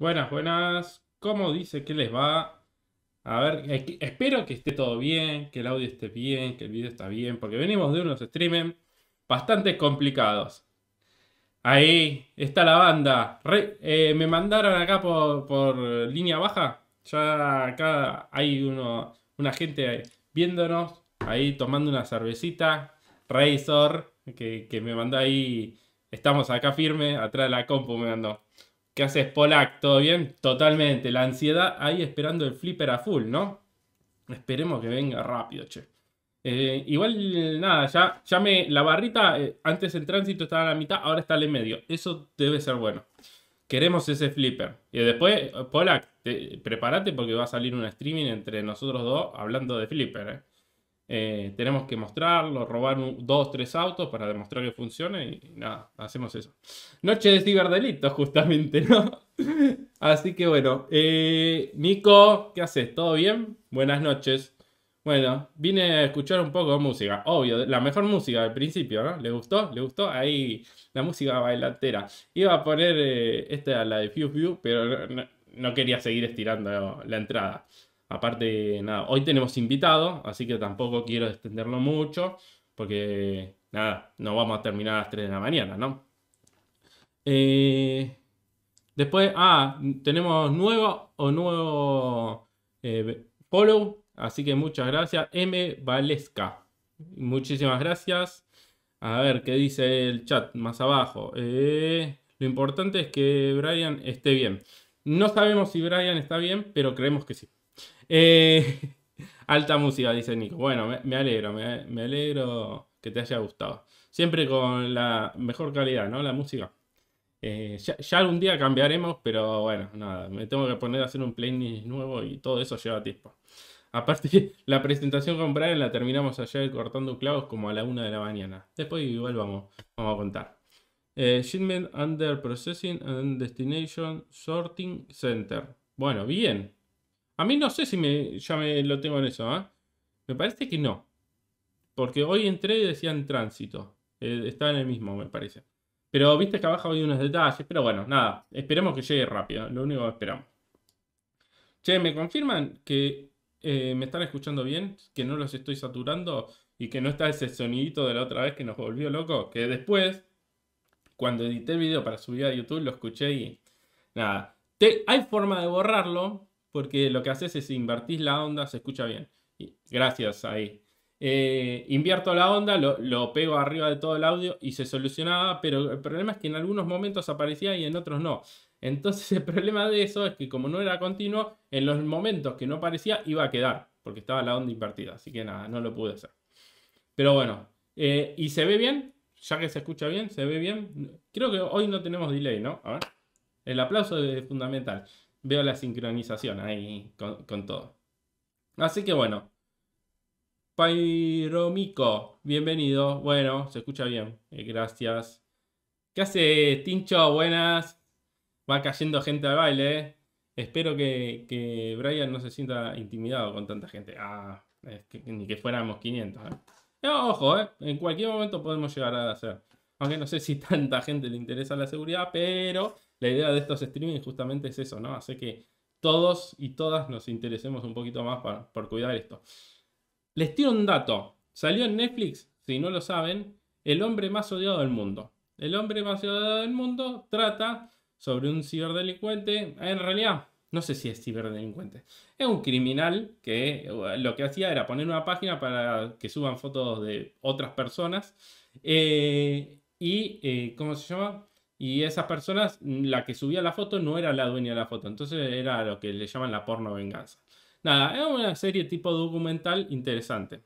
Buenas, buenas. ¿Cómo dice que les va? A ver, espero que esté todo bien, que el audio esté bien, que el video está bien, porque venimos de unos streaming bastante complicados. Ahí está la banda. Eh, me mandaron acá por, por, línea baja. Ya acá hay una gente viéndonos, ahí tomando una cervecita. Razor, que, que me mandó ahí. Estamos acá firme, atrás de la compu me mandó. ¿Qué haces, Polak? ¿Todo bien? Totalmente. La ansiedad ahí esperando el flipper a full, ¿no? Esperemos que venga rápido, che. Eh, igual, nada, ya, ya me. La barrita, eh, antes en tránsito estaba a la mitad, ahora está en medio. Eso debe ser bueno. Queremos ese flipper. Y después, Polak, prepárate porque va a salir un streaming entre nosotros dos hablando de flipper, ¿eh? Eh, tenemos que mostrarlo, robar dos dos, tres autos para demostrar que funciona y, nada, hacemos eso. Noche de ciberdelitos, justamente, ¿no? Así que bueno, eh, Nico, ¿qué haces? ¿Todo bien? Buenas noches. Bueno, vine a escuchar un poco de música, obvio, la mejor música del principio, ¿no? ¿Le gustó? ¿Le gustó? Ahí la música bailantera Iba a poner Esta eh, esta, la de Fuse View, pero no quería seguir estirando la entrada. Aparte, nada, hoy tenemos invitado, así que tampoco quiero extenderlo mucho, porque nada, no vamos a terminar a las 3 de la mañana, ¿no? Eh, después, ah, tenemos nuevo o nuevo eh, follow, así que muchas gracias, M. Valesca. Muchísimas gracias. A ver, ¿qué dice el chat más abajo? Eh, lo importante es que Brian esté bien. No sabemos si Brian está bien, pero creemos que sí. Eh, alta música, dice Nico. Bueno, me, alegro, me, alegro que te haya gustado. Siempre con la mejor calidad, ¿no? La música. Eh, ya, algún día cambiaremos, pero bueno, nada, me tengo que poner a hacer un playlist nuevo y todo eso lleva tiempo. Aparte, la presentación con Brian la terminamos ayer cortando clavos como a la una de la mañana. Después igual vamos, a contar. Eh, shipment Under Processing and Destination Sorting Center. Bueno, bien. A mí no sé si me, ya me lo tengo en eso, ¿ah? Me parece que no. Porque hoy entré y decían tránsito. Eh, estaba en el mismo, me parece. Pero viste que abajo hay unos detalles. Pero bueno, nada. Esperemos que llegue rápido. Lo único que esperamos. Che, ¿me confirman que eh, me están escuchando bien? ¿Que no los estoy saturando? ¿Y que no está ese sonidito de la otra vez que nos volvió loco? Que después, cuando edité el video para subir a YouTube, lo escuché y... Nada. hay forma de borrarlo, porque lo que haces es invertís la onda, se escucha bien. Gracias ahí. Eh, invierto la onda, lo, pego arriba de todo el audio y se solucionaba, pero el problema es que en algunos momentos aparecía y en otros no. Entonces el problema de eso es que como no era continuo, en los momentos que no aparecía iba a quedar, porque estaba la onda invertida, así que nada, no lo pude hacer. Pero bueno, eh, ¿y se ve bien? Ya que se escucha bien, se ve bien. Creo que hoy no tenemos delay, ¿no? A ver. El aplauso es fundamental veo la sincronización ahí con, todo. Así que bueno. Pairomico, bienvenido. Bueno, se escucha bien. Eh, gracias. ¿Qué hace, Tincho? Buenas. Va cayendo gente al baile. Eh. Espero que, Brian no se sienta intimidado con tanta gente. Ah, ni que fuéramos 500. Eh. ojo, en cualquier momento podemos llegar a hacer. Aunque no sé si tanta gente le interesa la seguridad, pero la idea de estos streamings justamente es eso, ¿no? Hace que todos y todas nos interesemos un poquito más por, cuidar esto. Les tiro un dato. Salió en Netflix, si no lo saben, El hombre más odiado del mundo. El hombre más odiado del mundo trata sobre un ciberdelincuente. En realidad, no sé si es ciberdelincuente. Es un criminal que eh, lo que hacía era poner una página para que suban fotos de otras personas. Eh, y, eh, ¿cómo se llama? Y esas personas, mm, la que subía la foto no era la dueña de la foto, entonces era lo que le llaman la porno venganza. Nada, es una serie tipo documental interesante.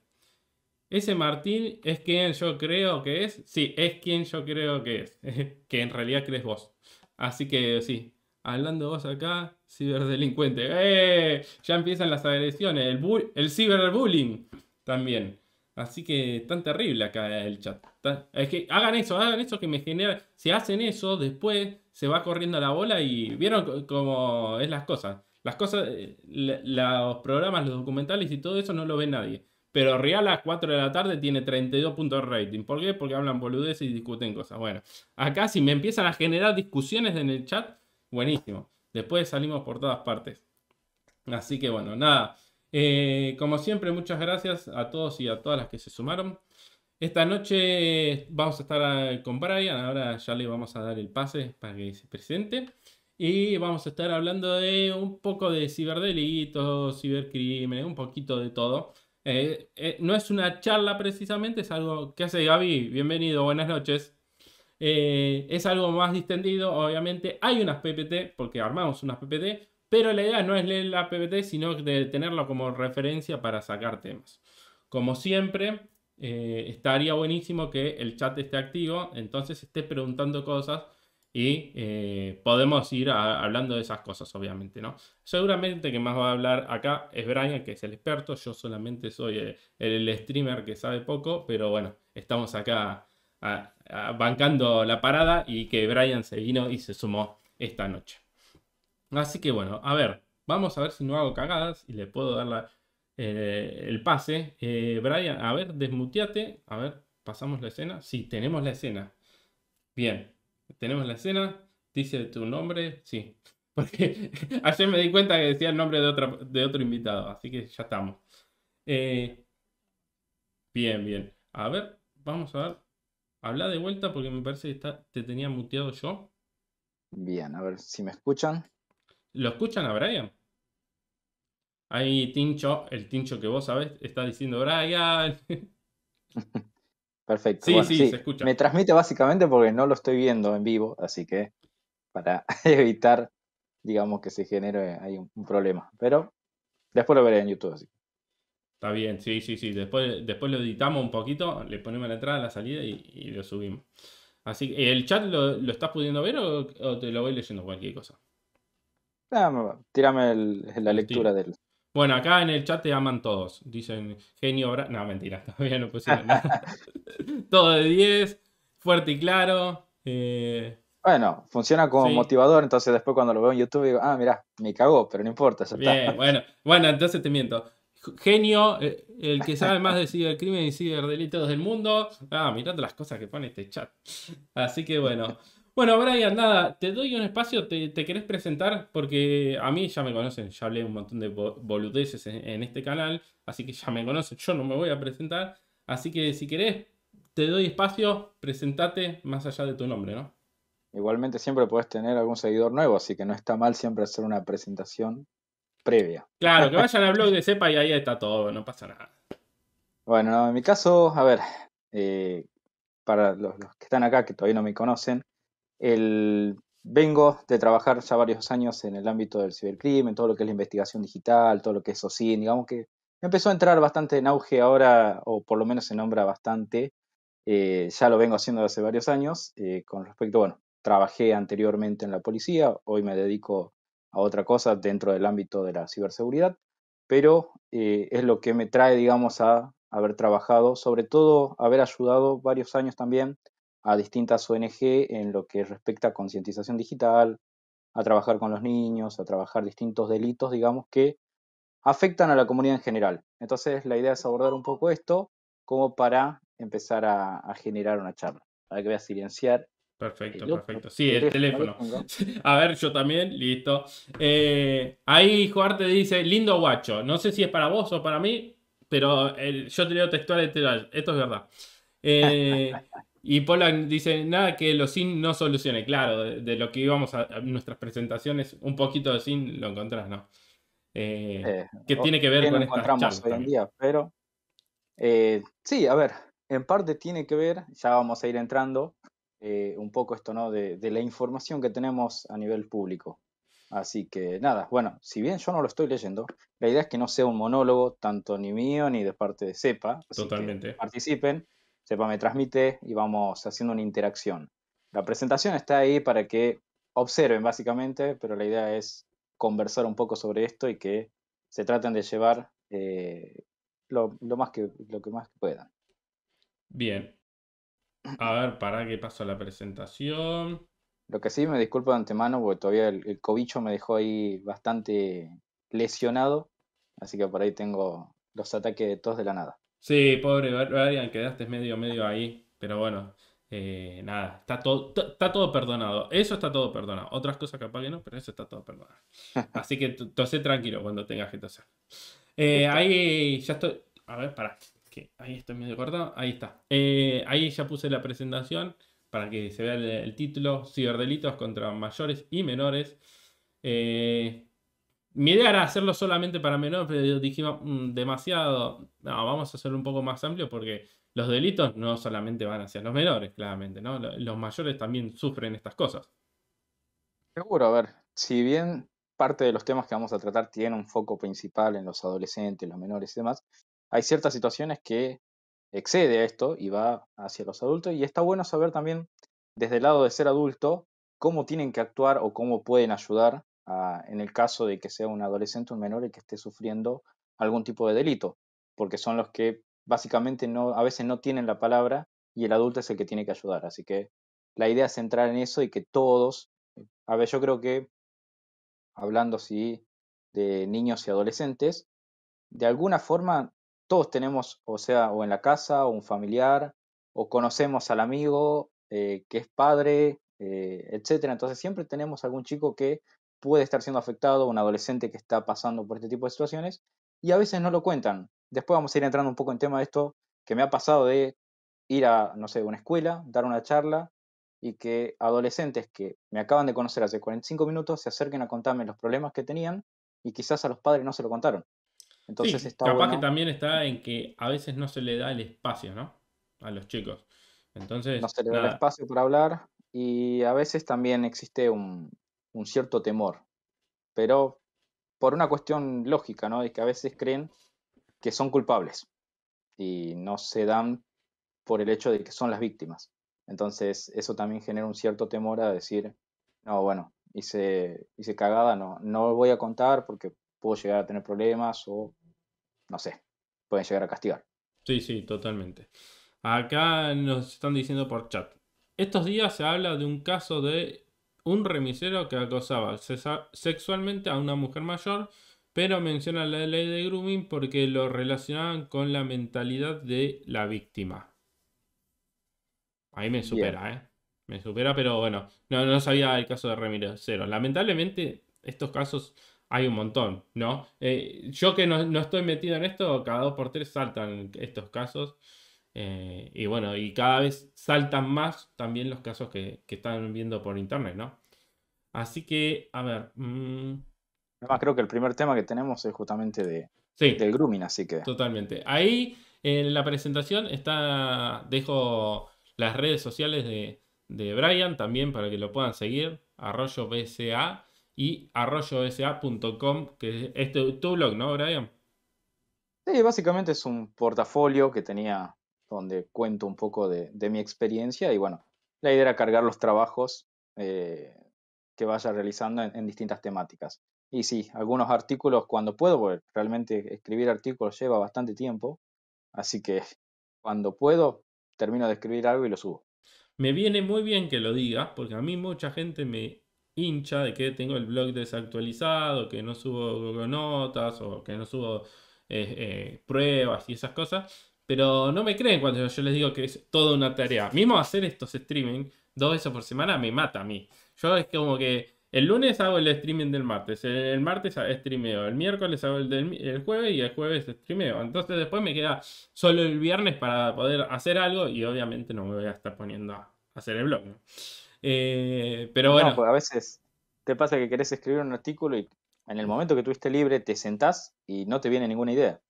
Ese Martín es quien yo creo que es. Sí, es quien yo creo que es. que en realidad crees vos. Así que sí, hablando vos acá, ciberdelincuente. ¡Eh! Ya empiezan las agresiones, el, el ciberbullying también. Así que tan terrible acá el chat. Es que hagan eso, hagan eso que me genera. Si hacen eso, después se va corriendo la bola y vieron cómo es las cosas. Las cosas, eh, los programas, los documentales y todo eso no lo ve nadie. Pero Real a las 4 de la tarde tiene 32 puntos de rating. ¿Por qué? Porque hablan boludeces y discuten cosas. Bueno, acá si me empiezan a generar discusiones en el chat, buenísimo. Después salimos por todas partes. Así que bueno, nada. Eh, como siempre, muchas gracias a todos y a todas las que se sumaron. Esta noche vamos a estar eh, con Brian, ahora ya le vamos a dar el pase para que se presente. Y vamos a estar hablando de un poco de ciberdelitos, cibercrimen, un poquito de todo. Eh, no es una charla precisamente, es algo que hace Gaby. Bienvenido, buenas noches. es algo más distendido, obviamente. Hay unas PPT, porque armamos unas PPT, pero la idea no es leer la PPT, sino de tenerlo como referencia para sacar temas. Como siempre, eh, estaría buenísimo que el chat esté activo, entonces esté preguntando cosas y eh, podemos ir hablando de esas cosas, obviamente, ¿no? Seguramente que más va a hablar acá es Brian, que es el experto, yo solamente soy eh, el, streamer que sabe poco, pero bueno, estamos acá ah, ah, bancando la parada y que Brian se vino y se sumó esta noche. Así que bueno, a ver, vamos a ver si no hago cagadas y le puedo dar eh, el pase. Eh, Brian, a ver, desmuteate. A ver, pasamos la escena. Sí, tenemos la escena. Bien, tenemos la escena. Dice tu nombre. Sí, porque ayer me di cuenta que decía el nombre de, otro invitado, así que ya estamos. Eh, bien, bien. A ver, vamos a ver. Habla de vuelta porque me parece que te tenía muteado yo. Bien, a ver si me escuchan. ¿Lo escuchan a Brian? Ahí Tincho, el Tincho que vos sabés, está diciendo Brian. Perfecto. Sí, sí, se escucha. Me transmite básicamente porque no lo estoy viendo en vivo, así que para evitar, digamos, que se genere ahí un, problema. Pero después lo veré en YouTube, así. Está bien, sí, sí, sí. Después, después lo editamos un poquito, le ponemos la entrada, la salida y, lo subimos. Así que, ¿el chat lo, estás pudiendo ver o te lo voy leyendo cualquier cosa? Ah, tírame la lectura del. Bueno, acá en el chat te aman todos. Dicen genio Bra... No, mentira, todavía no pusieron Todo de 10, fuerte y claro. Eh, bueno, funciona como motivador, entonces después cuando lo veo en YouTube digo, ah, mira me cagó, pero no importa, Bien, Bueno, bueno, entonces te miento. Genio, eh, el que sabe más de cibercrimen y ciberdelitos del mundo. Ah, mirando las cosas que pone este chat. Así que bueno. Bueno, Brian, nada, te doy un espacio, te, querés presentar, porque a mí ya me conocen, ya hablé un montón de boludeces en, este canal, así que ya me conocen, yo no me voy a presentar, así que si querés, te doy espacio, presentate más allá de tu nombre, ¿no? Igualmente siempre puedes tener algún seguidor nuevo, así que no está mal siempre hacer una presentación previa. Claro, que vayan al blog de sepa y ahí está todo, no pasa nada. Bueno, en mi caso, a ver, eh, para los que están acá que todavía no me conocen, el, vengo de trabajar ya varios años en el ámbito del cibercrimen, todo lo que es la investigación digital, todo lo que es sí. digamos que empezó a entrar bastante en auge ahora, o por lo menos se nombra bastante, eh, ya lo vengo haciendo hace varios años, eh, con respecto, bueno, trabajé anteriormente en la policía, hoy me dedico a otra cosa dentro del ámbito de la ciberseguridad, pero eh, es lo que me trae, digamos, a haber trabajado, sobre todo haber ayudado varios años también a distintas ONG en lo que respecta a concientización digital, a trabajar con los niños, a trabajar distintos delitos, digamos, que afectan a la comunidad en general. Entonces la idea es abordar un poco esto como para empezar a, generar una charla. Para que voy a silenciar. Perfecto, perfecto. Sí, el teléfono. A ver, yo también, listo. Eh, ahí Juarte dice, lindo guacho. No sé si es para vos o para mí, pero yo te leo textual, literal. Esto es verdad. Eh, y Paula dice, nada que los sin no solucione. Claro, de, lo que íbamos a, nuestras presentaciones, un poquito de sin lo encontrás, ¿no? Eh, eh, que tiene que ver con estas hoy en día, pero eh, sí, a ver, en parte tiene que ver, ya vamos a ir entrando un poco esto, ¿no? De, la información que tenemos a nivel público. Así que nada, bueno, si bien yo no lo estoy leyendo, la idea es que no sea un monólogo tanto ni mío ni de parte de sepa Totalmente. participen Sepa me transmite y vamos haciendo una interacción. La presentación está ahí para que observen básicamente, pero la idea es conversar un poco sobre esto y que se traten de llevar eh, lo, más que, lo que más puedan. Bien. A ver, para qué pasó la presentación. Lo que sí, me disculpo de antemano porque todavía el, el cobicho me dejó ahí bastante lesionado, así que por ahí tengo los ataques de todos de la nada. Sí, pobre Brian, quedaste medio, medio ahí. Pero bueno, eh, nada, está todo, está todo perdonado. Eso está todo perdonado. Otras cosas capaz que no, pero eso está todo perdonado. Así que tosé tranquilo cuando tengas que tosar. Eh, ahí ya estoy. A ver, pará. Que ahí estoy medio cortado. Ahí está. Eh, ahí ya puse la presentación para que se vea el, título: Ciberdelitos contra mayores y menores. Eh, mi idea era hacerlo solamente para menores, pero dijimos mm, demasiado. vamos a hacerlo un poco más amplio porque los delitos no solamente van hacia los menores, claramente, ¿no? Los mayores también sufren estas cosas. Seguro, a ver, si bien parte de los temas que vamos a tratar tiene un foco principal en los adolescentes, los menores y demás, hay ciertas situaciones que excede a esto y va hacia los adultos y está bueno saber también desde el lado de ser adulto cómo tienen que actuar o cómo pueden ayudar Ah, en el caso de que sea un adolescente, o un menor, el que esté sufriendo algún tipo de delito, porque son los que básicamente no, a veces no tienen la palabra y el adulto es el que tiene que ayudar. Así que la idea es centrar en eso y que todos, eh, a ver, yo creo que, hablando así de niños y adolescentes, de alguna forma todos tenemos, o sea, o en la casa, o un familiar, o conocemos al amigo eh, que es padre, etc. Eh, etcétera. Entonces siempre tenemos algún chico que puede estar siendo afectado, un adolescente que está pasando por este tipo de situaciones, y a veces no lo cuentan. Después vamos a ir entrando un poco en tema de esto que me ha pasado de ir a, no sé, una escuela, dar una charla y que adolescentes que me acaban de conocer hace 45 minutos se acerquen a contarme los problemas que tenían y quizás a los padres no se lo contaron. Entonces está capaz que también está en que a veces no se le da el espacio, ¿no? A los chicos. Entonces, no se le da el espacio para hablar y a veces también existe un, un cierto temor, pero por una cuestión lógica, ¿no? Es que a veces creen que son culpables y no se dan por el hecho de que son las víctimas. Entonces, eso también genera un cierto temor a decir, no, bueno, hice, cagada, no, no voy a contar porque puedo llegar a tener problemas o, no sé, pueden llegar a castigar. Sí, sí, totalmente. Acá nos están diciendo por chat. Estos días se habla de un caso de un remisero que acosaba sexualmente a una mujer mayor, pero menciona la ley de grooming porque lo relacionaban con la mentalidad de la víctima. Ahí me supera, ¿eh? Me supera, pero bueno, no, sabía el caso de remisero. Lamentablemente, estos casos hay un montón, ¿no? Eh, yo que no, no, estoy metido en esto, cada dos por tres saltan estos casos. Eh, y bueno, y cada vez saltan más también los casos que, están viendo por internet, ¿no? Así que, a ver. Mm, Además, creo que el primer tema que tenemos es justamente de, del grooming, así que. Totalmente. Ahí en la presentación está. Dejo las redes sociales de, de Brian también para que lo puedan seguir. Arroyo BSA y arroyobsa.com que es tu blog, ¿no, Brian? Sí, básicamente es un portafolio que tenía donde cuento un poco de, mi experiencia y bueno, la idea era cargar los trabajos eh, que vaya realizando en, distintas temáticas. Y sí, algunos artículos cuando puedo, porque realmente escribir artículos lleva bastante tiempo, así que cuando puedo termino de escribir algo y lo subo. Me viene muy bien que lo digas, porque a mí mucha gente me hincha de que tengo el blog desactualizado, que no subo notas o que no subo eh, eh, pruebas y esas cosas. Pero no me creen cuando yo les digo que es toda una tarea. Mismo hacer estos streaming dos veces por semana me mata a mí. Yo es como que el lunes hago el streaming del martes, el, martes streameo, el miércoles hago el del jueves y el jueves streameo. Entonces después me queda solo el viernes para poder hacer algo y obviamente no me voy a estar poniendo a hacer el blog. Eh, pero bueno. Pues a veces te pasa que querés escribir un artículo y en el momento que tuviste libre te sentás y no te viene ninguna idea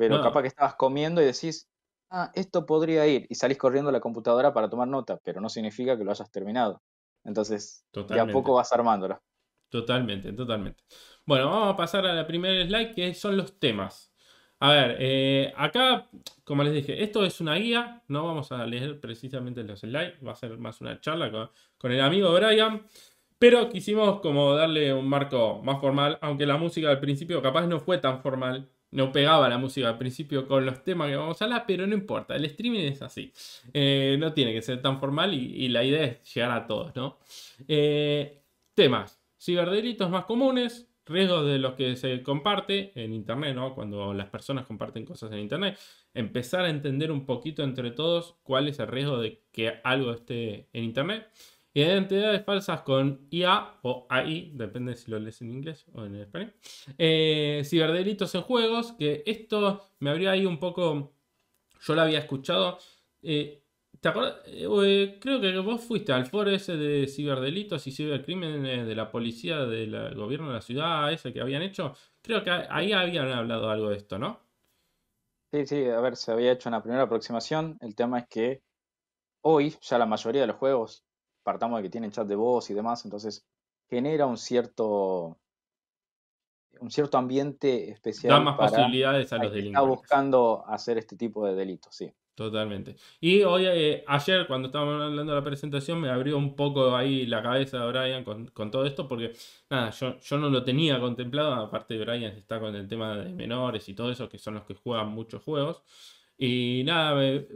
pero capaz que estabas comiendo y decís, ah, esto podría ir, y salís corriendo a la computadora para tomar nota, pero no significa que lo hayas terminado. Entonces, tampoco poco vas armándola. Totalmente, totalmente. Bueno, vamos a pasar a la primera slide, que son los temas. A ver, eh, acá, como les dije, esto es una guía, no vamos a leer precisamente los slides, va a ser más una charla con, con el amigo Brian. Pero quisimos como darle un marco más formal, aunque la música al principio capaz no fue tan formal no pegaba la música al principio con los temas que vamos a hablar, pero no importa, el streaming es así. Eh, no tiene que ser tan formal y, la idea es llegar a todos, ¿no? Eh, temas, ciberdelitos más comunes, riesgos de los que se comparte en Internet, ¿no? Cuando las personas comparten cosas en Internet, empezar a entender un poquito entre todos cuál es el riesgo de que algo esté en Internet. Identidades falsas con IA o AI, depende si lo lees en inglés o en español. Eh, ciberdelitos en juegos, que esto me habría ahí un poco, yo lo había escuchado. Eh, ¿Te acuerdas? Eh, creo que vos fuiste al foro ese de ciberdelitos y cibercrímenes de la policía del gobierno de la ciudad, ese que habían hecho. Creo que ahí habían hablado algo de esto, ¿no? Sí, sí, a ver, se había hecho una primera aproximación. El tema es que hoy ya la mayoría de los juegos partamos de que tienen chat de voz y demás, entonces genera un cierto un cierto ambiente especial. Da más posibilidades a los delincuentes. Está buscando hacer este tipo de delitos, sí. Totalmente. Y hoy, eh, ayer, cuando estábamos hablando de la presentación, me abrió un poco ahí la cabeza de Brian con, todo esto, porque nada, yo, yo no lo tenía contemplado. Aparte, de Brian está con el tema de menores y todo eso, que son los que juegan muchos juegos. Y nada,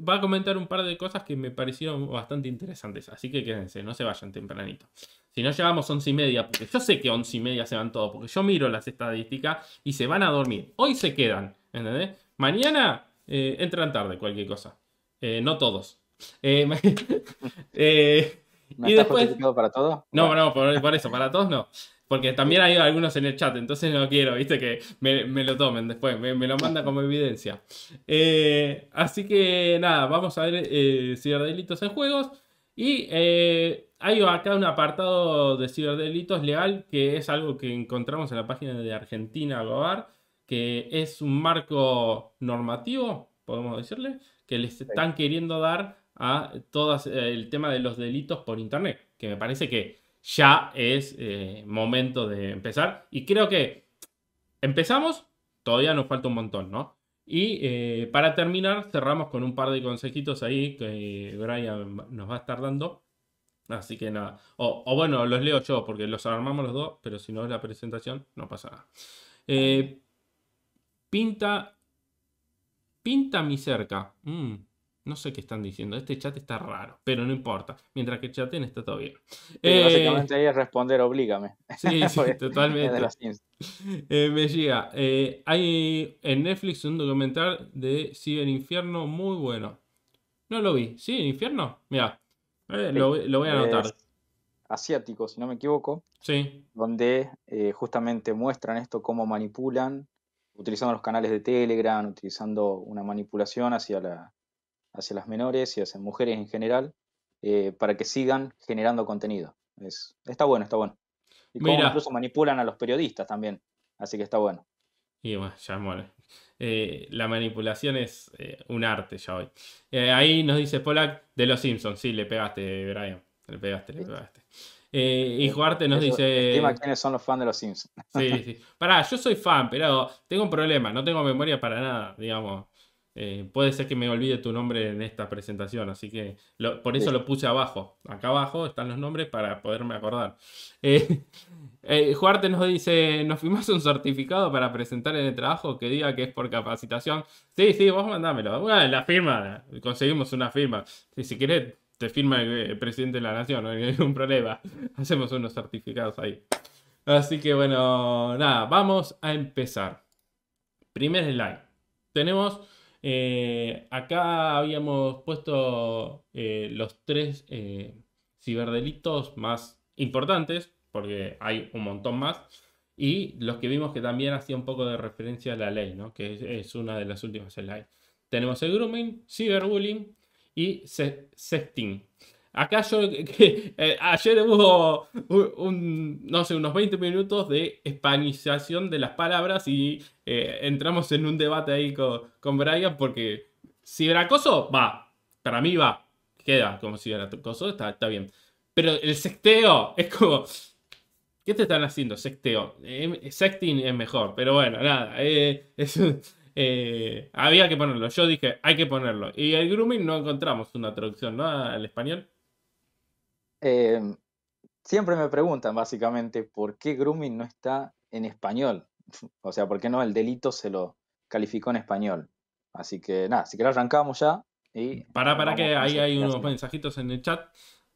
va a comentar un par de cosas que me parecieron bastante interesantes. Así que quédense, no se vayan tempranito. Si no llegamos once y media, porque yo sé que once y media se van todos, porque yo miro las estadísticas y se van a dormir. Hoy se quedan, ¿entendés? Mañana eh, entran tarde, cualquier cosa. Eh, no todos. ¿No eh, y estás después... para todos? No, no, por eso, para todos no. Porque también hay algunos en el chat, entonces no quiero, viste, que me, lo tomen después, me, lo manda como evidencia. Eh, así que nada, vamos a ver eh, ciberdelitos en juegos. Y eh, hay acá un apartado de ciberdelitos legal, que es algo que encontramos en la página de Argentina Global que es un marco normativo, podemos decirle, que les están queriendo dar a todo el tema de los delitos por Internet, que me parece que ya es eh, momento de empezar. Y creo que empezamos, todavía nos falta un montón, ¿no? Y eh, para terminar, cerramos con un par de consejitos ahí que Brian nos va a estar dando. Así que nada. O, bueno, los leo yo porque los armamos los dos, pero si no es la presentación, no pasa nada. Eh, pinta. Pinta mi cerca. Mm. No sé qué están diciendo. Este chat está raro, pero no importa. Mientras que chaten está todo bien. Eh, básicamente ahí es responder, oblígame. Sí, totalmente. Eh, me llega. Eh, hay en Netflix un documental de Ciber Infierno muy bueno. No lo vi. ¿Sí? ¿El infierno? Mira. Lo, lo, voy a anotar. asiático, si no me equivoco. Sí. Donde justamente muestran esto, cómo manipulan, utilizando los canales de Telegram, utilizando una manipulación hacia la hacia las menores y hacia mujeres en general, eh, para que sigan generando contenido. Es, está bueno, está bueno. Y como incluso manipulan a los periodistas también, así que está bueno. Y bueno, ya bueno. Eh, la manipulación es eh, un arte ya hoy. ahí nos dice Polak de los Simpsons, sí, le pegaste, Brian. Le pegaste, le pegaste. y Juarte nos dice. Estima quiénes son los fans de los Simpsons. Sí, sí. Pará, yo soy fan, pero tengo un problema, no tengo memoria para nada, digamos. Eh, puede ser que me olvide tu nombre en esta presentación, así que por eso lo puse abajo. Acá abajo están los nombres para poderme acordar. Eh, eh, Juarte nos dice, nos firmás un certificado para presentar en el trabajo que diga que es por capacitación. Sí, sí, vos mandámelo. Bueno, la firma, conseguimos una firma. Si, si querés, te firma el, el presidente de la nación, no hay ningún problema. Hacemos unos certificados ahí. Así que bueno, nada, vamos a empezar. Primer slide. Tenemos eh, acá habíamos puesto eh, los tres eh, ciberdelitos más importantes, porque hay un montón más, y los que vimos que también hacía un poco de referencia a la ley, ¿no? que es, una de las últimas slides. Tenemos el grooming, ciberbullying y sexting. Acá yo, eh, ayer hubo no sé, unos 20 minutos de espanización de las palabras y eh, entramos en un debate ahí con, con Brian porque si ciberacoso va, para mí va, queda como si ciberacoso, está, está bien. Pero el sexteo es como, ¿qué te están haciendo? Sexteo. Em, sexting es mejor, pero bueno, nada, eh, había que ponerlo. Yo dije, hay que ponerlo. Y el grooming no encontramos una traducción ¿no? al español. Em, siempre me preguntan básicamente por qué grooming no está en español. O sea, por qué no el delito se lo calificó en español. Así que nada, si querés arrancamos ya. Y para, para que ahí hay unos mensajitos en el chat,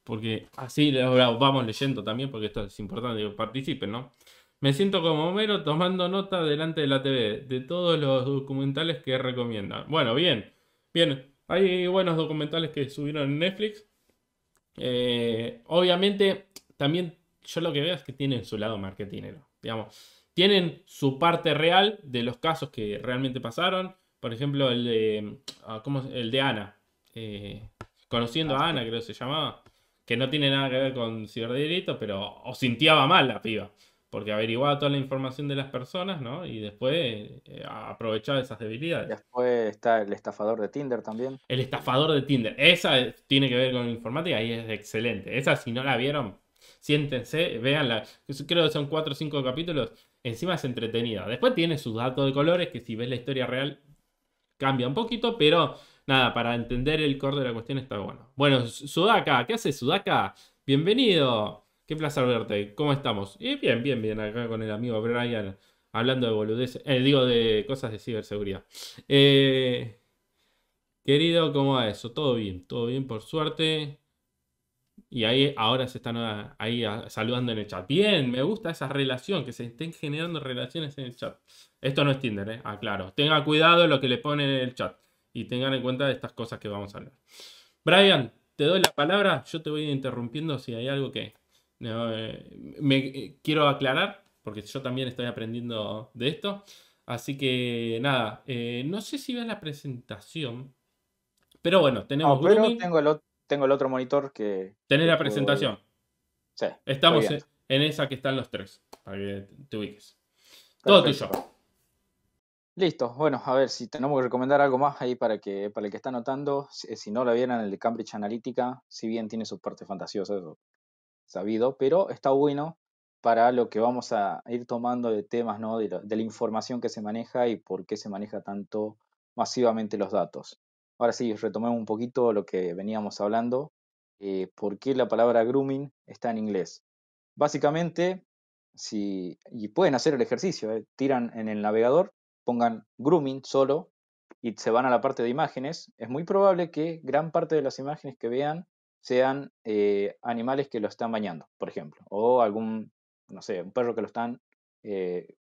porque así ah, vamos leyendo también, porque esto es importante que participen, ¿no? Me siento como Homero tomando nota delante de la TV, de todos los documentales que recomiendan. Bueno, bien, bien, hay buenos documentales que subieron en Netflix. Eh, obviamente, también yo lo que veo es que tienen su lado marketinero. Digamos, tienen su parte real de los casos que realmente pasaron. Por ejemplo, el de, ah, El de Ana. Eh, conociendo a Ana, creo que se llamaba. Que no tiene nada que ver con ciberdelito, pero os sintiaba mal la piba porque averiguaba toda la información de las personas, ¿no? Y después eh, aprovechaba esas debilidades. Después está el estafador de Tinder también. El estafador de Tinder. Esa eh, tiene que ver con informática y es excelente. Esa, si no la vieron, siéntense, véanla. Creo que son cuatro o cinco capítulos. Encima es entretenida. Después tiene sus datos de colores, que si ves la historia real, cambia un poquito, pero nada, para entender el core de la cuestión está bueno. Bueno, Sudaka, ¿qué hace Sudaka? Bienvenido. Qué placer verte. ¿Cómo estamos? Y bien, bien, bien. Acá con el amigo Brian hablando de boludeces. Eh, digo, de cosas de ciberseguridad. Eh, querido, ¿cómo va eso? Todo bien, todo bien, por suerte. Y ahí ahora se están ah, ahí ah, saludando en el chat. Bien, me gusta esa relación, que se estén generando relaciones en el chat. Esto no es Tinder, ¿eh? Aclaro. Tenga cuidado lo que le ponen en el chat. Y tengan en cuenta estas cosas que vamos a hablar. Brian, te doy la palabra. Yo te voy interrumpiendo si hay algo que no, eh, me eh, quiero aclarar, porque yo también estoy aprendiendo de esto. Así que nada, eh, no sé si ves la presentación, pero bueno, tenemos. Ah, tengo, el otro monitor que. Tenés la este, presentación. Sí. Estamos en, esa que están los tres, para que te ubiques. Todo tuyo. Listo, bueno, a ver si tenemos que recomendar algo más ahí para, que, para el que está notando Si, no la vieran, el de Cambridge Analytica, si bien tiene sus partes fantasiosas, sabido, pero está bueno para lo que vamos a ir tomando de temas, ¿no? de, la, información que se maneja y por qué se maneja tanto masivamente los datos. Ahora sí, retomemos un poquito lo que veníamos hablando, eh, por qué la palabra grooming está en inglés. Básicamente, si, y pueden hacer el ejercicio, eh, tiran en el navegador, pongan grooming solo y se van a la parte de imágenes, es muy probable que gran parte de las imágenes que vean sean eh, animales que lo están bañando, por ejemplo, o algún, no sé, un perro que lo están eh,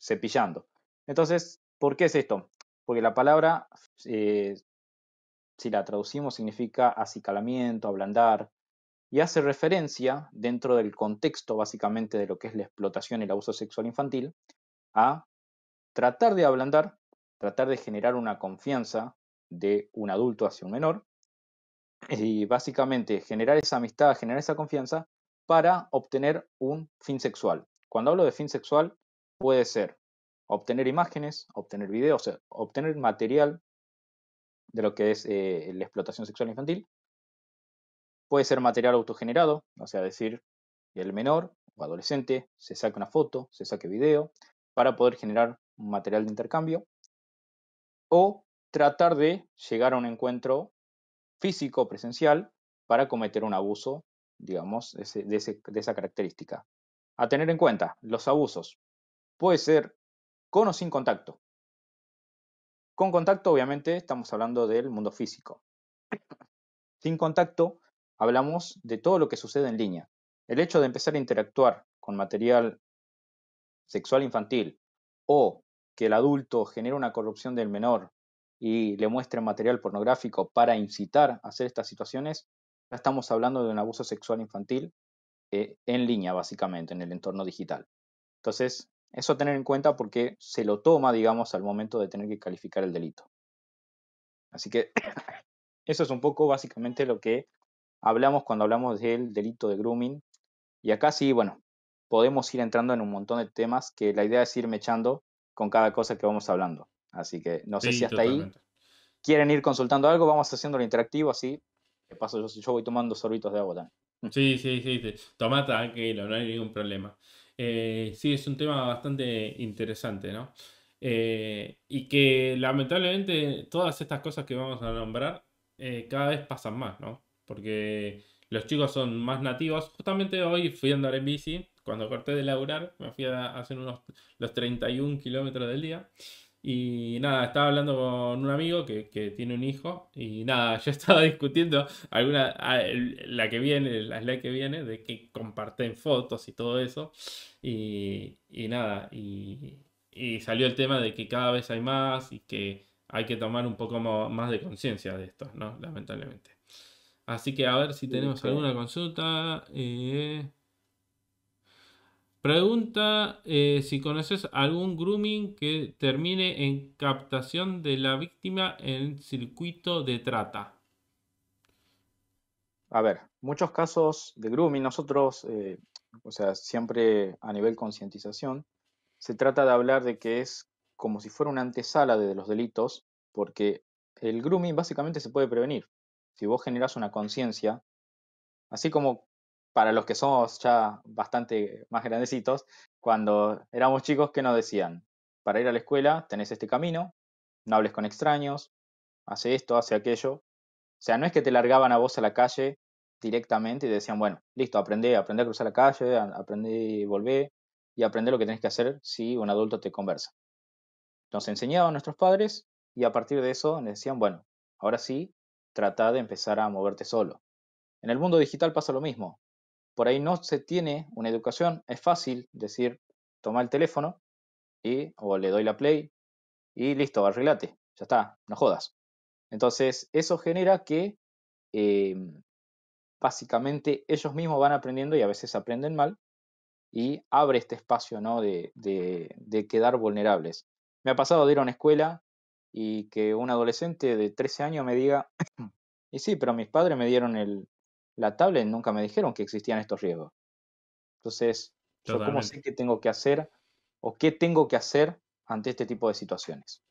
cepillando. Entonces, ¿por qué es esto? Porque la palabra, eh, si la traducimos, significa acicalamiento, ablandar, y hace referencia, dentro del contexto básicamente de lo que es la explotación y el abuso sexual infantil, a tratar de ablandar, tratar de generar una confianza de un adulto hacia un menor y básicamente generar esa amistad, generar esa confianza para obtener un fin sexual. Cuando hablo de fin sexual, puede ser obtener imágenes, obtener videos, obtener material de lo que es eh, la explotación sexual infantil. Puede ser material autogenerado, o sea, decir, el menor o adolescente se saque una foto, se saque video, para poder generar un material de intercambio. O tratar de llegar a un encuentro físico, presencial, para cometer un abuso, digamos, de, esa característica. A tener en cuenta, los abusos. Puede ser con o sin contacto. Con contacto, obviamente, estamos hablando del mundo físico. Sin contacto, hablamos de todo lo que sucede en línea. El hecho de empezar a interactuar con material sexual infantil o que el adulto genera una corrupción del menor y le muestren material pornográfico para incitar a hacer estas situaciones, ya estamos hablando de un abuso sexual infantil eh, en línea, básicamente, en el entorno digital. Entonces, eso a tener en cuenta porque se lo toma, digamos, al momento de tener que calificar el delito. Así que eso es un poco básicamente lo que hablamos cuando hablamos del delito de grooming. Y acá sí, bueno, podemos ir entrando en un montón de temas que la idea es ir mechando con cada cosa que vamos hablando. Así que no sé si hasta ahí quieren ir consultando algo, vamos haciendo lo interactivo, así. paso, yo, yo voy tomando sorbitos de agua también. Mm. Sí, sí, sí, sí. toma tranquilo, no hay ningún problema. Eh, sí, es un tema bastante interesante, ¿no? Eh, y que lamentablemente todas estas cosas que vamos a nombrar eh, cada vez pasan más, ¿no? Porque los chicos son más nativos. Justamente hoy fui a andar en bici, cuando corté de laburar, me fui a hacer unos los 31 kilómetros del día. Y nada, estaba hablando con un amigo que, tiene un hijo y nada, yo estaba discutiendo alguna, la que viene, la slide que viene, de que comparten fotos y todo eso. Y, nada, y, salió el tema de que cada vez hay más y que hay que tomar un poco más de conciencia de esto, ¿no? Lamentablemente. Así que a ver si tenemos alguna consulta. Eh, Pregunta eh, si conoces algún grooming que termine en captación de la víctima en circuito de trata. A ver, muchos casos de grooming, nosotros, eh, o sea, siempre a nivel concientización, se trata de hablar de que es como si fuera una antesala de los delitos, porque el grooming básicamente se puede prevenir. Si vos generás una conciencia, así como para los que somos ya bastante más grandecitos, cuando éramos chicos, ¿qué nos decían? Para ir a la escuela tenés este camino, no hables con extraños, hace esto, hace aquello. O sea, no es que te largaban a vos a la calle directamente y decían, bueno, listo, aprende, aprende a cruzar la calle, aprende a volver y aprende lo que tenés que hacer si un adulto te conversa. Nos enseñaban nuestros padres y a partir de eso nos decían, bueno, ahora sí, trata de empezar a moverte solo. En el mundo digital pasa lo mismo por ahí no se tiene una educación, es fácil decir, toma el teléfono y, o le doy la play y listo, arreglate, ya está, no jodas. Entonces, eso genera que em, básicamente ellos mismos van aprendiendo y a veces aprenden mal y abre este espacio ¿no? de, de quedar vulnerables. Me ha pasado de ir a una escuela y que un adolescente de 13 años me diga, y sí, pero mis padres me dieron el, la tablet nunca me dijeron que existían estos riesgos. Entonces, yo cómo sé qué tengo que hacer o qué tengo que hacer ante este tipo de situaciones.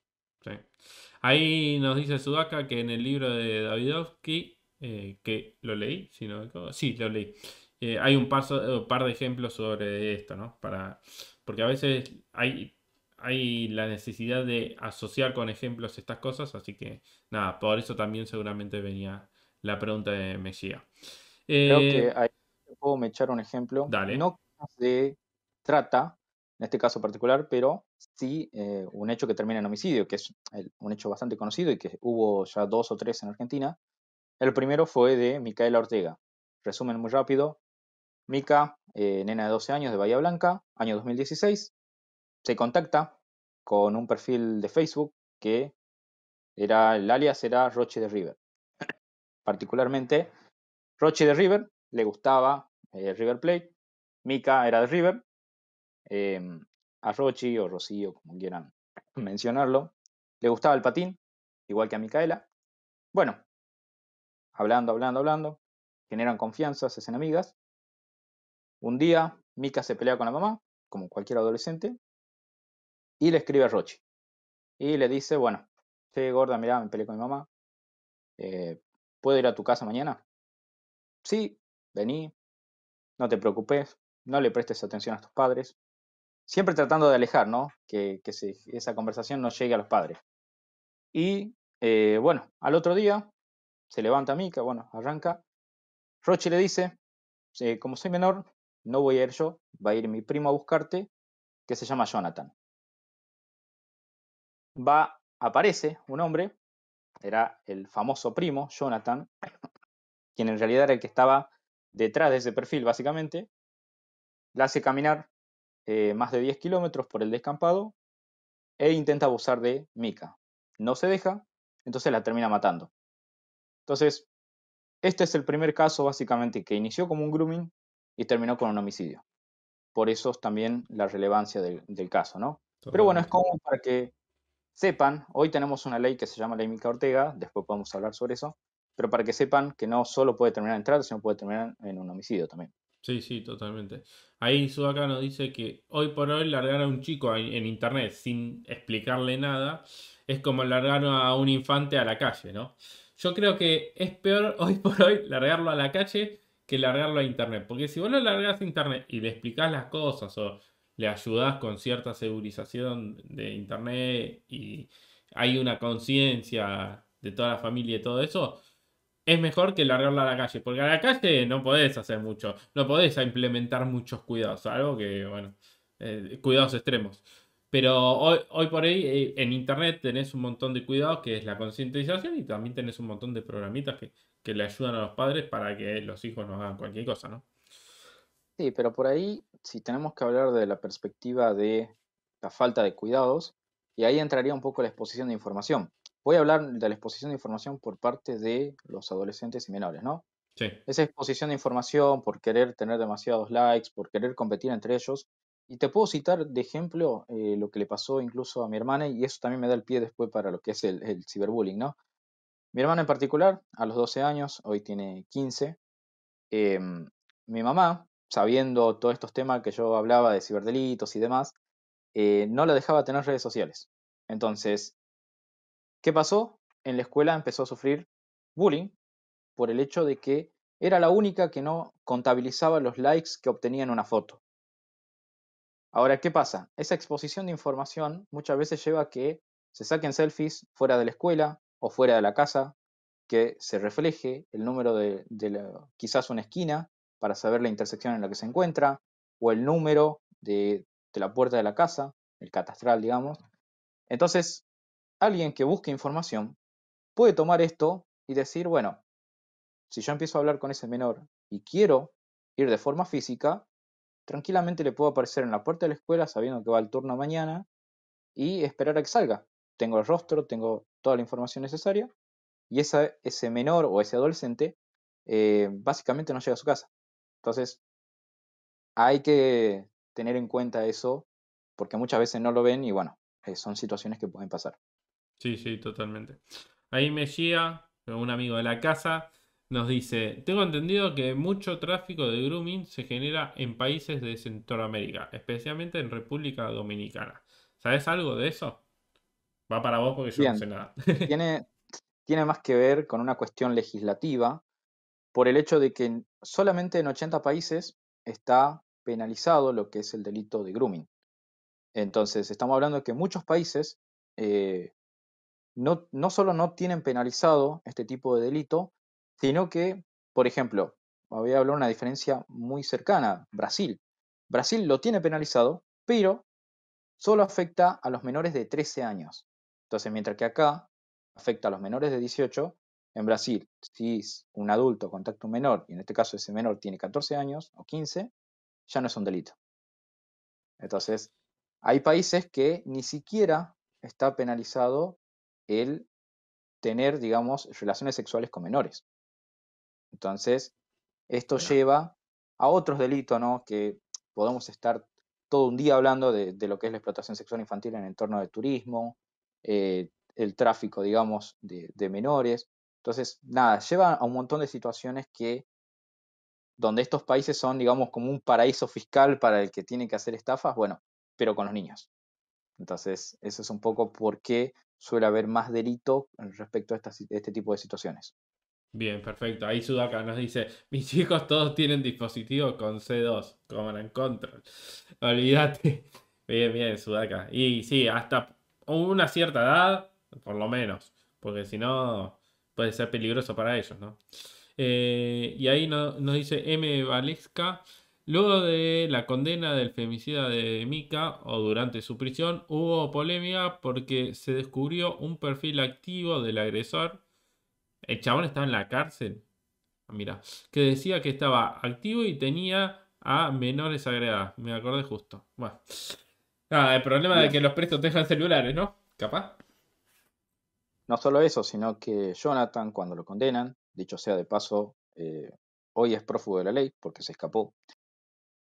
Ahí nos dice Sudaka que en el libro de Davidovsky, eh, que lo leí, si sí, lo leí. Eh, hay un par de ejemplos sobre esto, ¿no? Para, porque a veces hay, hay la necesidad de asociar con ejemplos estas cosas, así que nada, por eso también seguramente venía la pregunta de Mejía. Creo que eh, ahí puedo me echar un ejemplo. No de trata, en este caso particular, pero sí eh, un hecho que termina en homicidio, que es un hecho bastante conocido y que hubo ya dos o tres en Argentina. El primero fue de Micaela Ortega. Resumen muy rápido. Mica, eh, nena de 12 años de Bahía Blanca, año 2016, se contacta con un perfil de Facebook que era, el alias era Roche de River particularmente, Rochi de River, le gustaba eh, River Plate, Mika era de River, em, a Rochi o Rocío, como quieran mencionarlo, le gustaba el patín, igual que a Micaela. Bueno, hablando, hablando, hablando, generan confianza, se hacen amigas. Un día, Mika se pelea con la mamá, como cualquier adolescente, y le escribe a Rochi. Y le dice, bueno, che, gorda, mirá, me peleé con mi mamá, eh, ¿Puedo ir a tu casa mañana? Sí, vení, no te preocupes, no le prestes atención a tus padres. Siempre tratando de alejar, ¿no? Que, esa conversación no llegue a los padres. Y eh, bueno, al otro día se levanta Mika, bueno, arranca. Roche le dice, eh, como soy menor, no voy a ir yo, va a ir mi primo a buscarte, que se llama Jonathan. Va, aparece un hombre era el famoso primo, Jonathan, quien en realidad era el que estaba detrás de ese perfil, básicamente, la hace caminar eh, más de 10 kilómetros por el descampado e intenta abusar de Mika. No se deja, entonces la termina matando. Entonces, este es el primer caso, básicamente, que inició como un grooming y terminó con un homicidio. Por eso también la relevancia del, caso, ¿no? Pero bueno, es como para que sepan, hoy tenemos una ley que se llama Ley Mica Ortega, después podemos hablar sobre eso, pero para que sepan que no solo puede terminar en trato, sino puede terminar en un homicidio también. Sí, sí, totalmente. Ahí acá nos dice que hoy por hoy largar a un chico en internet sin explicarle nada es como largar a un infante a la calle, ¿no? Yo creo que es peor hoy por hoy largarlo a la calle que largarlo a internet. Porque si vos lo largas a internet y le explicás las cosas o le ayudas con cierta segurización de Internet y hay una conciencia de toda la familia y todo eso, es mejor que largarla a la calle, porque a la calle no podés hacer mucho, no podés implementar muchos cuidados, algo que, bueno, eh, cuidados extremos. Pero hoy, por hoy eh, en Internet tenés un montón de cuidados, que es la concientización, y también tenés un montón de programitas que, que le ayudan a los padres para que los hijos no hagan cualquier cosa, ¿no? Sí, pero por ahí si tenemos que hablar de la perspectiva de la falta de cuidados, y ahí entraría un poco la exposición de información. Voy a hablar de la exposición de información por parte de los adolescentes y menores, ¿no? Sí. Esa exposición de información por querer tener demasiados likes, por querer competir entre ellos. Y te puedo citar de ejemplo eh, lo que le pasó incluso a mi hermana, y eso también me da el pie después para lo que es el, ciberbullying, ¿no? Mi hermana en particular, a los 12 años, hoy tiene 15, em, mi mamá sabiendo todos estos temas que yo hablaba de ciberdelitos y demás, eh, no la dejaba tener redes sociales. Entonces, ¿qué pasó? En la escuela empezó a sufrir bullying por el hecho de que era la única que no contabilizaba los likes que obtenía en una foto. Ahora, ¿qué pasa? Esa exposición de información muchas veces lleva a que se saquen selfies fuera de la escuela o fuera de la casa, que se refleje el número de, quizás una esquina para saber la intersección en la que se encuentra, o el número de, la puerta de la casa, el catastral, digamos. Entonces, alguien que busque información puede tomar esto y decir, bueno, si yo empiezo a hablar con ese menor y quiero ir de forma física, tranquilamente le puedo aparecer en la puerta de la escuela sabiendo que va al turno mañana y esperar a que salga. Tengo el rostro, tengo toda la información necesaria y ese menor o ese adolescente eh, básicamente no llega a su casa. Entonces, hay que tener en cuenta eso, porque muchas veces no lo ven y bueno, eh, son situaciones que pueden pasar. Sí, sí, totalmente. Ahí Mejía, un amigo de la casa, nos dice, tengo entendido que mucho tráfico de grooming se genera en países de Centroamérica, especialmente en República Dominicana. ¿Sabes algo de eso? Va para vos porque yo no sé nada. tiene, tiene más que ver con una cuestión legislativa por el hecho de que solamente en 80 países está penalizado lo que es el delito de grooming. Entonces, estamos hablando de que muchos países eh, no, no solo no tienen penalizado este tipo de delito, sino que, por ejemplo, voy a hablar una diferencia muy cercana, Brasil. Brasil lo tiene penalizado, pero solo afecta a los menores de 13 años. Entonces, mientras que acá afecta a los menores de 18 en Brasil, si un adulto contacta un menor, y en este caso ese menor tiene 14 años o 15, ya no es un delito. Entonces, hay países que ni siquiera está penalizado el tener, digamos, relaciones sexuales con menores. Entonces, esto lleva a otros delitos, ¿no? Que podemos estar todo un día hablando de, lo que es la explotación sexual infantil en el entorno de turismo, eh, el tráfico, digamos, de menores, entonces, nada, lleva a un montón de situaciones que donde estos países son, digamos, como un paraíso fiscal para el que tiene que hacer estafas, bueno, pero con los niños. Entonces, eso es un poco por qué suele haber más delito respecto a este tipo de situaciones. Bien, perfecto. Ahí Sudaka nos dice, mis hijos todos tienen dispositivos con C2, como en Control. Olvídate. Bien, bien, Sudaka. Y sí, hasta una cierta edad, por lo menos, porque si no, puede ser peligroso para ellos, ¿no? Eh, y ahí nos dice M. Valesca. Luego de la condena del femicida de Mika o durante su prisión hubo polémica porque se descubrió un perfil activo del agresor. El chabón estaba en la cárcel. Ah, mira, que decía que estaba activo y tenía a menores agregadas. Me acordé justo. Bueno. Ah, el problema de que los prestos dejan celulares, ¿no? Capaz. No solo eso, sino que Jonathan, cuando lo condenan, dicho sea de paso, eh, hoy es prófugo de la ley porque se escapó.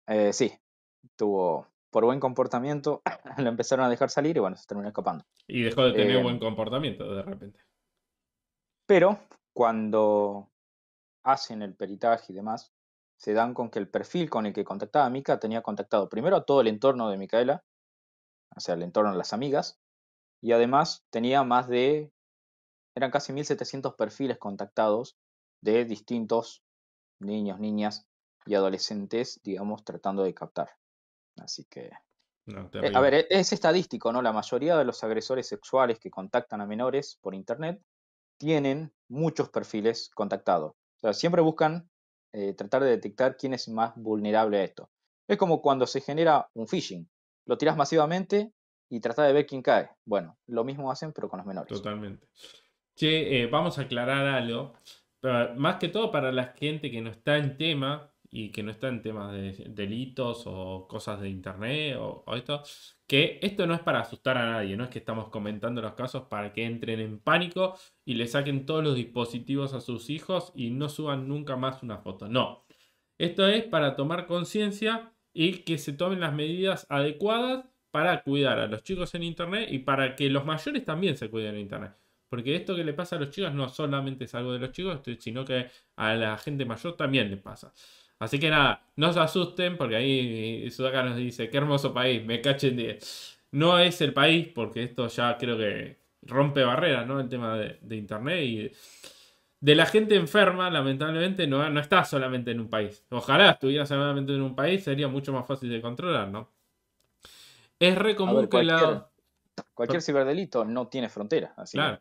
Eh, sí, tuvo por buen comportamiento, lo empezaron a dejar salir y bueno, se terminó escapando. Y dejó de tener eh, buen comportamiento de repente. Pero cuando hacen el peritaje y demás, se dan con que el perfil con el que contactaba Mica Mika tenía contactado primero a todo el entorno de Micaela, o sea, el entorno de las amigas, y además tenía más de eran casi 1.700 perfiles contactados de distintos niños, niñas y adolescentes, digamos, tratando de captar. Así que... Eh, a ver, e-, es estadístico, ¿no? La mayoría de los agresores sexuales que contactan a menores por Internet tienen muchos perfiles contactados. O sea, siempre buscan eh, tratar de detectar quién es más vulnerable a esto. Es como cuando se genera un phishing. Lo tiras masivamente y tratas de ver quién cae. Bueno, lo mismo hacen, pero con los menores. Totalmente. Che, eh, vamos a aclarar algo. Pero más que todo para la gente que no está en tema y que no está en temas de delitos o cosas de internet o esto, que esto no es para asustar a nadie, no es que estamos comentando los casos para que entren en pánico y le saquen todos los dispositivos a sus hijos y no suban nunca más una foto. No, esto es para tomar conciencia y que se tomen las medidas adecuadas para cuidar a los chicos en Internet y para que los mayores también se cuiden en Internet. Porque esto que le pasa a los chicos no solamente es algo de los chicos, sino que a la gente mayor también le pasa. Así que nada, no se asusten porque ahí eh, Sudaka nos dice, qué hermoso país, me cachen 10. No es el país porque esto ya creo que rompe barreras, ¿no? El tema de, Internet y de la gente enferma, lamentablemente, no, no está solamente en un país. Ojalá estuviera solamente en un país, sería mucho más fácil de controlar, ¿no? Es re común que la... Cualquier ciberdelito no tiene frontera, así. Claro.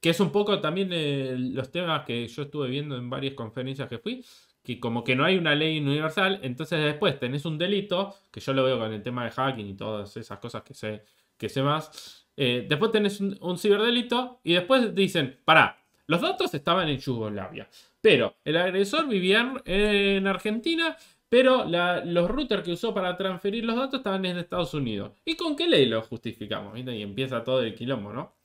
Que es un poco también eh, los temas que yo estuve viendo en varias conferencias que fui, que como que no hay una ley universal, entonces después tenés un delito, que yo lo veo con el tema de hacking y todas esas cosas que sé, que se más. Eh, después tenés un, ciberdelito y después dicen, pará, los datos estaban en Yugoslavia, pero el agresor vivía en Argentina pero los routers que usó para transferir los datos estaban en Estados Unidos. ¿Y con qué ley lo justificamos? Y empieza todo el quilombo, ¿no?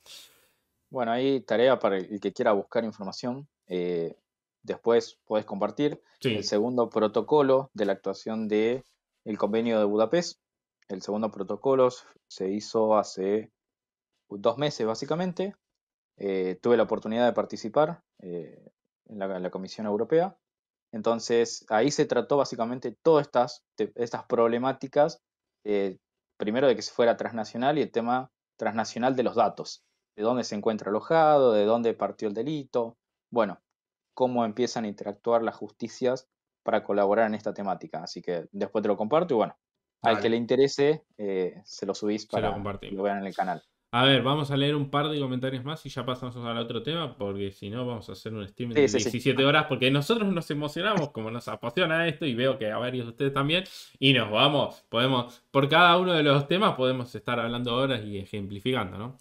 Bueno, ahí tarea para el que quiera buscar información. Eh, después puedes compartir el segundo protocolo de la actuación del el convenio de Budapest. El segundo protocolo se hizo hace dos meses básicamente. Eh, tuve la oportunidad de participar eh, en, la, Comisión Europea. Entonces, ahí se trató básicamente todas estas, estas problemáticas, primero de que se fuera transnacional y el tema transnacional de los datos de dónde se encuentra alojado, de dónde partió el delito, bueno, cómo empiezan a interactuar las justicias para colaborar en esta temática. Así que después te lo comparto y bueno, al que le interese, eh, se lo subís para que lo vean en el canal. A ver, vamos a leer un par de comentarios más y ya pasamos al otro tema, porque si no vamos a hacer un stream de 17 horas, porque nosotros nos emocionamos, como nos apasiona esto, y veo que a varios de ustedes también, y nos vamos, podemos, por cada uno de los temas podemos estar hablando horas y ejemplificando, ¿no?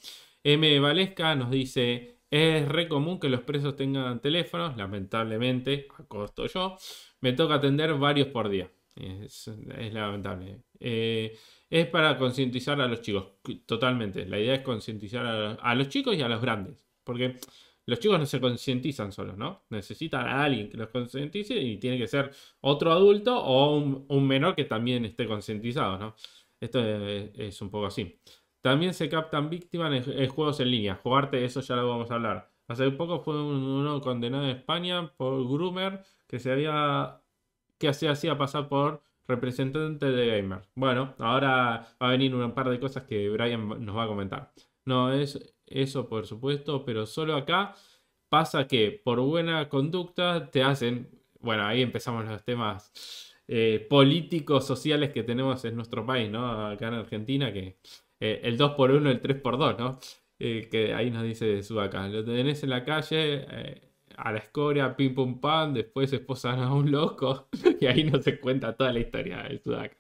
M. Valesca nos dice, es re común que los presos tengan teléfonos, lamentablemente, a costo yo, me toca atender varios por día. Es, lamentable. Eh, es para concientizar a los chicos, totalmente. La idea es concientizar a, los chicos y a los grandes, porque los chicos no se concientizan solos, ¿no? Necesitan a alguien que los concientice y tiene que ser otro adulto o un, menor que también esté concientizado, ¿no? Esto es un poco así. También se captan víctimas en, juegos en línea. Jugarte, eso ya lo vamos a hablar. Hace poco fue uno condenado en España por Groomer que se había que se hacía pasar por representante de gamer. Bueno, ahora va a venir un par de cosas que Brian nos va a comentar. No es eso, por supuesto, pero solo acá pasa que por buena conducta te hacen. Bueno, ahí empezamos los temas eh, políticos, sociales que tenemos en nuestro país, ¿no? Acá en Argentina, que eh, el 2x1, el 3x2, ¿no? Eh, que ahí nos dice Sudaca, lo tenés en la calle, eh, a la escoria, pim pum pam, después esposan a un loco y ahí nos se cuenta toda la historia de Sudaca.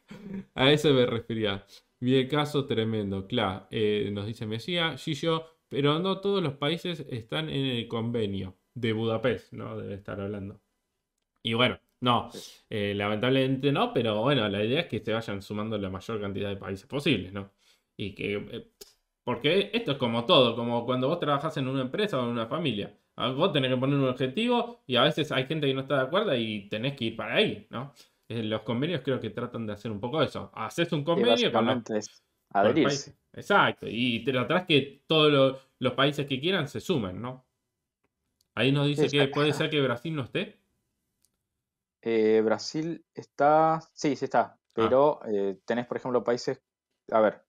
A eso me refería. Vi caso tremendo, claro, nos dice Mesía, yo pero no todos los países están en el convenio de Budapest, ¿no? Debe estar hablando. Y bueno, no, lamentablemente no, pero bueno, la idea es que se vayan sumando la mayor cantidad de países posibles, ¿no? Y que. Eh, porque esto es como todo, como cuando vos trabajás en una empresa o en una familia. Ah, vos tenés que poner un objetivo y a veces hay gente que no está de acuerdo y tenés que ir para ahí, ¿no? Eh, los convenios creo que tratan de hacer un poco eso. Haces un convenio y con es adherirse. Exacto, y tratás que todos los países que quieran se sumen, ¿no? Ahí nos dice que puede ser que Brasil no esté. Eh, Brasil está, sí, sí está, ah. pero tenés, por ejemplo, países, a ver,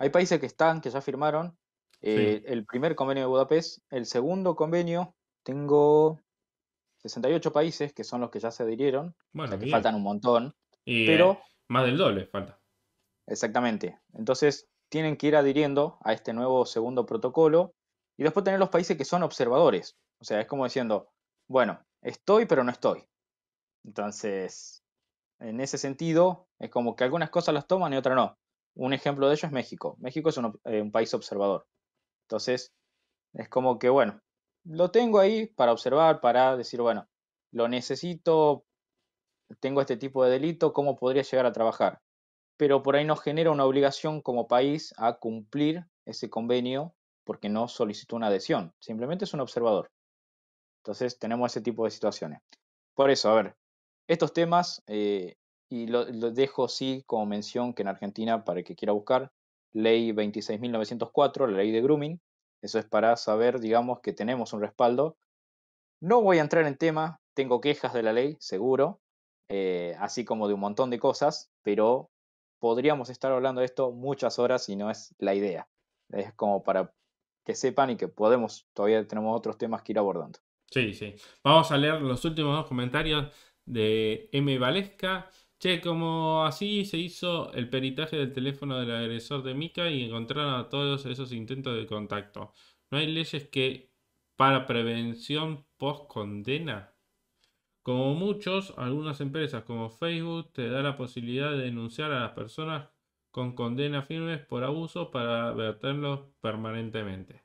hay países que están, que ya firmaron eh, el primer convenio de Budapest, el segundo convenio, tengo 68 países que son los que ya se adhirieron, bueno, que faltan un montón, eh, pero... más del doble falta. Exactamente. Entonces tienen que ir adhiriendo a este nuevo segundo protocolo y después tener los países que son observadores. O sea, es como diciendo, bueno, estoy pero no estoy. Entonces, en ese sentido, es como que algunas cosas las toman y otras no. Un ejemplo de ello es México. México es eh, un, país observador. Entonces, es como que, bueno, lo tengo ahí para observar, para decir, bueno, lo necesito, tengo este tipo de delito, ¿cómo podría llegar a trabajar? Pero por ahí nos genera una obligación como país a cumplir ese convenio porque no solicitó una adhesión, simplemente es un observador. Entonces tenemos ese tipo de situaciones. Por eso, a ver, estos temas eh, y lo, dejo sí como mención que en Argentina, para el que quiera buscar, ley 26.904, la ley de grooming. Eso es para saber, digamos, que tenemos un respaldo. No voy a entrar en tema, tengo quejas de la ley, seguro, eh, así como de un montón de cosas, pero podríamos estar hablando de esto muchas horas y no es la idea. Es como para que sepan y que podemos, todavía tenemos otros temas que ir abordando. Sí, sí. Vamos a leer los últimos dos comentarios de M. Valesca. Che, como así se hizo el peritaje del teléfono del agresor de Mika y encontraron a todos esos intentos de contacto. ¿No hay leyes que para prevención post condena? Como muchos, algunas empresas como Facebook te da la posibilidad de denunciar a las personas con condena firmes por abuso para verterlos permanentemente.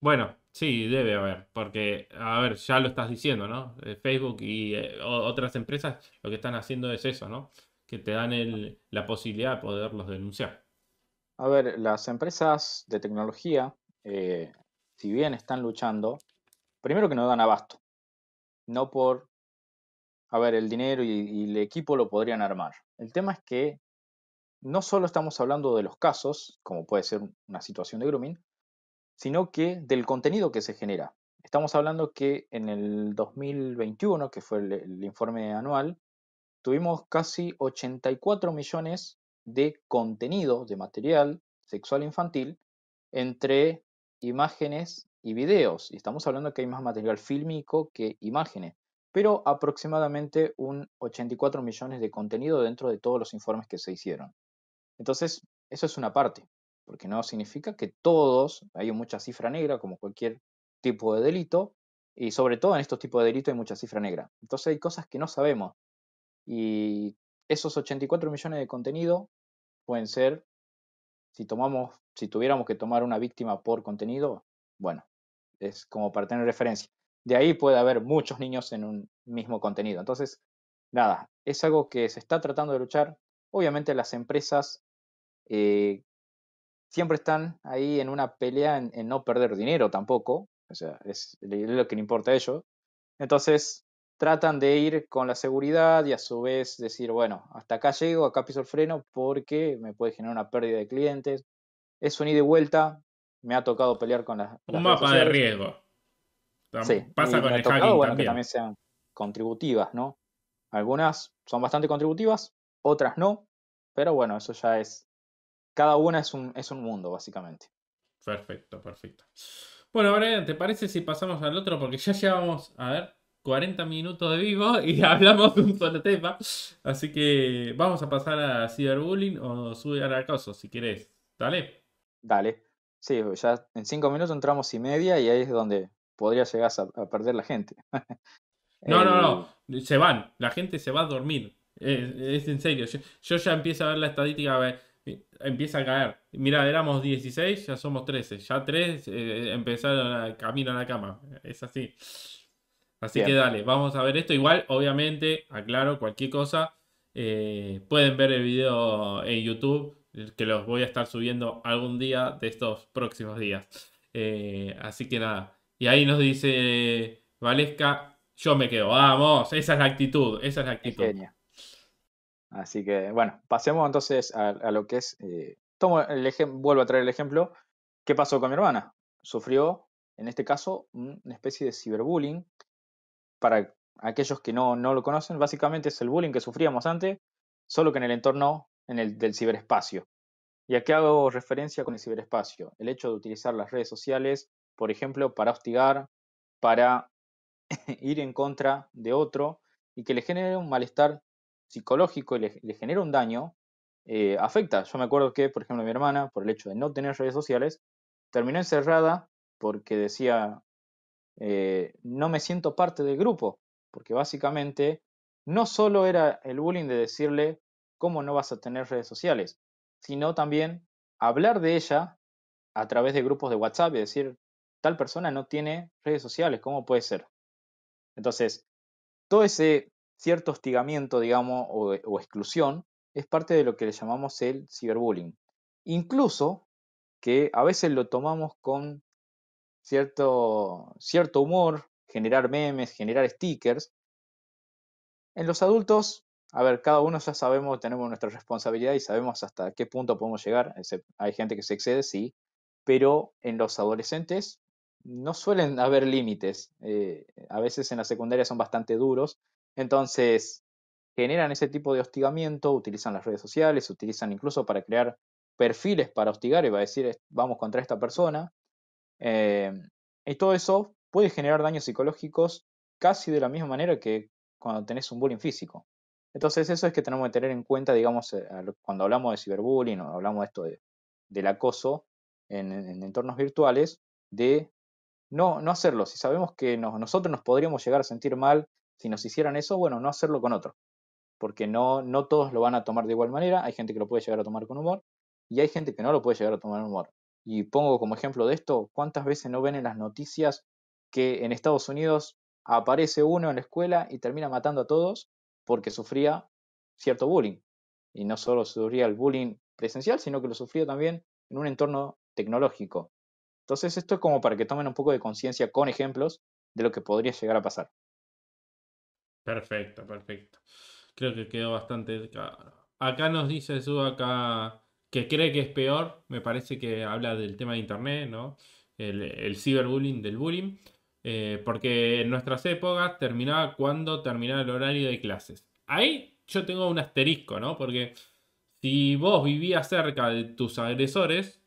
Bueno, Sí, debe haber, porque, a ver, ya lo estás diciendo, ¿no? Eh, Facebook y eh, otras empresas lo que están haciendo es eso, ¿no? Que te dan la posibilidad de poderlos denunciar. A ver, las empresas de tecnología, eh, si bien están luchando, primero que no dan abasto, no por, a ver, el dinero y, y el equipo lo podrían armar. El tema es que no solo estamos hablando de los casos, como puede ser una situación de grooming, sino que del contenido que se genera. Estamos hablando que en el 2021, que fue el, informe anual, tuvimos casi 84 millones de contenido, de material sexual infantil, entre imágenes y videos. Y estamos hablando que hay más material fílmico que imágenes, pero aproximadamente un 84 millones de contenido dentro de todos los informes que se hicieron. Entonces, eso es una parte porque no significa que todos, hay mucha cifra negra, como cualquier tipo de delito, y sobre todo en estos tipos de delitos hay mucha cifra negra. Entonces hay cosas que no sabemos. Y esos 84 millones de contenido pueden ser, si tomamos, si tuviéramos que tomar una víctima por contenido, bueno, es como para tener referencia. De ahí puede haber muchos niños en un mismo contenido. Entonces, nada, es algo que se está tratando de luchar. Obviamente las empresas eh, siempre están ahí en una pelea en, no perder dinero tampoco, o sea, es, lo que le importa a ellos. Entonces, tratan de ir con la seguridad y a su vez decir, bueno, hasta acá llego, acá piso el freno porque me puede generar una pérdida de clientes. Es un ida y vuelta, me ha tocado pelear con las... Un mapa de riesgo. Sí, pasa con el ha que también sean contributivas, ¿no? Algunas son bastante contributivas, otras no, pero bueno, eso ya es cada una es un, es un mundo, básicamente. Perfecto, perfecto. Bueno, Brian, ¿te parece si pasamos al otro? Porque ya llevamos, a ver, 40 minutos de vivo y hablamos de un solo tema. Así que vamos a pasar a ciberbullying o a caso si querés. Dale. Dale. Sí, ya en 5 minutos entramos y media y ahí es donde podría llegar a, perder la gente. no, no, no. Se van. La gente se va a dormir. Es, en serio. Yo, yo, ya empiezo a ver la estadística. A ver, empieza a caer. Mira, éramos 16, ya somos 13. Ya 3 eh, empezaron a camino a la cama. Es así. Así que dale, vamos a ver esto. Igual, obviamente, aclaro, cualquier cosa. Eh, pueden ver el video en YouTube, que los voy a estar subiendo algún día de estos próximos días. Eh, así que nada. Y ahí nos dice Valesca, yo me quedo. Vamos, esa es la actitud, esa es la actitud. Así que, bueno, pasemos entonces a, lo que es. Eh, tomo el vuelvo a traer el ejemplo. ¿Qué pasó con mi hermana? Sufrió, en este caso, una especie de ciberbullying. Para aquellos que no, lo conocen, básicamente es el bullying que sufríamos antes, solo que en el entorno en el, del ciberespacio. ¿Y a qué hago referencia con el ciberespacio? El hecho de utilizar las redes sociales, por ejemplo, para hostigar, para ir en contra de otro y que le genere un malestar psicológico y le, genera un daño, eh, afecta. Yo me acuerdo que, por ejemplo, mi hermana, por el hecho de no tener redes sociales, terminó encerrada porque decía, eh, no me siento parte del grupo, porque básicamente no solo era el bullying de decirle cómo no vas a tener redes sociales, sino también hablar de ella a través de grupos de WhatsApp y decir, tal persona no tiene redes sociales, ¿cómo puede ser? Entonces, todo ese Cierto hostigamiento, digamos, e, o, exclusión es parte de lo que le llamamos el ciberbullying. Incluso que a veces lo tomamos con cierto, cierto humor, generar memes, generar stickers. En los adultos, a ver, cada uno ya sabemos, tenemos nuestra responsabilidad y sabemos hasta qué punto podemos llegar. Hay gente que se excede, sí, pero en los adolescentes no suelen haber límites. Eh, a veces en la secundaria son bastante duros entonces, generan ese tipo de hostigamiento, utilizan las redes sociales, utilizan incluso para crear perfiles para hostigar y va a decir vamos contra esta persona. Eh, y todo eso puede generar daños psicológicos casi de la misma manera que cuando tenés un bullying físico. Entonces eso es que tenemos que tener en cuenta, digamos, eh, cuando hablamos de ciberbullying o hablamos de esto del acoso en, entornos virtuales, de no, no hacerlo. Si sabemos que nosotros nos podríamos llegar a sentir mal si nos hicieran eso, bueno, no hacerlo con otro, porque no, no todos lo van a tomar de igual manera, hay gente que lo puede llegar a tomar con humor y hay gente que no lo puede llegar a tomar con humor. Y pongo como ejemplo de esto, ¿cuántas veces no ven en las noticias que en Estados Unidos aparece uno en la escuela y termina matando a todos porque sufría cierto bullying? Y no solo sufría el bullying presencial, sino que lo sufría también en un entorno tecnológico. Entonces esto es como para que tomen un poco de conciencia con ejemplos de lo que podría llegar a pasar. Perfecto, perfecto. Creo que quedó bastante claro. Acá nos dice acá que cree que es peor. Me parece que habla del tema de internet, ¿no? El, ciberbullying del bullying. Eh, porque en nuestras épocas terminaba cuando terminaba el horario de clases. Ahí yo tengo un asterisco, ¿no? Porque si vos vivías cerca de tus agresores,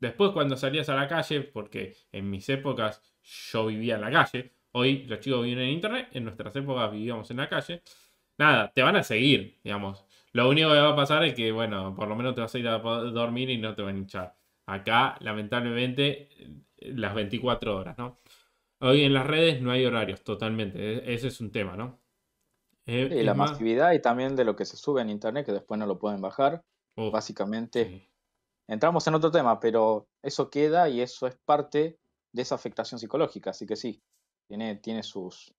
después cuando salías a la calle, porque en mis épocas yo vivía en la calle, Hoy los chicos viven en internet, en nuestras épocas vivíamos en la calle. Nada, te van a seguir, digamos. Lo único que va a pasar es que, bueno, por lo menos te vas a ir a dormir y no te van a hinchar. Acá, lamentablemente, las 24 horas, ¿no? Hoy en las redes no hay horarios, totalmente. E-, ese es un tema, ¿no? Eh, la masividad y también de lo que se sube en internet, que después no lo pueden bajar. Básicamente, entramos en otro tema, pero eso queda y eso es parte de esa afectación psicológica, así que sí. Tiene, sus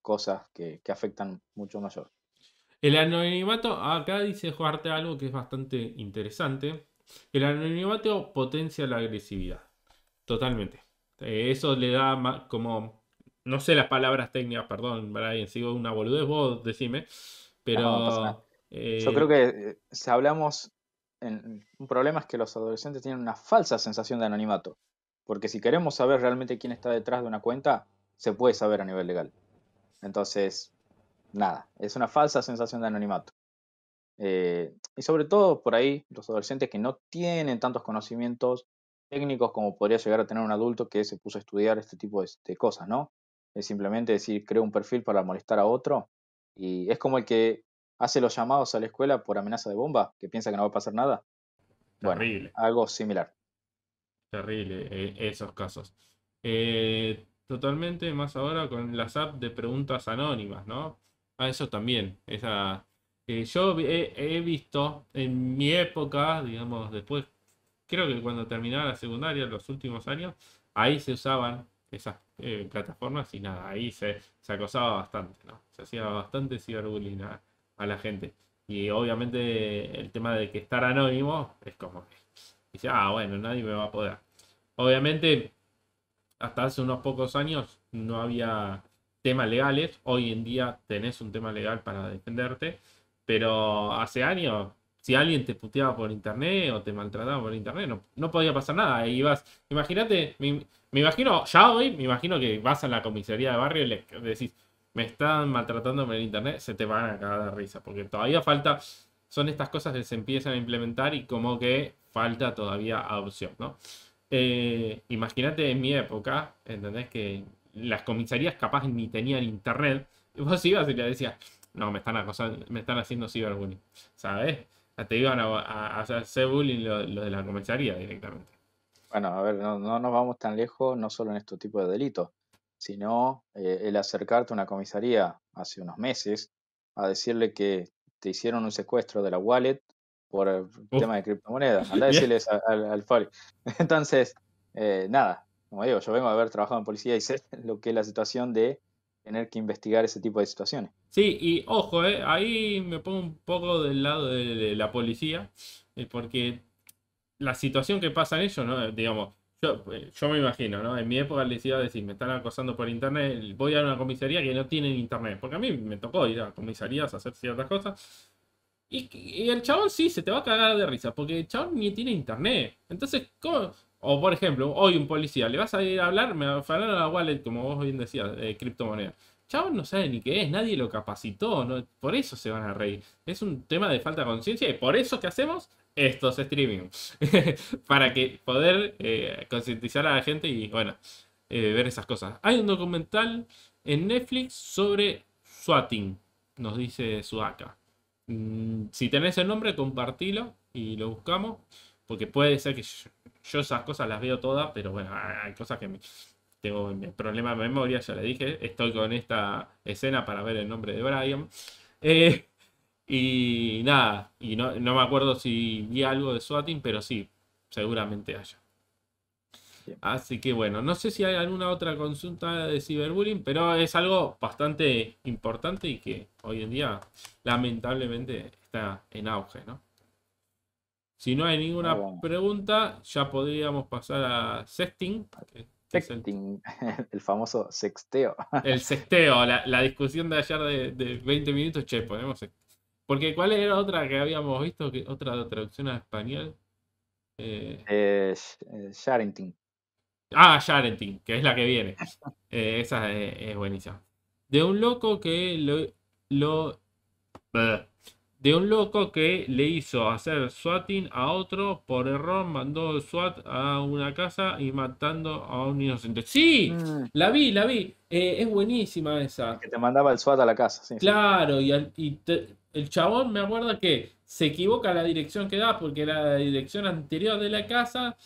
cosas que, afectan mucho mayor. El anonimato, acá dice Jugarte algo que es bastante interesante. El anonimato potencia la agresividad. Totalmente. Eh, eso le da como. No sé las palabras técnicas, perdón, Brian, sigo una boludez, vos decime. Pero. Eh, Yo creo que eh, si hablamos. En, un problema es que los adolescentes tienen una falsa sensación de anonimato. Porque si queremos saber realmente quién está detrás de una cuenta, se puede saber a nivel legal. Entonces, nada, es una falsa sensación de anonimato. Eh, y sobre todo por ahí, los adolescentes que no tienen tantos conocimientos técnicos como podría llegar a tener un adulto que se puso a estudiar este tipo de, cosas, ¿no? Es simplemente decir, creo un perfil para molestar a otro. Y es como el que hace los llamados a la escuela por amenaza de bomba, que piensa que no va a pasar nada. Terrible. Bueno, algo similar. Terrible eh, esos casos. Eh, Totalmente, más ahora con las app de preguntas anónimas, ¿no? a ah, eso también, esa... Eh, yo he, visto en mi época, digamos, después, creo que cuando terminaba la secundaria, los últimos años, ahí se usaban esas eh, plataformas y nada, ahí se, acosaba bastante, ¿no? Se hacía bastante ciberbullying a, la gente. Y obviamente el tema de que estar anónimo es como que dice, ah, bueno, nadie me va a poder. Obviamente hasta hace unos pocos años no había temas legales. Hoy en día tenés un tema legal para defenderte. Pero hace años, si alguien te puteaba por internet o te maltrataba por internet, no, podía pasar nada. Y imagínate, me, imagino, ya hoy, me imagino que vas a la comisaría de barrio y le decís, me están maltratando por internet, se te van a cagar de risa. Porque todavía falta, son estas cosas que se empiezan a implementar y como que falta todavía adopción, ¿no? Eh, imagínate en mi época, ¿entendés? Que las comisarías capaz ni tenían internet. vos ibas y le decías, no, me están me están haciendo ciberbullying, ¿sabes? Ah, te iban a, hacer bullying lo, de la comisaría directamente. Bueno, a ver, no, nos vamos tan lejos, no solo en este tipo de delitos, sino eh, el acercarte a una comisaría hace unos meses a decirle que te hicieron un secuestro de la wallet por el tema de criptomonedas. Anda a decirles al, al Entonces, eh, nada, como digo, yo vengo de haber trabajado en policía y sé lo que es la situación de tener que investigar ese tipo de situaciones. Sí, y ojo, eh, ahí me pongo un poco del lado de, la policía, eh, porque la situación que pasa en ellos, ¿no? digamos, yo, yo, me imagino, ¿no? En mi época les iba a decir, me están acosando por internet, voy a una comisaría que no tienen internet, porque a mí me tocó ir a comisarías a hacer ciertas cosas, y, el chabón sí, se te va a cagar de risa, porque el chabón ni tiene internet. Entonces, ¿cómo? O por ejemplo, hoy un policía, le vas a ir a hablar, me a la wallet, como vos bien decías, de criptomoneda. Chabón no sabe ni qué es, nadie lo capacitó, no, por eso se van a reír. Es un tema de falta de conciencia y por eso que hacemos estos streaming. Para que poder eh, concientizar a la gente y bueno, eh, ver esas cosas. Hay un documental en Netflix sobre swatting, nos dice Sudaka. Mm, si tenés el nombre, compartilo y lo buscamos. Porque puede ser que yo, esas cosas las veo todas, pero bueno, hay cosas que me, tengo problema de memoria, ya le dije. Estoy con esta escena para ver el nombre de Brian. Eh, y nada, y no, no, me acuerdo si vi algo de Swatting, pero sí, seguramente haya. Así que bueno, no sé si hay alguna otra consulta de ciberbullying, pero es algo bastante importante y que hoy en día lamentablemente está en auge, Si no hay ninguna ah, pregunta, ya podríamos pasar a sexting. sexting, el, famoso sexteo. El sexteo, la, discusión de ayer de, 20 minutos, che, ponemos Porque ¿cuál era otra que habíamos visto? otra traducción a español. Eh, eh, eh, sharenting. Ah, Sharenting, que es la que viene. Eh, esa es, buenísima. De un loco que lo, de un loco que le hizo hacer swatting a otro por error mandó el SWAT a una casa y matando a un inocente. Sí, mm. la vi, la vi. Eh, es buenísima esa. Que te mandaba el SWAT a la casa. Sí, claro, y, el chabón me acuerda que se equivoca la dirección que da porque la dirección anterior de la casa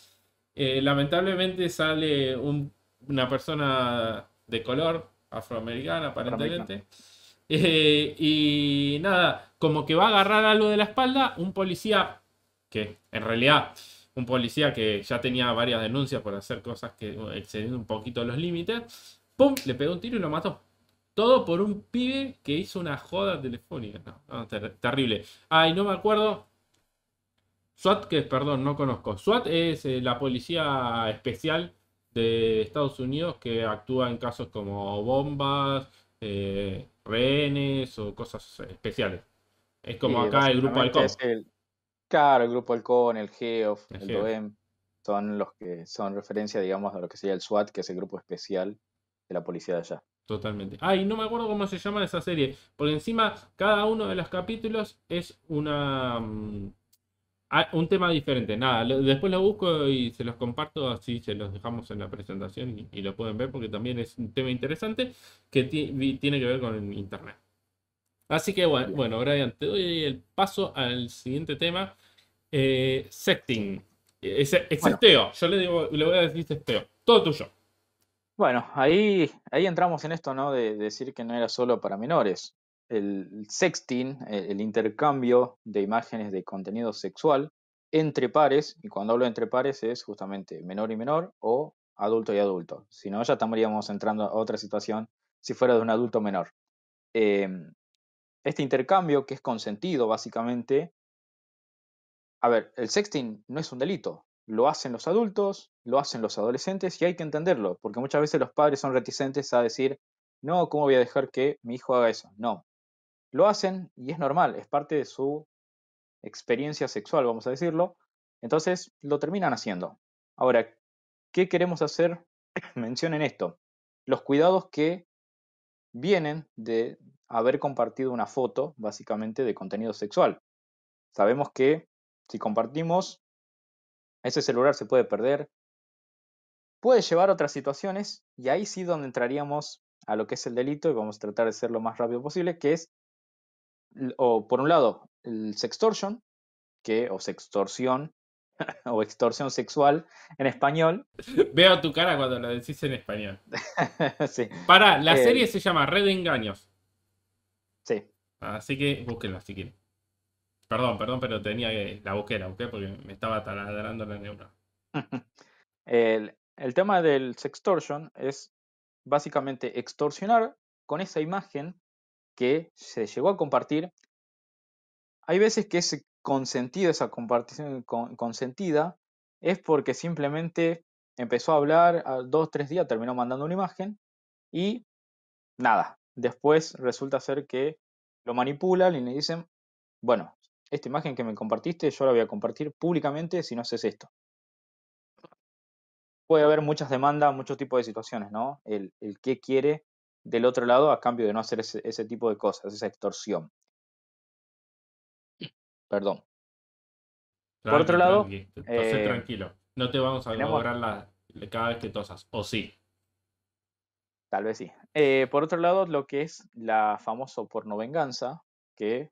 eh, lamentablemente sale una persona de color, afroamericana aparentemente. Eh, y nada, como que va a agarrar algo de la espalda, un policía, que en realidad un policía que ya tenía varias denuncias por hacer cosas que excediendo un poquito los límites, ¡pum! Le pegó un tiro y lo mató. Todo por un pibe que hizo una joda telefónica. terrible. Ay, no me acuerdo SWAT, que perdón, no conozco. SWAT es eh, la policía especial de Estados Unidos que actúa en casos como bombas, eh, rehenes o cosas especiales. Es como acá el grupo Halcón. El, claro, el grupo Halcón, el GEOF, el, DOEM, e son los que son referencia, digamos, a lo que sería el SWAT, que es el grupo especial de la policía de allá. Totalmente. Ay no me acuerdo cómo se llama esa serie. Por encima, cada uno de los capítulos es una. Mm, Ah, un tema diferente, nada, después lo busco y se los comparto, así se los dejamos en la presentación y, lo pueden ver porque también es un tema interesante que tiene que ver con Internet. Así que bueno, bueno, Brian, te doy el paso al siguiente tema, eh, Secting. Es, yo le, digo, le voy a decir sexteo todo tuyo. Bueno, ahí, ahí entramos en esto, ¿no? de decir que no era solo para menores el sexting, eh, el intercambio de imágenes de contenido sexual entre pares, y cuando hablo entre pares es justamente menor y menor o adulto y adulto. Si no, ya estaríamos entrando a otra situación si fuera de un adulto menor. Em, este intercambio que es consentido básicamente, a ver, el sexting no es un delito, lo hacen los adultos, lo hacen los adolescentes y hay que entenderlo, porque muchas veces los padres son reticentes a decir, no, ¿cómo voy a dejar que mi hijo haga eso? No, lo hacen y es normal, es parte de su experiencia sexual, vamos a decirlo. Entonces lo terminan haciendo. Ahora, ¿qué queremos hacer? Mencionen esto. Los cuidados que vienen de haber compartido una foto, básicamente, de contenido sexual. Sabemos que si compartimos, ese celular se puede perder, puede llevar a otras situaciones, y ahí sí donde entraríamos a lo que es el delito, y vamos a tratar de ser lo más rápido posible, que es o por un lado, el sextortion, que, o sextorsión, o extorsión sexual en español. Veo tu cara cuando lo decís en español. Para, la eh, serie se llama Red de Engaños. Sí. Así que búsquenla si quieren. Perdón, perdón, pero tenía que. La boquera, la porque me estaba taladrando la neurona. el, el tema del sextortion es básicamente extorsionar con esa imagen que se llegó a compartir, hay veces que ese consentido, esa compartición consentida, es porque simplemente empezó a hablar, a dos, tres días terminó mandando una imagen y nada, después resulta ser que lo manipulan y le dicen, bueno, esta imagen que me compartiste yo la voy a compartir públicamente si no haces esto. Puede haber muchas demandas, muchos tipos de situaciones, ¿no? El, que qué quiere del otro lado a cambio de no hacer ese, tipo de cosas, esa extorsión. Perdón. Por otro lado, Entonces, eh, tranquilo, no te vamos a tenemos... cada vez que tosas, o sí. Tal vez sí. Eh, por otro lado, lo que es la famosa porno venganza, que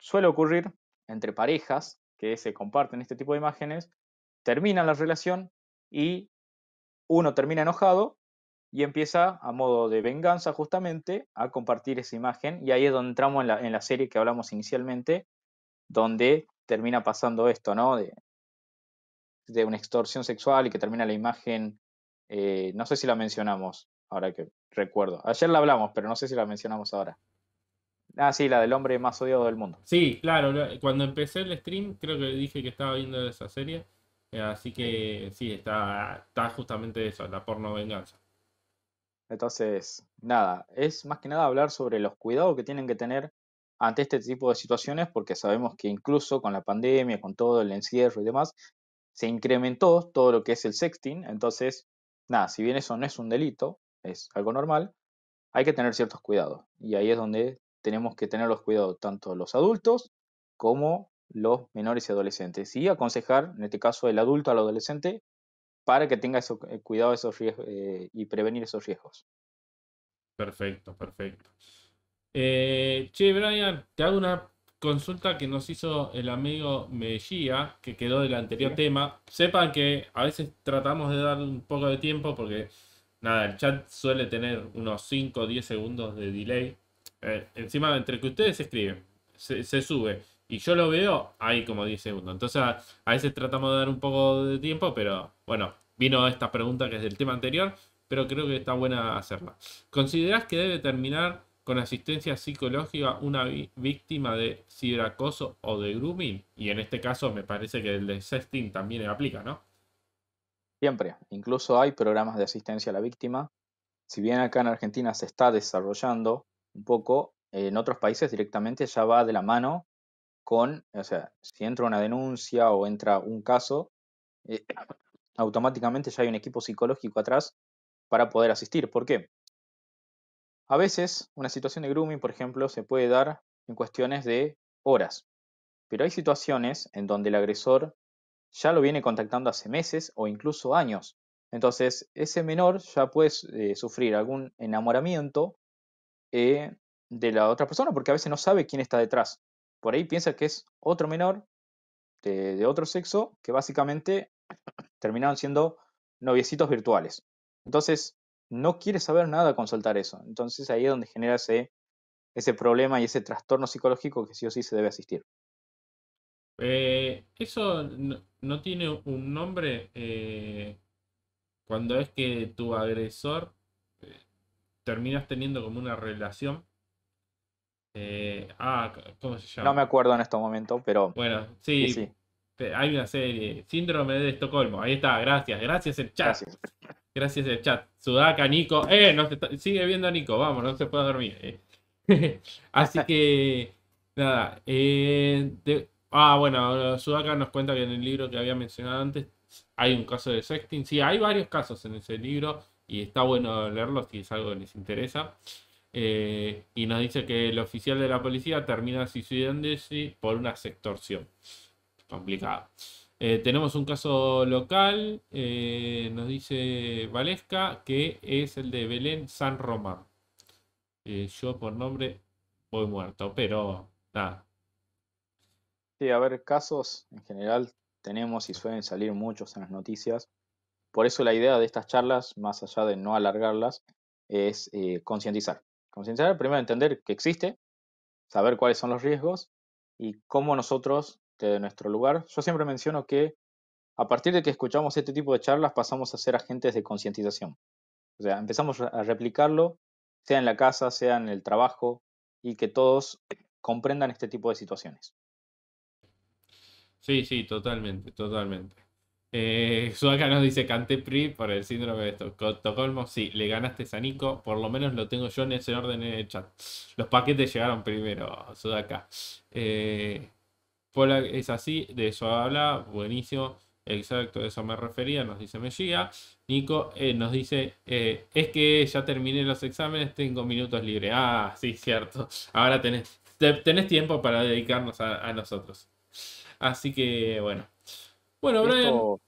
suele ocurrir entre parejas que se comparten este tipo de imágenes, terminan la relación y uno termina enojado y empieza a modo de venganza justamente a compartir esa imagen y ahí es donde entramos en la, serie que hablamos inicialmente, donde termina pasando esto, ¿no? De, de una extorsión sexual y que termina la imagen, eh, no sé si la mencionamos, ahora que recuerdo, ayer la hablamos, pero no sé si la mencionamos ahora. Ah, sí, la del hombre más odiado del mundo. Sí, claro, cuando empecé el stream creo que dije que estaba viendo esa serie, eh, así que sí, está, está justamente eso, la porno venganza. Entonces, nada, es más que nada hablar sobre los cuidados que tienen que tener ante este tipo de situaciones, porque sabemos que incluso con la pandemia, con todo el encierro y demás, se incrementó todo lo que es el sexting. Entonces, nada, si bien eso no es un delito, es algo normal, hay que tener ciertos cuidados. Y ahí es donde tenemos que tener los cuidados tanto los adultos como los menores y adolescentes. Y aconsejar, en este caso, el adulto al adolescente para que tenga eso, eh, cuidado esos riesgos eh, y prevenir esos riesgos. Perfecto, perfecto. Eh, che, Brian, te hago una consulta que nos hizo el amigo Mejía, que quedó del anterior tema. Sepan que a veces tratamos de dar un poco de tiempo porque, nada, el chat suele tener unos 5 o 10 segundos de delay. encima, entre que ustedes escriben, se sube y yo lo veo ahí como 10 segundos. Entonces a, veces tratamos de dar un poco de tiempo, pero bueno, vino esta pregunta que es del tema anterior, pero creo que está buena hacerla. ¿Considerás que debe terminar con asistencia psicológica una víctima de ciberacoso o de grooming? Y en este caso me parece que el de sexting también aplica, ¿no? Siempre. Incluso hay programas de asistencia a la víctima. Si bien acá en Argentina se está desarrollando un poco, en otros países directamente ya va de la mano con, o sea, si entra una denuncia o entra un caso, eh, automáticamente ya hay un equipo psicológico atrás para poder asistir. ¿Por qué? A veces una situación de grooming, por ejemplo, se puede dar en cuestiones de horas, pero hay situaciones en donde el agresor ya lo viene contactando hace meses o incluso años. Entonces, ese menor ya puede eh, sufrir algún enamoramiento eh, de la otra persona porque a veces no sabe quién está detrás por ahí piensa que es otro menor de, otro sexo que básicamente terminaron siendo noviecitos virtuales. Entonces, no quiere saber nada consultar eso. Entonces ahí es donde genera ese, problema y ese trastorno psicológico que sí o sí se debe asistir. Eh, eso no, tiene un nombre eh, cuando es que tu agresor eh, terminas teniendo como una relación eh, ah, No me acuerdo en este momento pero. Bueno, sí, Hay una serie. Síndrome de Estocolmo. Ahí está, gracias. Gracias el chat. Gracias, el chat. Sudaka, Nico. Eh, sigue viendo a Nico. Vamos, no se puede dormir. Eh. Así que. nada. Eh, ah, bueno, Sudaka nos cuenta que en el libro que había mencionado antes hay un caso de sexting. Sí, hay varios casos en ese libro y está bueno leerlos si es algo que les interesa. Eh, y nos dice que el oficial de la policía termina suicidándose por una extorsión. Complicado. Eh, tenemos un caso local, eh, nos dice Valesca, que es el de Belén San Román. yo por nombre voy muerto, pero nada. Sí, a ver, casos en general tenemos y suelen salir muchos en las noticias. Por eso la idea de estas charlas, más allá de no alargarlas, es concientizar. Concienciar, primero entender que existe, saber cuáles son los riesgos y cómo nosotros, desde nuestro lugar, yo siempre menciono que a partir de que escuchamos este tipo de charlas pasamos a ser agentes de concientización. O sea, empezamos a replicarlo, sea en la casa, sea en el trabajo, y que todos comprendan este tipo de situaciones. Sí, sí, totalmente, totalmente. Eh, nos dice PRI por el síndrome de Estocolmo. Sí, le ganaste a Nico Por lo menos lo tengo yo en ese orden en el chat. Los paquetes llegaron primero, Sudaka. Eh, es así, de eso habla. Buenísimo. Exacto, de eso me refería, nos dice Mejía. Nico eh, nos dice, eh, es que ya terminé los exámenes, tengo minutos libres. Ah, sí, cierto. Ahora tenés, tenés tiempo para dedicarnos a nosotros. Así que, bueno, bueno, Brian. Esto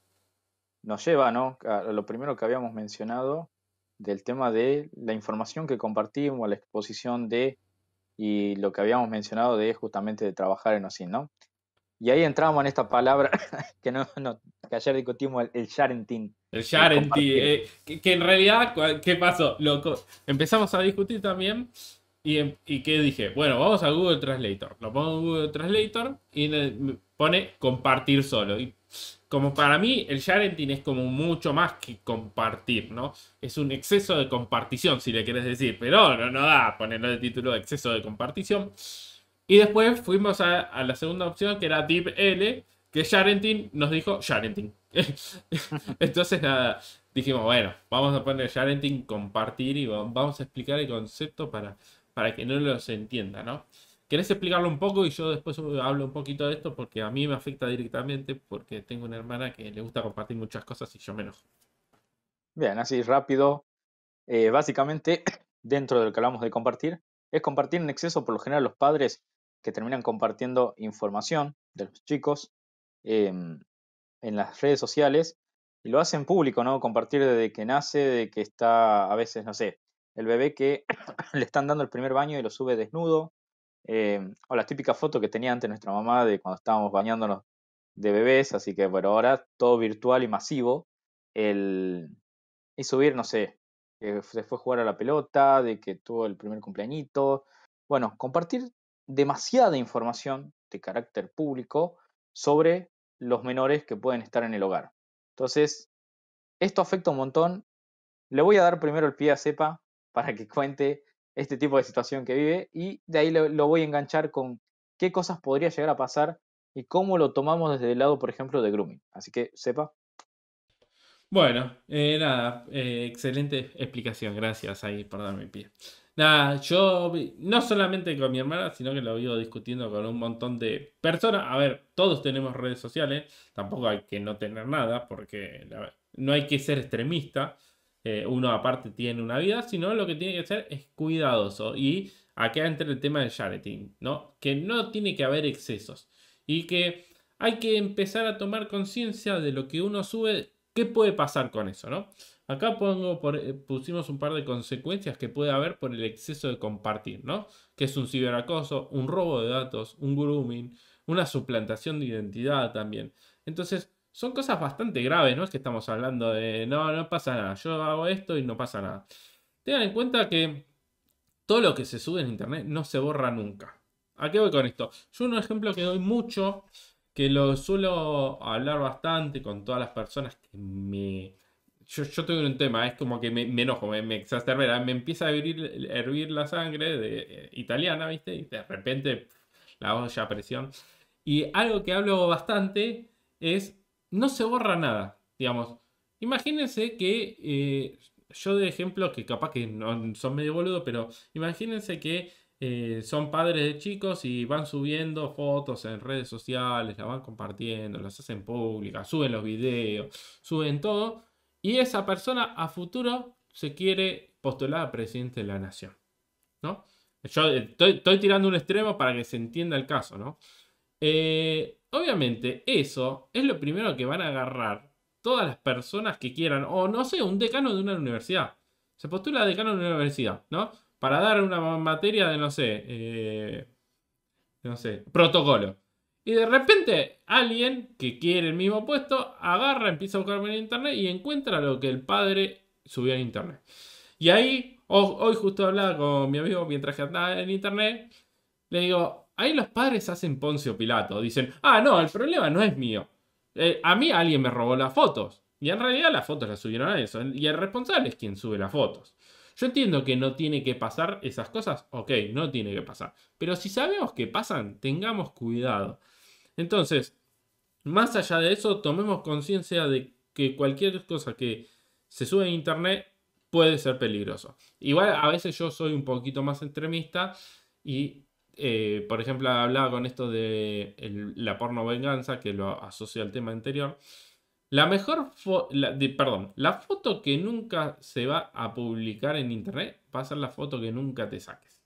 nos lleva, ¿no? A lo primero que habíamos mencionado del tema de la información que compartimos, la exposición de y lo que habíamos mencionado de justamente de trabajar en OSIN, ¿no? Y ahí entramos en esta palabra que, no, ayer discutimos, el, el El sharenting, eh, que, en realidad, ¿qué pasó? Loco, empezamos a discutir también y, em, y que dije, bueno, vamos a Google Translator. Lo pongo en Google Translator y pone compartir solo. Y como para mí, el sharenting es como mucho más que compartir, ¿no? Es un exceso de compartición, si le querés decir, pero no, no da ponerlo el título de exceso de compartición. Y después fuimos a, la segunda opción, que era L, que sharenting nos dijo sharenting. Entonces, nada, dijimos, bueno, vamos a poner sharenting, compartir y vamos a explicar el concepto para, para que no los entienda, ¿no? ¿Querés explicarlo un poco? Y yo después hablo un poquito de esto porque a mí me afecta directamente porque tengo una hermana que le gusta compartir muchas cosas y yo menos. Bien, así rápido. Eh, básicamente, dentro de lo que hablamos de compartir, es compartir en exceso por lo general los padres que terminan compartiendo información de los chicos em, en las redes sociales y lo hacen público, ¿no? Compartir desde que nace, de que está a veces, no sé, el bebé que le están dando el primer baño y lo sube desnudo, Em, o las típicas fotos que tenía antes nuestra mamá de cuando estábamos bañándonos de bebés, así que bueno, ahora todo virtual y masivo. El, y subir, no sé, que eh, se fue a jugar a la pelota, de que tuvo el primer cumpleañito. Bueno, compartir demasiada información de carácter público sobre los menores que pueden estar en el hogar. Entonces, esto afecta un montón. Le voy a dar primero el pie a Cepa para que cuente este tipo de situación que vive y de ahí lo, voy a enganchar con qué cosas podría llegar a pasar y cómo lo tomamos desde el lado, por ejemplo, de grooming. Así que sepa. Bueno, eh, nada, eh, excelente explicación, gracias ahí por darme pie. Nada, yo no solamente con mi hermana, sino que lo vivo discutiendo con un montón de personas. A ver, todos tenemos redes sociales, tampoco hay que no tener nada, porque no hay que ser extremista. Eh, uno aparte tiene una vida, sino lo que tiene que hacer es cuidadoso. Y acá entra el tema del sharing, ¿no? Que no tiene que haber excesos y que hay que empezar a tomar conciencia de lo que uno sube, qué puede pasar con eso, ¿no? Acá pongo eh, pusimos un par de consecuencias que puede haber por el exceso de compartir, ¿no? Que es un ciberacoso, un robo de datos, un grooming, una suplantación de identidad también. Entonces, son cosas bastante graves, no es que estamos hablando de, no, no pasa nada, yo hago esto y no pasa nada. Tengan en cuenta que todo lo que se sube en Internet no se borra nunca. ¿A qué voy con esto? Yo un ejemplo que doy mucho, que lo suelo hablar bastante con todas las personas que me... Yo, tengo un tema, es como que me, enojo, me, me empieza a hervir, la sangre de, eh, italiana, ¿viste? Y de repente la voz a presión. Y algo que hablo bastante es no se borra nada, digamos. Imagínense que eh, yo de ejemplo, que capaz que son medio boludo, pero imagínense que eh, son padres de chicos y van subiendo fotos en redes sociales, las van compartiendo, las hacen públicas, suben los videos, suben todo, y esa persona a futuro se quiere postular a presidente de la nación, ¿no? Yo estoy, estoy tirando un extremo para que se entienda el caso, ¿no? Eh, obviamente eso es lo primero que van a agarrar todas las personas que quieran, o no sé, un decano de una universidad. Se postula decano de una universidad, ¿no? Para dar una materia de, no sé, eh, no sé, protocolo. Y de repente alguien que quiere el mismo puesto agarra, empieza a buscarme en internet y encuentra lo que el padre subió en internet. Y ahí, hoy justo hablaba con mi amigo mientras que andaba en internet, le digo, Ahí los padres hacen Poncio Pilato. Dicen, ah, no, el problema no es mío. Eh, a mí alguien me robó las fotos. Y en realidad las fotos las subieron a eso. Y el responsable es quien sube las fotos. Yo entiendo que no tiene que pasar esas cosas. Ok, no tiene que pasar. Pero si sabemos que pasan, tengamos cuidado. Entonces, más allá de eso, tomemos conciencia de que cualquier cosa que se sube a internet puede ser peligroso. Igual a veces yo soy un poquito más extremista y eh, por ejemplo, hablaba con esto de la porno venganza, que lo asocia al tema anterior. La mejor la, perdón, la foto que nunca se va a publicar en internet va a ser la foto que nunca te saques.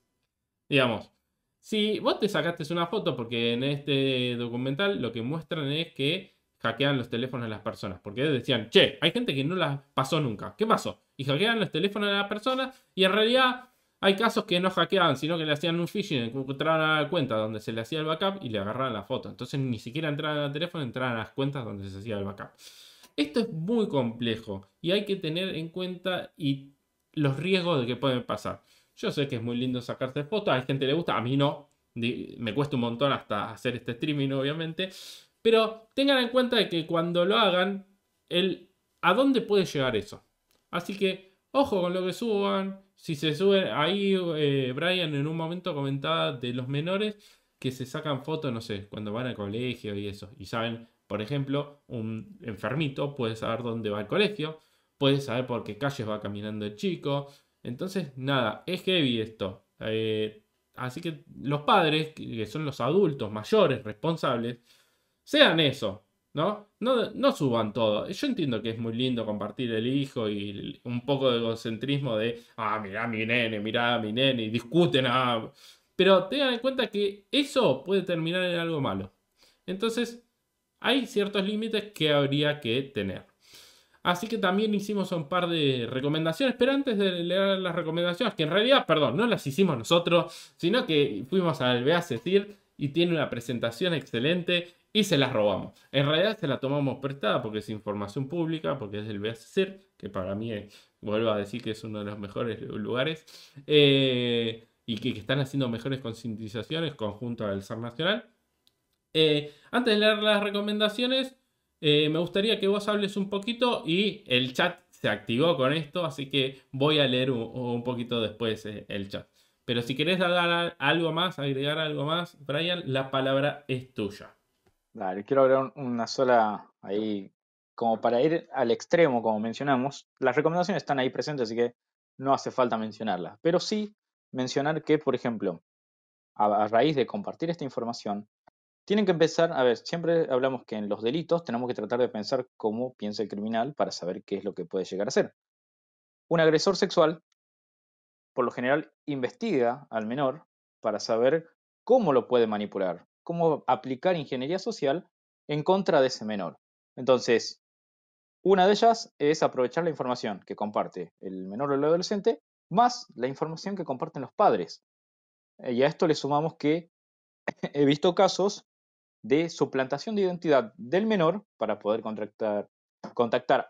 Digamos, si vos te sacaste una foto, porque en este documental lo que muestran es que hackean los teléfonos de las personas, porque decían, che, hay gente que no las pasó nunca, ¿qué pasó? Y hackean los teléfonos de las personas y en realidad hay casos que no hackeaban, sino que le hacían un phishing, entraban a la cuenta donde se le hacía el backup y le agarraban la foto. Entonces ni siquiera entraban al teléfono, entraban a las cuentas donde se hacía el backup. Esto es muy complejo y hay que tener en cuenta y los riesgos de que pueden pasar. Yo sé que es muy lindo sacarse fotos, a gente le gusta, a mí no. Me cuesta un montón hasta hacer este streaming, obviamente. Pero tengan en cuenta que cuando lo hagan, el, a dónde puede llegar eso. Así que ojo con lo que suban, si se suben, ahí eh, Brian en un momento comentaba de los menores que se sacan fotos, no sé, cuando van al colegio y eso. Y saben, por ejemplo, un enfermito puede saber dónde va al colegio, puede saber por qué calles va caminando el chico. Entonces, nada, es heavy esto. Eh, así que los padres, que son los adultos mayores responsables, sean eso. ¿no? No, suban todo. Yo entiendo que es muy lindo compartir el hijo y un poco de egocentrismo de, ah, mirá mi nene, mirá mi nene, y discuten, ah. Pero tengan en cuenta que eso puede terminar en algo malo. Entonces, hay ciertos límites que habría que tener. Así que también hicimos un par de recomendaciones, pero antes de leer las recomendaciones, que en realidad, perdón, no las hicimos nosotros, sino que fuimos al BASETIR y tiene una presentación excelente y se las robamos. En realidad se la tomamos prestada porque es información pública, porque es el BASCER, que para mí, vuelvo a decir que es uno de los mejores lugares, eh, y que, están haciendo mejores concientizaciones conjunto al SAR Nacional. Eh, antes de leer las recomendaciones, eh, me gustaría que vos hables un poquito y el chat se activó con esto, así que voy a leer un, un poquito después el chat. Pero si querés dar algo más, agregar algo más, Brian, la palabra es tuya. Vale, quiero hablar una sola ahí, como para ir al extremo, como mencionamos. Las recomendaciones están ahí presentes, así que no hace falta mencionarlas. Pero sí mencionar que, por ejemplo, a, raíz de compartir esta información, tienen que empezar, a ver, siempre hablamos que en los delitos tenemos que tratar de pensar cómo piensa el criminal para saber qué es lo que puede llegar a ser. Un agresor sexual, por lo general, investiga al menor para saber cómo lo puede manipular, cómo aplicar ingeniería social en contra de ese menor. Entonces, una de ellas es aprovechar la información que comparte el menor o el adolescente, más la información que comparten los padres. Y a esto le sumamos que he visto casos de suplantación de identidad del menor para poder contactar,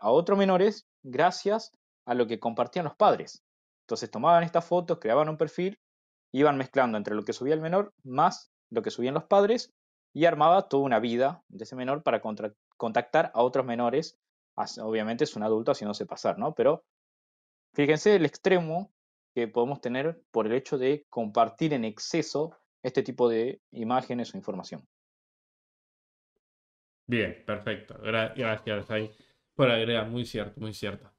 a otros menores gracias a lo que compartían los padres. Entonces tomaban estas fotos, creaban un perfil, iban mezclando entre lo que subía el menor más lo que subían los padres y armaba toda una vida de ese menor para contactar a otros menores. Obviamente es un adulto haciéndose pasar, ¿no? Pero fíjense el extremo que podemos tener por el hecho de compartir en exceso este tipo de imágenes o información. Bien, perfecto. gracias, por agregar. Muy cierto, muy cierto.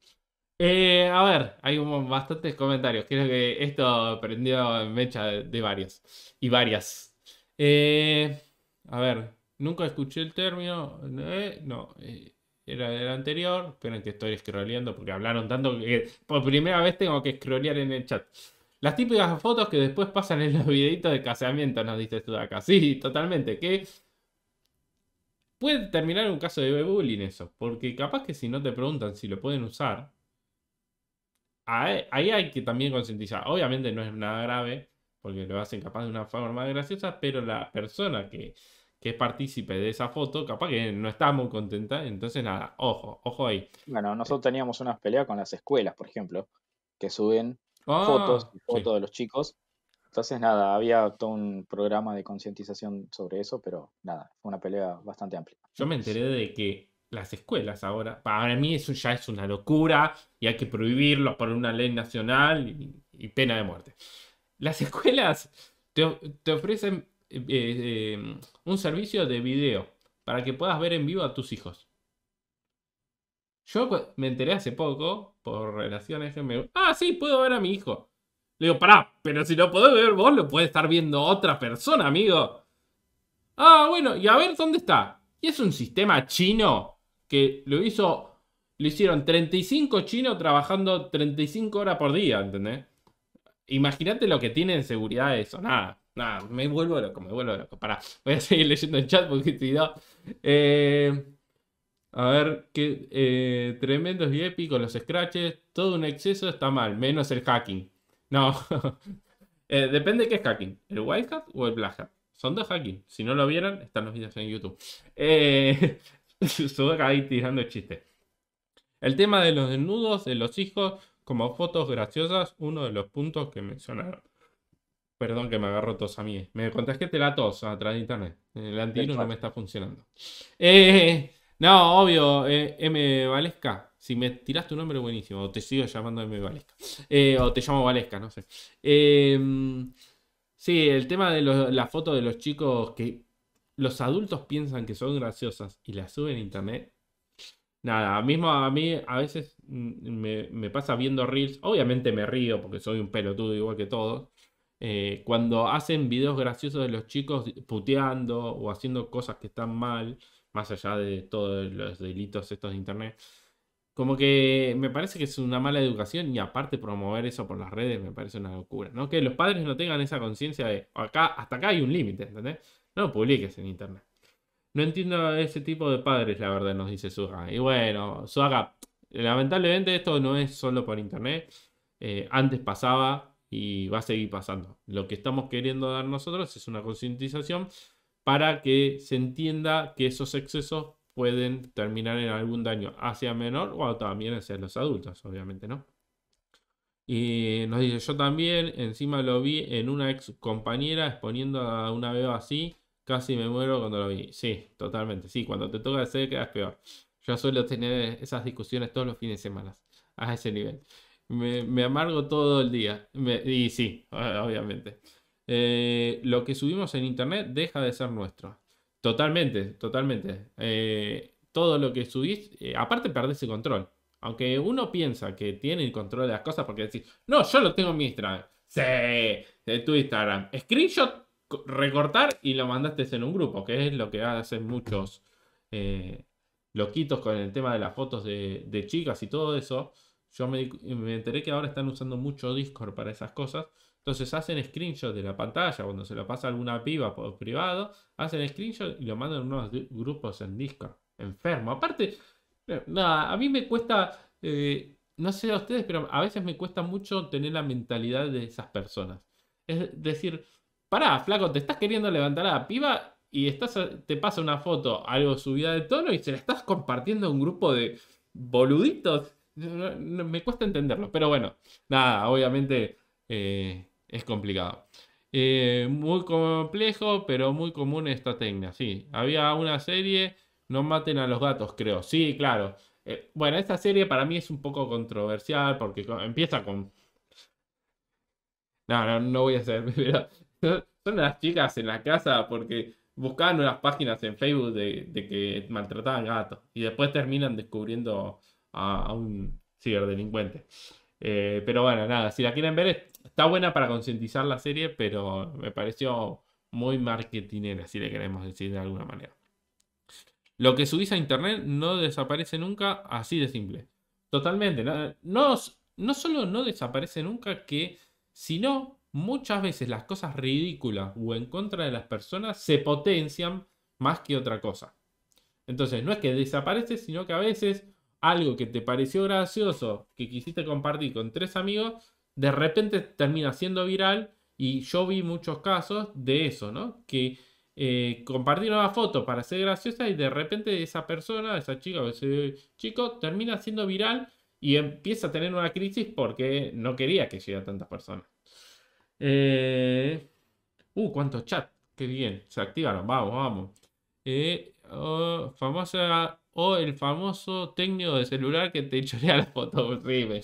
Eh, a ver, hay bastantes comentarios. Creo que esto prendió en mecha de varios y varias. Eh, a ver, nunca escuché el término. Eh, no, eh, era del anterior. Esperen que estoy scrolleando porque hablaron tanto que por primera vez tengo que scrollear en el chat. Las típicas fotos que después pasan en los videitos de casamiento, nos dices tú acá. Sí, totalmente. Que puede terminar un caso de bullying eso. Porque capaz que si no te preguntan si lo pueden usar, ahí hay que también concientizar. Obviamente no es nada grave, porque lo hacen capaz de una forma graciosa, pero la persona que, que es partícipe de esa foto, capaz que no está muy contenta, entonces nada, ojo, ojo ahí. Bueno, nosotros teníamos unas peleas con las escuelas, por ejemplo, que suben fotos, ah, fotos de los chicos. Entonces, nada, había todo un programa de concientización sobre eso, pero nada, fue una pelea bastante amplia. Yo me enteré de que las escuelas ahora, para mí eso ya es una locura y hay que prohibirlos por una ley nacional y pena de muerte. Las escuelas te, ofrecen eh, eh, eh, un servicio de video para que puedas ver en vivo a tus hijos. Yo me enteré hace poco por relaciones que me... Ah, sí, puedo ver a mi hijo. Le digo, pará, pero si lo puedo ver vos, lo puede estar viendo otra persona, amigo. Ah, bueno, y a ver dónde está. Y es un sistema chino que lo hizo, lo hicieron 35 chinos trabajando 35 horas por día, ¿entendés? Imagínate lo que tiene en seguridad eso. Nada, nada, me vuelvo loco, me vuelvo loco. Pará, voy a seguir leyendo el chat porque si no. Eh, a ver, qué eh, tremendos y épicos los scratches. Todo un exceso está mal, menos el hacking. No, eh, depende de qué es hacking: el wildcat o el black hat. Son dos hacking. Si no lo vieron, están los videos en YouTube. Eh, ahí tirando chistes. El tema de los desnudos, de los hijos, como fotos graciosas, uno de los puntos que mencionaron. Perdón que me agarro tos a mí. Me que te la tos a través de internet. El antivirus no me está funcionando. Eh, no, obvio, eh, M. Valesca. Si me tiras tu nombre, buenísimo. O te sigo llamando M. Valesca. Eh, o te llamo Valesca, no sé. Em, sí, el tema de las la foto de los chicos que los adultos piensan que son graciosas y las suben a internet nada, mismo a mí a veces me, pasa viendo reels, obviamente me río porque soy un pelotudo igual que todos, eh, cuando hacen videos graciosos de los chicos puteando o haciendo cosas que están mal, más allá de todos los delitos estos de internet. Como que me parece que es una mala educación y aparte promover eso por las redes me parece una locura, ¿no? Que los padres no tengan esa conciencia de acá, hasta acá hay un límite, ¿entendés? No lo publiques en internet. No entiendo ese tipo de padres, la verdad, nos dice Suga. Y bueno, Suga, lamentablemente esto no es solo por internet. Eh, antes pasaba y va a seguir pasando. Lo que estamos queriendo dar nosotros es una concientización para que se entienda que esos excesos pueden terminar en algún daño hacia menor o también hacia los adultos, obviamente, ¿no? Y nos dice, yo también, encima lo vi en una ex compañera exponiendo a una beba así Casi me muero cuando lo vi. Sí, totalmente. Sí, cuando te toca de quedas quedas peor. Yo suelo tener esas discusiones todos los fines de semana. A ese nivel. Me, amargo todo el día. y sí, obviamente. Eh, lo que subimos en internet deja de ser nuestro. Totalmente, totalmente. Eh, todo lo que subís, eh, aparte perdés el control. Aunque uno piensa que tiene el control de las cosas porque decís, no, yo lo tengo en mi Instagram. Sí, en tu Instagram. Screenshot recortar y lo mandaste en un grupo, que es lo que hacen muchos eh, loquitos con el tema de las fotos de, chicas y todo eso. Yo me, enteré que ahora están usando mucho Discord para esas cosas. Entonces hacen screenshot de la pantalla cuando se lo pasa alguna piba por privado. Hacen screenshot y lo mandan en unos grupos en Discord. Enfermo. Aparte, eh, nada, a mí me cuesta, eh, no sé a ustedes, pero a veces me cuesta mucho tener la mentalidad de esas personas. Es decir, pará, flaco, te estás queriendo levantar a la piba y estás, te pasa una foto algo subida de tono y se la estás compartiendo a un grupo de boluditos. me cuesta entenderlo, pero bueno, nada, obviamente eh, es complicado. Eh, muy complejo, pero muy común esta técnica, sí. Había una serie, No maten a los gatos, creo. Sí, claro. Eh, bueno, esta serie para mí es un poco controversial porque empieza con... No, no, voy a hacer, Son las chicas en la casa porque buscaban unas páginas en Facebook de, que maltrataban gatos y después terminan descubriendo a, un ciberdelincuente. Eh, pero bueno, nada, si la quieren ver, está buena para concientizar la serie, pero me pareció muy marketinera, si le queremos decir de alguna manera. Lo que subís a internet no desaparece nunca, así de simple. Totalmente. No, no, no solo no desaparece nunca, que sino muchas veces las cosas ridículas o en contra de las personas se potencian más que otra cosa. Entonces, no es que desaparece, sino que a veces algo que te pareció gracioso, que quisiste compartir con tres amigos, de repente termina siendo viral. Y yo vi muchos casos de eso, ¿no? Que eh, compartieron la foto para ser graciosa y de repente esa persona, esa chica o ese chico, termina siendo viral y empieza a tener una crisis porque no quería que llegue a tantas personas. Eh, uh, cuántos chat? Qué bien. Se activaron. Vamos, vamos. Eh, oh, famosa o oh, el famoso técnico de celular que te chorea la foto. Sí, me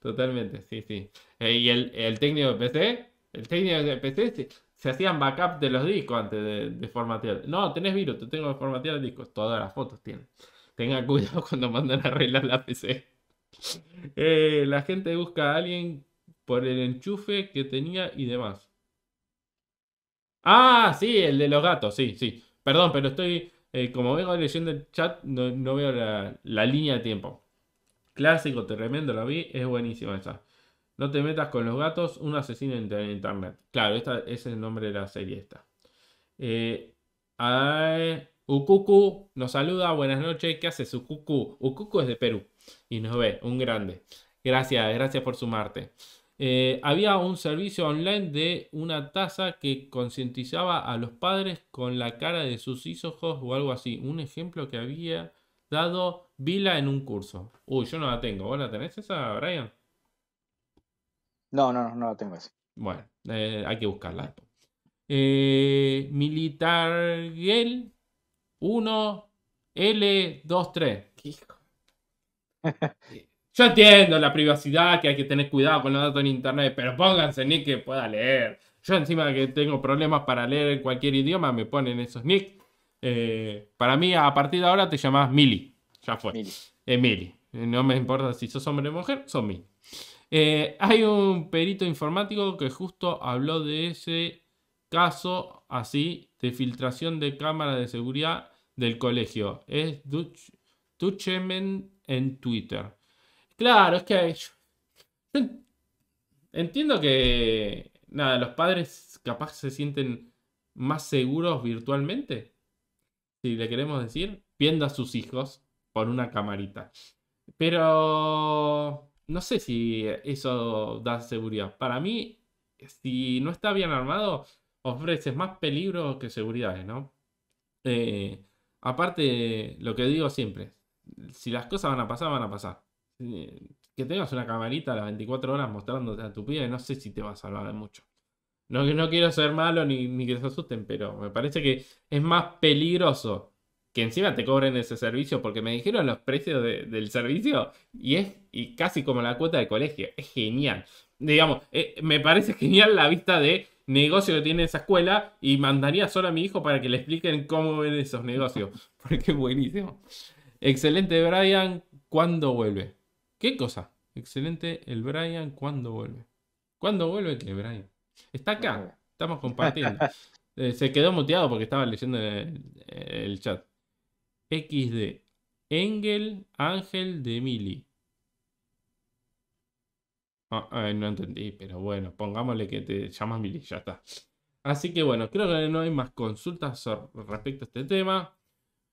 Totalmente, sí, sí. Eh, y el, técnico de PC, el técnico de PC se, hacían backup de los discos antes de, de, formatear. No, tenés virus, te tengo que formatear el disco. Todas las fotos tienen. ¡Tenga cuidado cuando mandan a arreglar la PC. la gente busca a alguien por el enchufe que tenía y demás. Ah, sí, el de los gatos, sí, sí. Perdón, pero estoy, eh, como vengo leyendo el chat, no, veo la, línea de tiempo. Clásico, tremendo, la vi, es buenísima esa. No te metas con los gatos, un asesino en internet. Claro, ese es el nombre de la serie esta. Eh, Ukuku nos saluda, buenas noches, ¿qué haces Ukuku? Ukuku es de Perú y nos ve, un grande. Gracias, gracias por sumarte. Eh, había un servicio online de una taza que concientizaba a los padres con la cara de sus hijos o algo así. Un ejemplo que había dado Vila en un curso. Uy, yo no la tengo. ¿Vos la tenés esa, Brian? No, no, no, no la tengo esa. Bueno, eh, hay que buscarla. Eh, gel 1L23. Yo entiendo la privacidad, que hay que tener cuidado con los datos en internet, pero pónganse nick que pueda leer. Yo encima que tengo problemas para leer en cualquier idioma, me ponen esos nick. Eh, para mí, a partir de ahora te llamás Mili. Ya fue. Mili. Eh, eh, no me importa si sos hombre o mujer, sos Mili. hay un perito informático que justo habló de ese caso así de filtración de cámara de seguridad del colegio. Es Duchemen en Twitter. Claro, es que ha hecho entiendo que, nada, los padres capaz se sienten más seguros virtualmente, si le queremos decir, viendo a sus hijos por una camarita. Pero no sé si eso da seguridad. Para mí, si no está bien armado, ofreces más peligro que seguridad ¿no? Eh, aparte, lo que digo siempre, si las cosas van a pasar, van a pasar que tengas una camarita a las 24 horas mostrándote a tu Y no sé si te va a salvar de mucho. No, no quiero ser malo ni, que se asusten, pero me parece que es más peligroso que encima te cobren ese servicio porque me dijeron los precios del servicio y es y casi como la cuota de colegio. Es genial. Digamos, eh, me parece genial la vista de negocio que tiene esa escuela y mandaría solo a mi hijo para que le expliquen cómo ven esos negocios. Porque es buenísimo. Excelente, Brian. ¿Cuándo vuelve? ¿Qué cosa? Excelente el Brian ¿cuándo vuelve. ¿Cuándo vuelve que Brian? Está acá, estamos compartiendo. Eh, se quedó muteado porque estaba leyendo el, chat. XD. Engel Ángel de Mili. Ah, ah, no entendí, pero bueno, pongámosle que te llamas Mili, ya está. Así que bueno, creo que no hay más consultas respecto a este tema.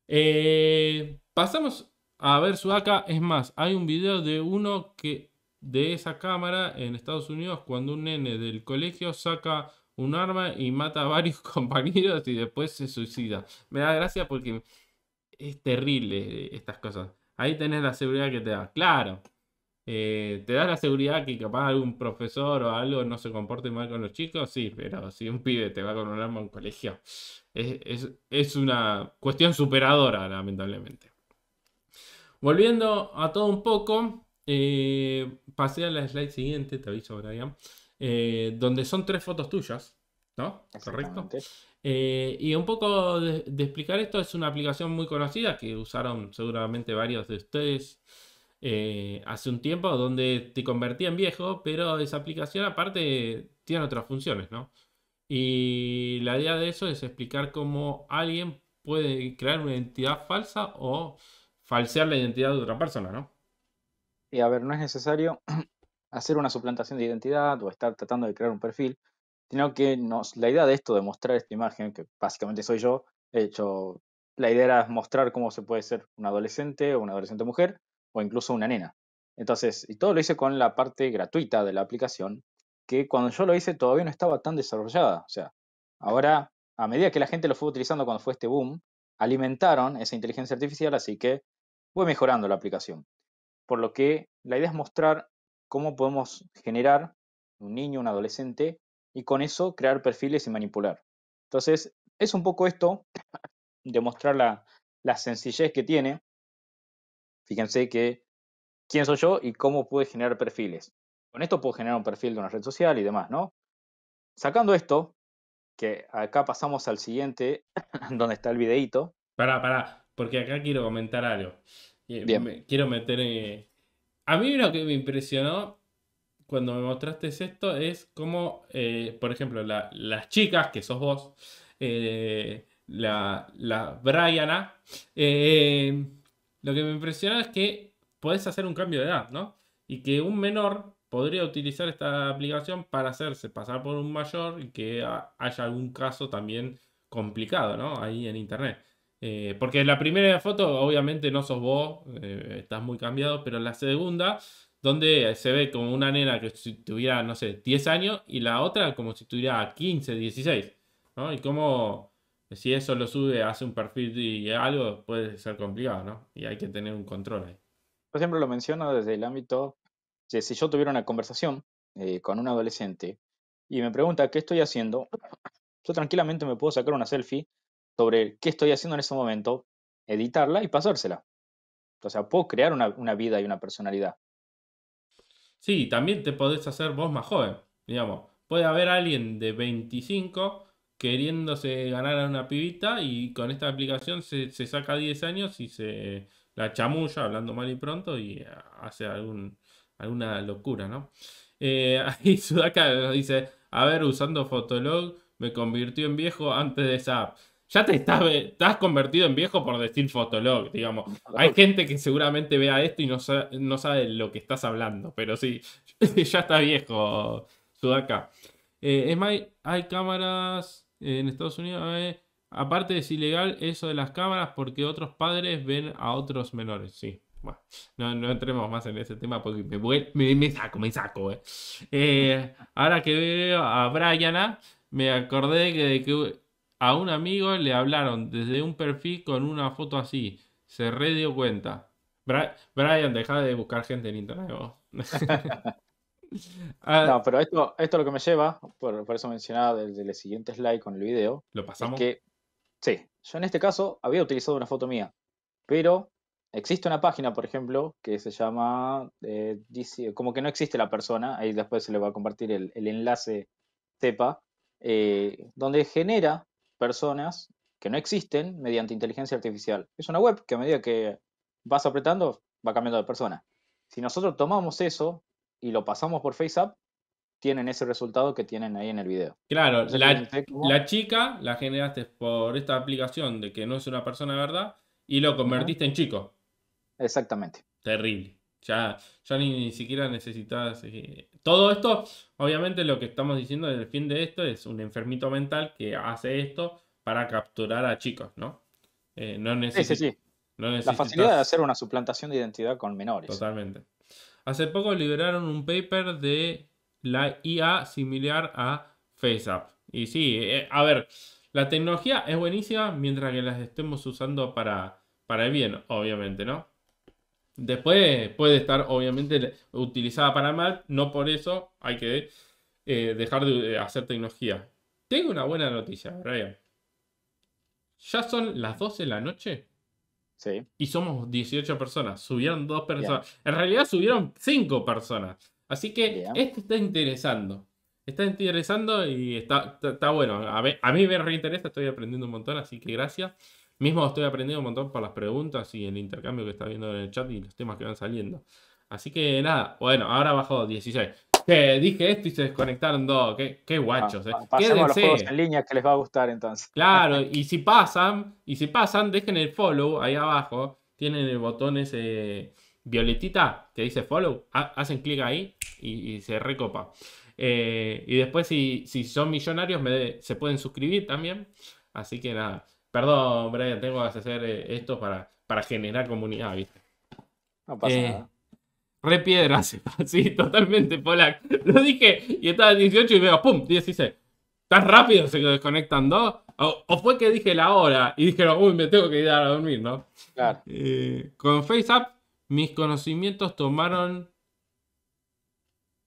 Eh, pasamos a ver su AK, es más, hay un video de uno que de esa cámara en Estados Unidos cuando un nene del colegio saca un arma y mata a varios compañeros y después se suicida. Me da gracia porque es terrible estas cosas. Ahí tenés la seguridad que te da. Claro, eh, te da la seguridad que capaz algún profesor o algo no se comporte mal con los chicos, sí, pero si un pibe te va con un arma a un colegio, es una cuestión superadora, lamentablemente. Volviendo a todo un poco, eh, pasé a la slide siguiente, te aviso, Brian, eh, donde son tres fotos tuyas, ¿no? Correcto. Eh, y un poco de, explicar esto, es una aplicación muy conocida que usaron seguramente varios de ustedes hace un tiempo, donde te convertí en viejo, pero esa aplicación aparte tiene otras funciones, ¿no? Y la idea de eso es explicar cómo alguien puede crear una identidad falsa o falsear la identidad de otra persona, ¿no? Y a ver, no es necesario hacer una suplantación de identidad o estar tratando de crear un perfil, sino que nos, la idea de esto, de mostrar esta imagen, que básicamente soy yo, hecho, la idea era mostrar cómo se puede ser un adolescente o una adolescente mujer o incluso una nena. Entonces, y todo lo hice con la parte gratuita de la aplicación, que cuando yo lo hice todavía no estaba tan desarrollada. O sea, ahora, a medida que la gente lo fue utilizando cuando fue este boom, alimentaron esa inteligencia artificial, así que voy mejorando la aplicación. Por lo que la idea es mostrar cómo podemos generar un niño, un adolescente, y con eso crear perfiles y manipular. Entonces, es un poco esto de mostrar la, sencillez que tiene. Fíjense que quién soy yo y cómo puedo generar perfiles. Con esto puedo generar un perfil de una red social y demás, ¿no? Sacando esto, que acá pasamos al siguiente, donde está el videíto. Para, pará. Porque acá quiero comentar algo. Eh, quiero meter. Eh, a mí lo que me impresionó cuando me mostraste esto es cómo, eh, por ejemplo, las chicas, que sos vos, la, la ¿ah? lo que me impresionó es que podés hacer un cambio de edad, ¿no? Y que un menor podría utilizar esta aplicación para hacerse pasar por un mayor y que haya algún caso también complicado, ¿no? Ahí en Internet. Eh, porque la primera foto, obviamente, no sos vos, eh, estás muy cambiado, pero la segunda, donde se ve como una nena que tuviera, no sé, 10 años, y la otra como si tuviera 15, 16. Y como si eso lo sube, hace un perfil y algo, puede ser complicado, ¿no? Y hay que tener un control ahí. Yo siempre lo menciono desde el ámbito de si yo tuviera una conversación eh, con un adolescente y me pregunta qué estoy haciendo, yo tranquilamente me puedo sacar una selfie sobre qué estoy haciendo en ese momento, editarla y pasársela. O sea, puedo crear una, vida y una personalidad. Sí, también te podés hacer vos más joven, digamos. Puede haber alguien de 25 queriéndose ganar a una pibita y con esta aplicación se, saca 10 años y se la chamulla, hablando mal y pronto, y hace alguna locura, ¿no? Eh, ahí Sudaka nos dice, a ver, usando Fotolog me convirtió en viejo antes de esa app ya te estás, estás, convertido en viejo por decir Fotolog, digamos. Hay gente que seguramente vea esto y no, sabe no sabe lo que estás hablando, pero sí, ya está viejo su acá. Eh, es más, hay cámaras en Estados Unidos. aparte es ilegal eso de las cámaras porque otros padres ven a otros menores, sí. Bueno, no, no entremos más en ese tema porque me, saco, me saco. Eh. Eh, ahora que veo a Brianna, ah, me acordé de que a un amigo le hablaron desde un perfil con una foto así. Se re dio cuenta. Brian, deja de buscar gente en internet ah, no, pero esto, esto lo que me lleva, por, eso mencionaba desde el siguiente slide con el video. ¿Lo pasamos? que, sí, yo en este caso había utilizado una foto mía, pero existe una página, por ejemplo, que se llama, eh, como que no existe la persona, ahí después se le va a compartir el, enlace TEPA. Eh, donde genera personas que no existen mediante inteligencia artificial. Es una web que a medida que vas apretando va cambiando de persona. Si nosotros tomamos eso y lo pasamos por FaceApp, tienen ese resultado que tienen ahí en el video. Claro, la, chica la generaste por esta aplicación de que no es una persona de verdad y lo convertiste en chico. Exactamente. Terrible. Ya, ya ni, siquiera necesitas. Eh, todo esto, obviamente, lo que estamos diciendo en el fin de esto es un enfermito mental que hace esto para capturar a chicos, ¿no? Eh, no necesitas. Sí, sí, sí. La facilidad de hacer una suplantación de identidad con menores. Totalmente. Hace poco liberaron un paper de la IA similar a FaceApp. Y sí, eh, a ver, la tecnología es buenísima mientras que las estemos usando para, para el bien, obviamente, ¿no? Después puede estar obviamente utilizada para mal, no por eso hay que eh, dejar de eh, hacer tecnología. Tengo una buena noticia, Brian. Ya son las 12 de la noche. Sí. Y somos 18 personas. Subieron dos personas. En realidad subieron 5 personas. Así que esto está interesando. Está interesando y está, está, bueno. A, a mí me reinteresa, estoy aprendiendo un montón, así que gracias. Mismo estoy aprendiendo un montón por las preguntas y el intercambio que está viendo en el chat y los temas que van saliendo. Así que nada, bueno, ahora bajó 16. Que dije esto y se desconectaron dos. Qué, guachos. Ah, eh. Pasemos los juegos en línea que les va a gustar entonces. Claro, y si pasan, y si pasan, dejen el follow ahí abajo. Tienen el botón ese violetita que dice follow. hacen clic ahí y, se recopa. Eh, y después, si, si son millonarios, se pueden suscribir también. Así que nada. Perdón, Brian, tengo que hacer eh, esto para, para generar comunidad, ¿viste? No pasa eh, nada. Re piedra, sí, totalmente, Polak. Lo dije y estaba 18 y veo, ¡pum! 16. ¿Tan rápido se desconectan dos? O, fue que dije la hora y dijeron, uy, me tengo que ir a dormir, ¿no? Claro. Eh, con FaceApp, mis conocimientos tomaron.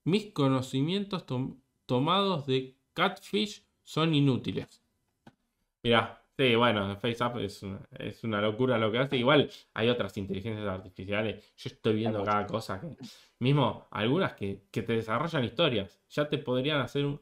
Mis conocimientos tomados de Catfish son inútiles. Mirá, Sí, bueno, FaceApp es una, es una locura lo que hace. Igual hay otras inteligencias artificiales. Yo estoy viendo cada cosa Mismo algunas que, te desarrollan historias. Ya te podrían hacer un.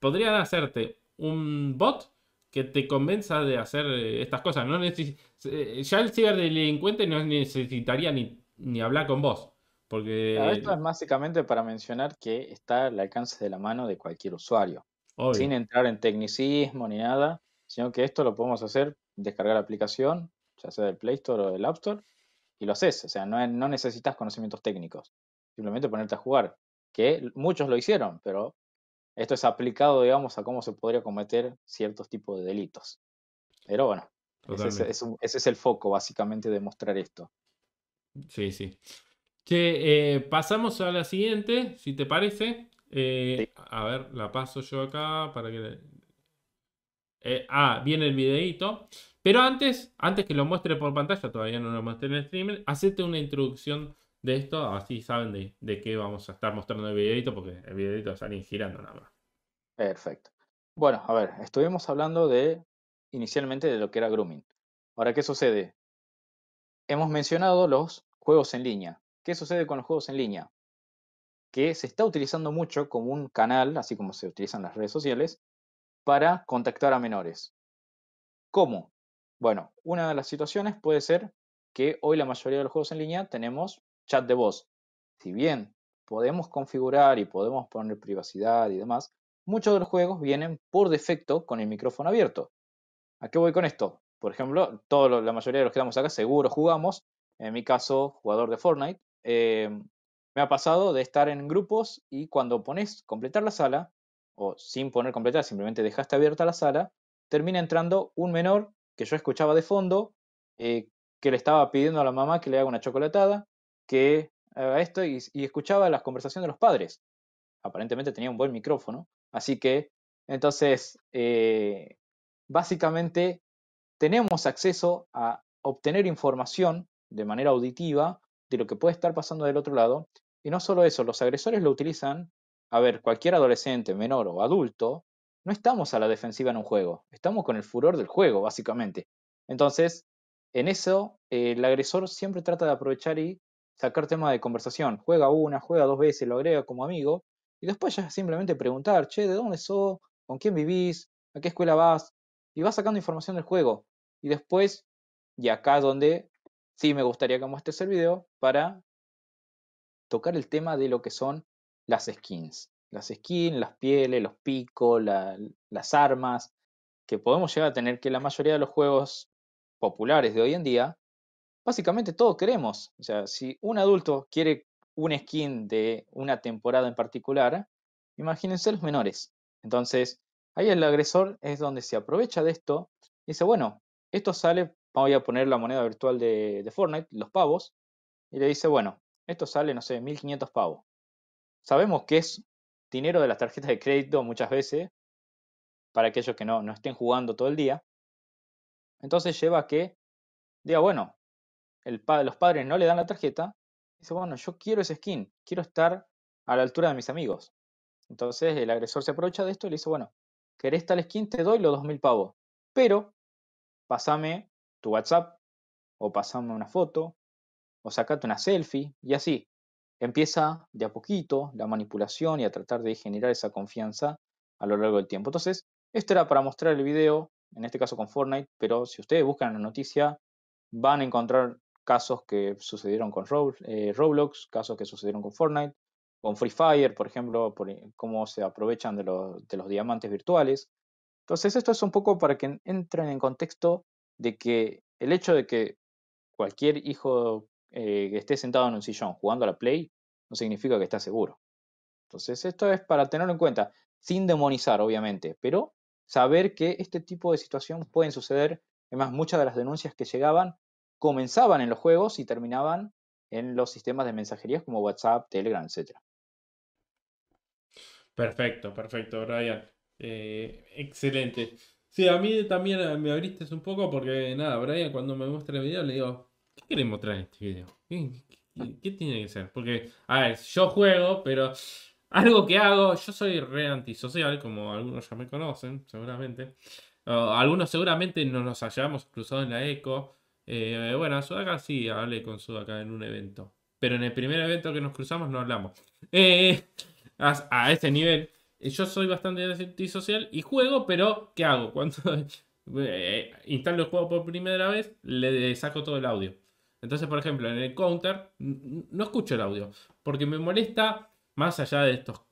podrían hacerte un bot que te convenza de hacer eh, estas cosas. No eh, ya el ciberdelincuente no necesitaría ni, ni hablar con vos. Porque. esto es básicamente para mencionar que está al alcance de la mano de cualquier usuario. Sin entrar en tecnicismo ni nada sino que esto lo podemos hacer, descargar la aplicación, ya sea del Play Store o del App Store, y lo haces. O sea, no, no necesitas conocimientos técnicos, simplemente ponerte a jugar, que muchos lo hicieron, pero esto es aplicado, digamos, a cómo se podría cometer ciertos tipos de delitos. Pero bueno, ese es, el foco básicamente de mostrar esto. Sí, sí. Che, eh, pasamos a la siguiente, si te parece. Eh, a ver, la paso yo acá para que eh, ah, viene el videito. Pero antes, antes que lo muestre por pantalla, todavía no lo muestre en el streamer, hacete una introducción de esto, así saben de, qué vamos a estar mostrando el videito, porque el videito salen girando nada más. Perfecto. Bueno, a ver, estuvimos hablando de inicialmente de lo que era grooming. Ahora, ¿qué sucede? Hemos mencionado los juegos en línea. ¿Qué sucede con los juegos en línea? Que se está utilizando mucho como un canal, así como se utilizan las redes sociales, para contactar a menores. ¿Cómo? Bueno, una de las situaciones puede ser que hoy la mayoría de los juegos en línea tenemos chat de voz. Si bien podemos configurar y podemos poner privacidad y demás, muchos de los juegos vienen por defecto con el micrófono abierto. ¿A qué voy con esto? Por ejemplo, la mayoría de los que estamos acá seguro jugamos. En mi caso, jugador de Fortnite. Eh, me ha pasado de estar en grupos y cuando pones completar la sala, o sin poner completa, simplemente dejaste abierta la sala, termina entrando un menor que yo escuchaba de fondo, eh, que le estaba pidiendo a la mamá que le haga una chocolatada, que haga esto, y, escuchaba las conversaciones de los padres. Aparentemente tenía un buen micrófono, así que entonces, eh, básicamente, tenemos acceso a obtener información de manera auditiva de lo que puede estar pasando del otro lado. Y no solo eso, los agresores lo utilizan a ver, cualquier adolescente, menor o adulto, no estamos a la defensiva en un juego, estamos con el furor del juego, básicamente. Entonces, en eso, eh, el agresor siempre trata de aprovechar y sacar tema de conversación. Juega una, juega dos veces, lo agrega como amigo, y después ya simplemente preguntar, che, ¿de dónde sos? ¿Con quién vivís? ¿A qué escuela vas? Y va sacando información del juego. Y después, y acá donde sí me gustaría que muestres el video, para tocar el tema de lo que son las skins. Las skins, las pieles, los picos, las armas, que podemos llegar a tener que la mayoría de los juegos populares de hoy en día, básicamente todos queremos. O sea, si un adulto quiere un skin de una temporada en particular, imagínense los menores. Entonces, ahí el agresor es donde se aprovecha de esto y dice, bueno, esto sale, voy a poner la moneda virtual de, de Fortnite, los pavos, y le dice, bueno, esto sale, no sé, 1500 pavos. Sabemos que es dinero de las tarjetas de crédito muchas veces, para aquellos que no, no estén jugando todo el día. Entonces lleva a que diga, bueno, el los padres no le dan la tarjeta, dice, bueno, yo quiero ese skin, quiero estar a la altura de mis amigos. Entonces el agresor se aprovecha de esto y le dice, bueno, querés tal skin, te doy los 2.000 pavos, pero pásame tu WhatsApp o pasame una foto o sacate una selfie y así empieza de a poquito la manipulación y a tratar de generar esa confianza a lo largo del tiempo. Entonces, esto era para mostrar el video, en este caso con Fortnite, pero si ustedes buscan la noticia, van a encontrar casos que sucedieron con eh, Roblox, casos que sucedieron con Fortnite, con Free Fire, por ejemplo, eh, cómo se aprovechan de los, de los diamantes virtuales. Entonces, esto es un poco para que entren en contexto de que el hecho de que cualquier hijo eh, que estés sentado en un sillón jugando a la Play no significa que estás seguro. Entonces, esto es para tenerlo en cuenta, sin demonizar, obviamente, pero saber que este tipo de situación pueden suceder. Además, muchas de las denuncias que llegaban comenzaban en los juegos y terminaban en los sistemas de mensajerías como WhatsApp, Telegram, etc. Perfecto, perfecto, Brian. Eh, excelente. Sí, a mí también eh, me abriste un poco porque, nada, Brian, cuando me muestra el video le digo, ¿qué queremos mostrar en este video? ¿Qué, tiene que ser? Porque, a ver, yo juego, pero algo que hago, yo soy re antisocial, como algunos ya me conocen, seguramente. algunos seguramente no nos hayamos cruzado en la eco. Eh, bueno, a Sudaka sí, hablé con Sudaka en un evento. Pero en el primer evento que nos cruzamos no hablamos. Eh, a, este nivel. Eh, yo soy bastante antisocial y juego, pero ¿qué hago? Cuando instalo el juego por primera vez, le saco todo el audio. Entonces, por ejemplo, en el counter no escucho el audio, porque me molesta, más allá de estos,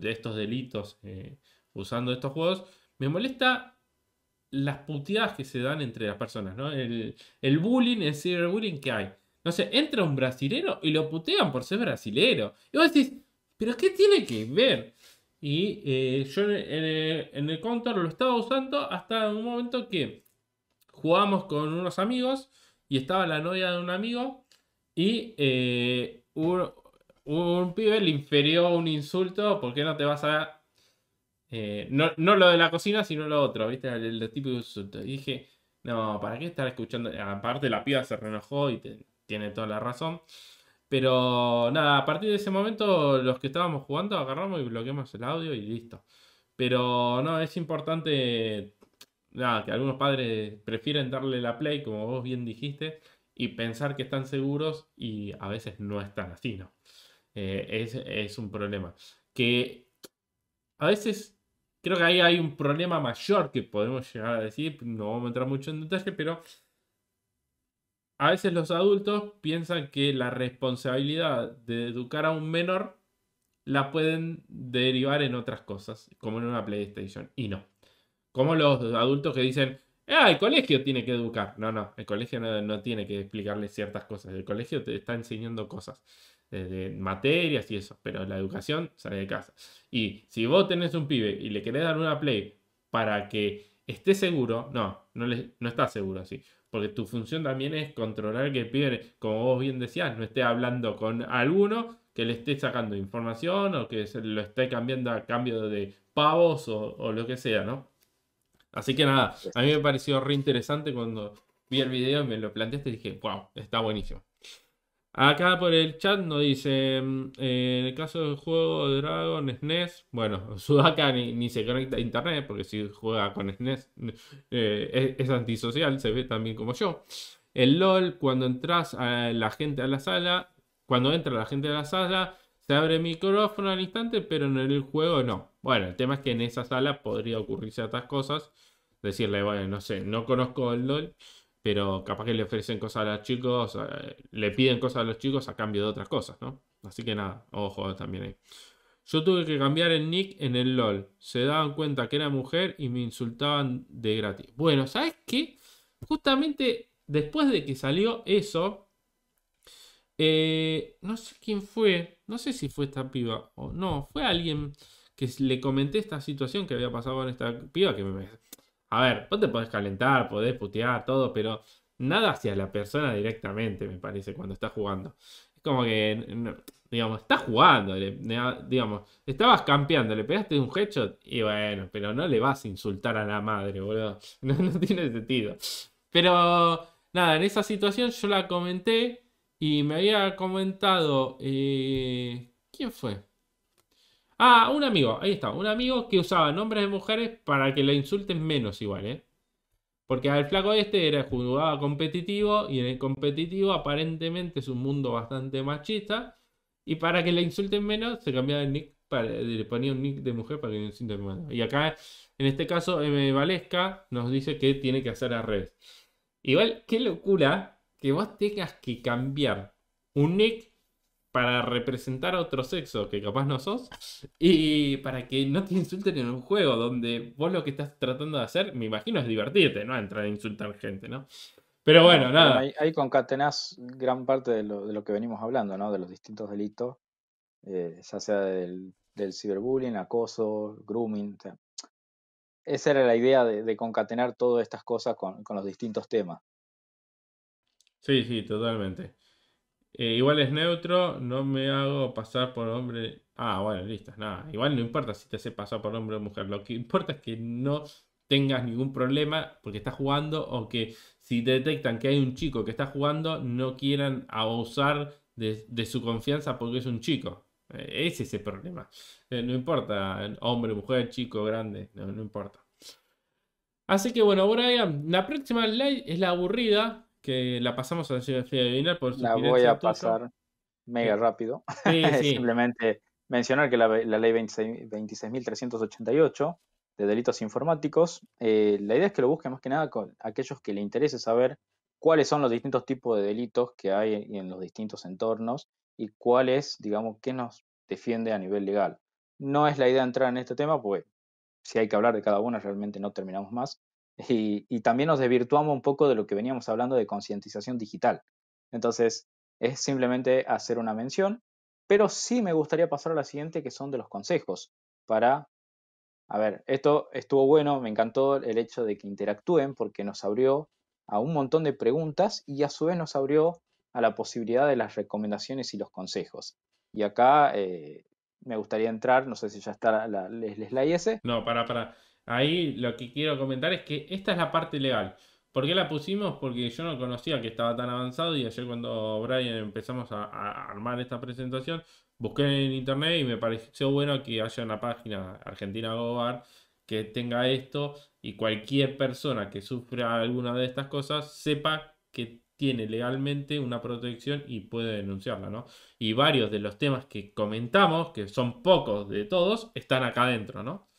de estos delitos eh, usando estos juegos, me molesta las puteadas que se dan entre las personas, El, bullying, el cyberbullying que hay. No sé, entra un brasilero y lo putean por ser brasilero. Y vos decís, ¿pero qué tiene que ver? Y eh, yo en el, en counter lo estaba usando hasta un momento que jugamos con unos amigos y estaba la novia de un amigo y eh, un, pibe le inferió un insulto, ¿por qué no te vas a... Eh, no, lo de la cocina, sino lo otro, ¿viste? El, tipo de insulto. Y dije, no, ¿para qué estar escuchando? Aparte la piba se renojó y tiene toda la razón. Pero nada, a partir de ese momento los que estábamos jugando agarramos y bloqueamos el audio y listo. Pero no, es importante nada, que algunos padres prefieren darle la play, como vos bien dijiste, y pensar que están seguros y a veces no están así, ¿no? Eh, es, es, un problema. Que a veces creo que ahí hay un problema mayor que podemos llegar a decir, no vamos a entrar mucho en detalle, pero a veces los adultos piensan que la responsabilidad de educar a un menor la pueden derivar en otras cosas, como en una PlayStation, y no. Como los adultos que dicen, ah, el colegio tiene que educar. No, no, el colegio no, tiene que explicarle ciertas cosas. El colegio te está enseñando cosas de materias y eso, pero la educación sale de casa. Y si vos tenés un pibe y le querés dar una play para que esté seguro, no, no, le, no está seguro así. Porque tu función también es controlar que el pibe, como vos bien decías, no esté hablando con alguno que le esté sacando información o que se lo esté cambiando a cambio de pavos o lo que sea, ¿no? Así que nada, a mí me pareció re interesante cuando vi el video, me lo planteaste y dije, wow, está buenísimo. Acá por el chat nos dice, mm, eh, en el caso del juego de Dragon SNES, e bueno, Sudaka ni, ni, se conecta a internet porque si juega con SNES e eh, es, antisocial, se ve también como yo. El LOL, cuando entras a la gente a la sala, cuando entra la gente a la sala, se abre el micrófono al instante, pero en el juego no. Bueno, el tema es que en esa sala podría ocurrirse otras cosas. Decirle, bueno, no sé, no conozco el LOL, pero capaz que le ofrecen cosas a los chicos, eh, le piden cosas a los chicos a cambio de otras cosas, ¿no? Así que nada, ojo también ahí. Yo tuve que cambiar el nick en el LOL. Se daban cuenta que era mujer y me insultaban de gratis. Bueno, ¿sabes qué? Justamente después de que salió eso, eh, no sé quién fue, no sé si fue esta piba o no, fue alguien que le comenté esta situación que había pasado con esta piba que me... A ver, vos te podés calentar, podés putear, todo, pero nada hacia la persona directamente, me parece, cuando estás jugando. Es como que, digamos, está jugando, digamos, estabas campeando, le pegaste un headshot y bueno, pero no le vas a insultar a la madre, boludo. No, tiene sentido. Pero, nada, en esa situación yo la comenté y me había comentado... Eh, ¿Quién fue? Ah, un amigo, ahí está, un amigo que usaba nombres de mujeres para que le insulten menos igual, ¿eh? Porque al flaco este era jugaba competitivo y en el competitivo aparentemente es un mundo bastante machista y para que le insulten menos se cambiaba el nick, le ponía un nick de mujer para que le insulten menos. Y acá, en este caso, M. Valesca nos dice que tiene que hacer al revés. Igual, qué locura que vos tengas que cambiar un nick para representar a otro sexo que capaz no sos y para que no te insulten en un juego donde vos lo que estás tratando de hacer, me imagino, es divertirte, ¿no? Entrar a insultar gente, ¿no? Pero bueno, nada. Ahí, concatenás gran parte de lo, que venimos hablando, ¿no? De los distintos delitos, eh, ya sea del, del, ciberbullying, acoso, grooming. esa era la idea de, concatenar todas estas cosas con, con los distintos temas. Sí, sí, totalmente. Eh, igual es neutro, no me hago pasar por hombre. Ah, bueno, listo, nada. Igual no importa si te hace pasar por hombre o mujer. Lo que importa es que no tengas ningún problema porque estás jugando o que si detectan que hay un chico que está jugando, no quieran abusar de, su confianza porque es un chico. Eh, ese es el problema. Eh, no importa, hombre, mujer, chico, grande, no, importa. Así que bueno, Brian, la próxima live es la aburrida, que la pasamos a la de por La voy a pasar mega rápido. Simplemente mencionar que la, ley 26.388 26, de delitos informáticos, eh, la idea es que lo busquen más que nada con aquellos que le interese saber cuáles son los distintos tipos de delitos que hay en los distintos entornos y cuáles, digamos, qué nos defiende a nivel legal. No es la idea entrar en este tema, porque si hay que hablar de cada uno realmente no terminamos más, y, también nos desvirtuamos un poco de lo que veníamos hablando de concientización digital. Entonces, es simplemente hacer una mención, pero sí me gustaría pasar a la siguiente, que son de los consejos, para a ver, esto estuvo bueno, me encantó el hecho de que interactúen porque nos abrió a un montón de preguntas y a su vez nos abrió a la posibilidad de las recomendaciones y los consejos. Y acá eh, me gustaría entrar, no sé si ya está la, el slide ese. No, para, para. Ahí lo que quiero comentar es que esta es la parte legal. ¿Por qué la pusimos? Porque yo no conocía que estaba tan avanzado y ayer cuando Brian empezamos a, armar esta presentación, busqué en internet y me pareció bueno que haya una página Argentina Gobar que tenga esto y cualquier persona que sufra alguna de estas cosas sepa que tiene legalmente una protección y puede denunciarla, ¿no? Y varios de los temas que comentamos, que son pocos de todos, están acá adentro, ¿no?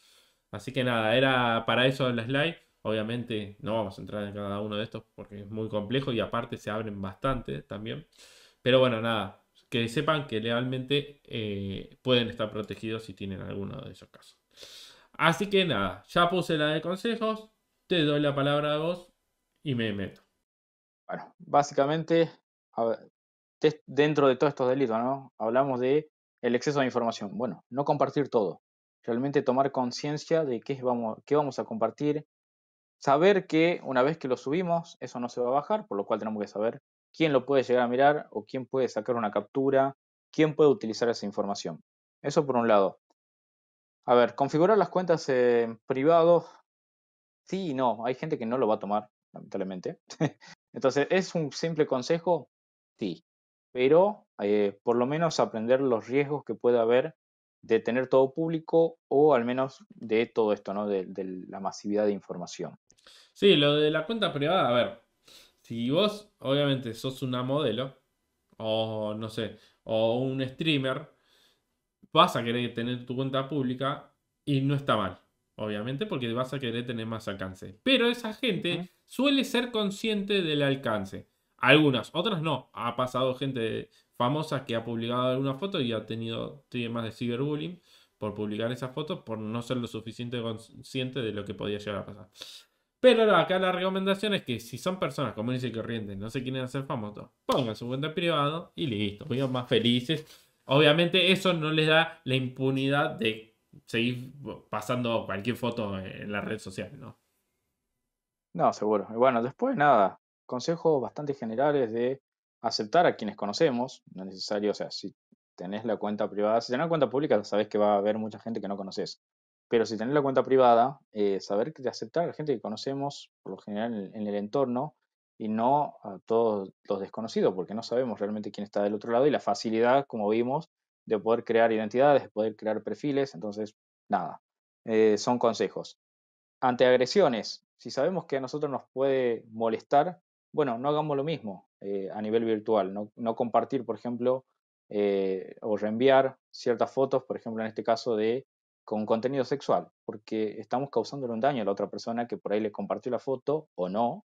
Así que nada, era para eso la slide. Obviamente no vamos a entrar en cada uno de estos porque es muy complejo y aparte se abren bastante también. Pero bueno, nada, que sepan que legalmente eh, pueden estar protegidos si tienen alguno de esos casos. Así que nada, ya puse la de consejos, te doy la palabra a vos y me meto. Bueno, básicamente, dentro de todos estos delitos, ¿no? Hablamos de el exceso de información. Bueno, no compartir todo realmente tomar conciencia de qué vamos, a compartir, saber que una vez que lo subimos, eso no se va a bajar, por lo cual tenemos que saber quién lo puede llegar a mirar o quién puede sacar una captura, quién puede utilizar esa información. Eso por un lado. A ver, configurar las cuentas en privado, sí y no, hay gente que no lo va a tomar, lamentablemente. Entonces, ¿es un simple consejo? Sí, pero eh, por lo menos aprender los riesgos que puede haber de tener todo público o al menos de todo esto, ¿no? De, la masividad de información. Sí, lo de la cuenta privada, a ver, si vos obviamente sos una modelo o no sé, o un streamer, vas a querer tener tu cuenta pública y no está mal, obviamente, porque vas a querer tener más alcance. Pero esa gente suele ser consciente del alcance. Algunas, otras no. Ha pasado gente, famosa que ha publicado alguna foto y ha tenido temas de ciberbullying por publicar esas fotos por no ser lo suficiente consciente de lo que podía llegar a pasar. Pero acá la recomendación es que si son personas comunes y corrientes, no se quieren hacer famosos, pongan su cuenta privada privado y listo, vivan más felices. Obviamente eso no les da la impunidad de seguir pasando cualquier foto en la red social, ¿no? No, seguro. Y bueno, después nada, consejos bastante generales de aceptar a quienes conocemos, no es necesario, o sea, si tenés la cuenta privada, si tenés la cuenta pública, sabés que va a haber mucha gente que no conoces. Pero si tenés la cuenta privada, eh, saber que aceptar a la gente que conocemos, por lo general en, el entorno, y no a todos los desconocidos, porque no sabemos realmente quién está del otro lado y la facilidad, como vimos, de poder crear identidades, de poder crear perfiles. Entonces, nada, eh, son consejos. Ante agresiones, si sabemos que a nosotros nos puede molestar, bueno, no hagamos lo mismo. Eh, a nivel virtual, no, compartir, por ejemplo, eh, o reenviar ciertas fotos, por ejemplo, en este caso de con contenido sexual, porque estamos causándole un daño a la otra persona que por ahí le compartió la foto o no.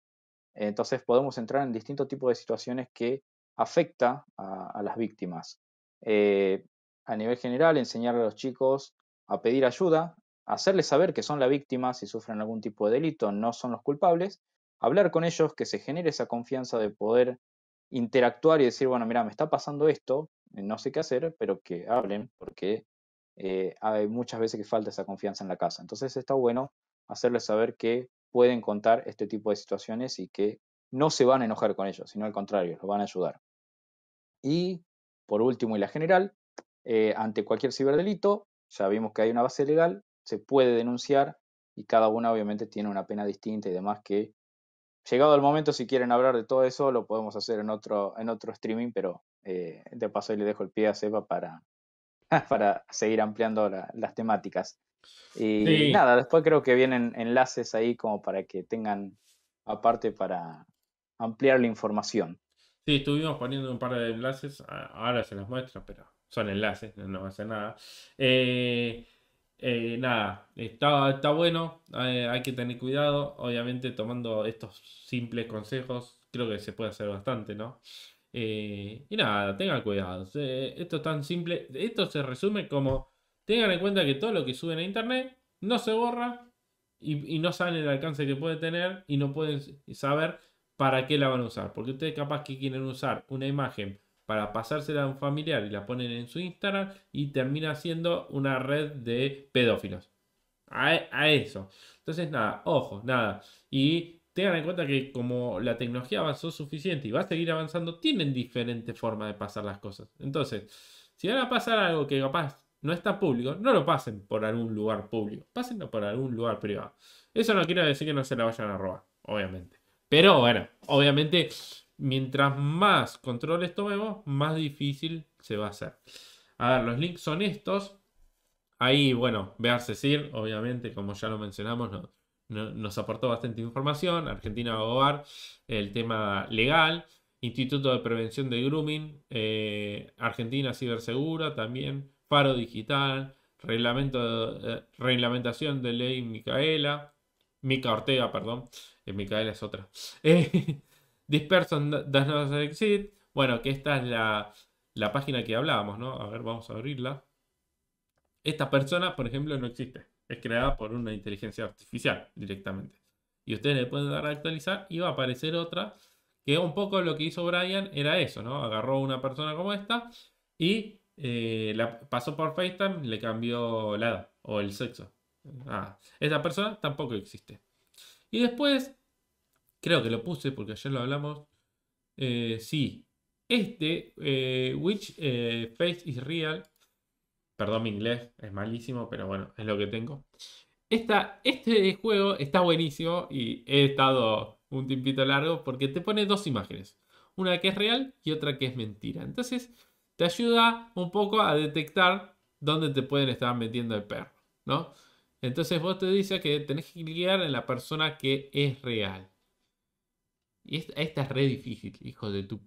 Entonces podemos entrar en distintos tipos de situaciones que afecta a, las víctimas. Eh, a nivel general, enseñar a los chicos a pedir ayuda, hacerles saber que son la víctima si sufren algún tipo de delito, no son los culpables, hablar con ellos, que se genere esa confianza de poder interactuar y decir, bueno, mira, me está pasando esto, eh, no sé qué hacer, pero que hablen, porque eh, hay muchas veces que falta esa confianza en la casa. Entonces está bueno hacerles saber que pueden contar este tipo de situaciones y que no se van a enojar con ellos, sino al contrario, los van a ayudar. Y por último y la general, eh, ante cualquier ciberdelito, ya vimos que hay una base legal, se puede denunciar y cada una obviamente tiene una pena distinta y demás que llegado el momento, si quieren hablar de todo eso, lo podemos hacer en otro, en otro streaming, pero eh, de paso le dejo el pie a Seba para, para seguir ampliando las temáticas. Y nada, después creo que vienen enlaces ahí como para que tengan aparte para ampliar la información. Sí, estuvimos poniendo un par de enlaces, ahora se los muestro, pero son enlaces, no hace nada. Eh, eh, nada, está, está bueno, eh, hay que tener cuidado, obviamente tomando estos simples consejos, creo que se puede hacer bastante, ¿no? Eh, y nada, tengan cuidado, esto es tan simple, esto se resume como, tengan en cuenta que todo lo que suben a internet no se borra y, y no saben el alcance que puede tener y no pueden saber para qué la van a usar, porque ustedes capaz que quieren usar una imagen para pasársela a un familiar y la ponen en su Instagram y termina siendo una red de pedófilos. A, eso. Entonces, nada, ojo, nada. Y tengan en cuenta que como la tecnología avanzó suficiente y va a seguir avanzando, tienen diferentes formas de pasar las cosas. Entonces, si van a pasar algo que capaz no está público, no lo pasen por algún lugar público, pásenlo por algún lugar privado. Eso no quiere decir que no se la vayan a robar, obviamente. Pero bueno, obviamente mientras más controles tomemos, más difícil se va a hacer. A ver, los links son estos. Ahí, bueno, Bearsecir, obviamente, como ya lo mencionamos, nos aportó bastante información. Argentina va el tema legal. Instituto de Prevención de Grooming, eh, Argentina Cibersegura también, Paro Digital, reglamento, eh, Reglamentación de Ley Micaela, Mica Ortega, perdón, eh, Micaela es otra. disperso does not exist. Bueno, que esta es la, página que hablábamos, ¿no? A ver, vamos a abrirla. Esta persona, por ejemplo, no existe. Es creada por una inteligencia artificial directamente. Y ustedes le pueden dar a actualizar y va a aparecer otra. Que un poco lo que hizo Brian era eso, ¿no? Agarró una persona como esta y eh, la pasó por FaceTime, le cambió la edad o el sexo. Ah, esa persona tampoco existe. Y después creo que lo puse porque ayer lo hablamos. Eh, sí, este, eh, Which eh, Face is Real, perdón mi inglés, es malísimo, pero bueno, es lo que tengo. Esta, este juego está buenísimo y he estado un tiempito largo porque te pone dos imágenes, una que es real y otra que es mentira. Entonces, te ayuda un poco a detectar dónde te pueden estar metiendo el perro, ¿no? Entonces vos te dices que tenés que clicar en la persona que es real. Y esta, es re difícil, hijo de tu.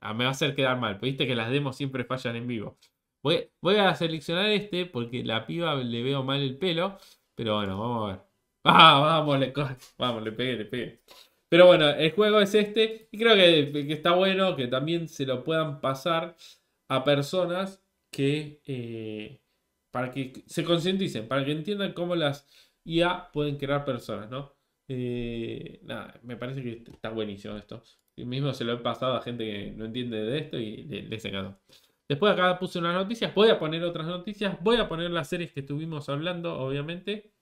Ah, me va a hacer quedar mal. Viste que las demos siempre fallan en vivo. Voy, voy a seleccionar este porque la piba le veo mal el pelo. Pero bueno, vamos a ver. Ah, vamos, le, vamos, le pegué, le pegué. Pero bueno, el juego es este. Y creo que, está bueno que también se lo puedan pasar a personas que. Eh, para que se concienticen, para que entiendan cómo las IA pueden crear personas, ¿no? Eh, nada, me parece que está buenísimo esto. mismo se lo he pasado a gente que no entiende de esto y he encantó. Después acá puse unas noticias, voy a poner otras noticias, voy a poner las series que estuvimos hablando, obviamente.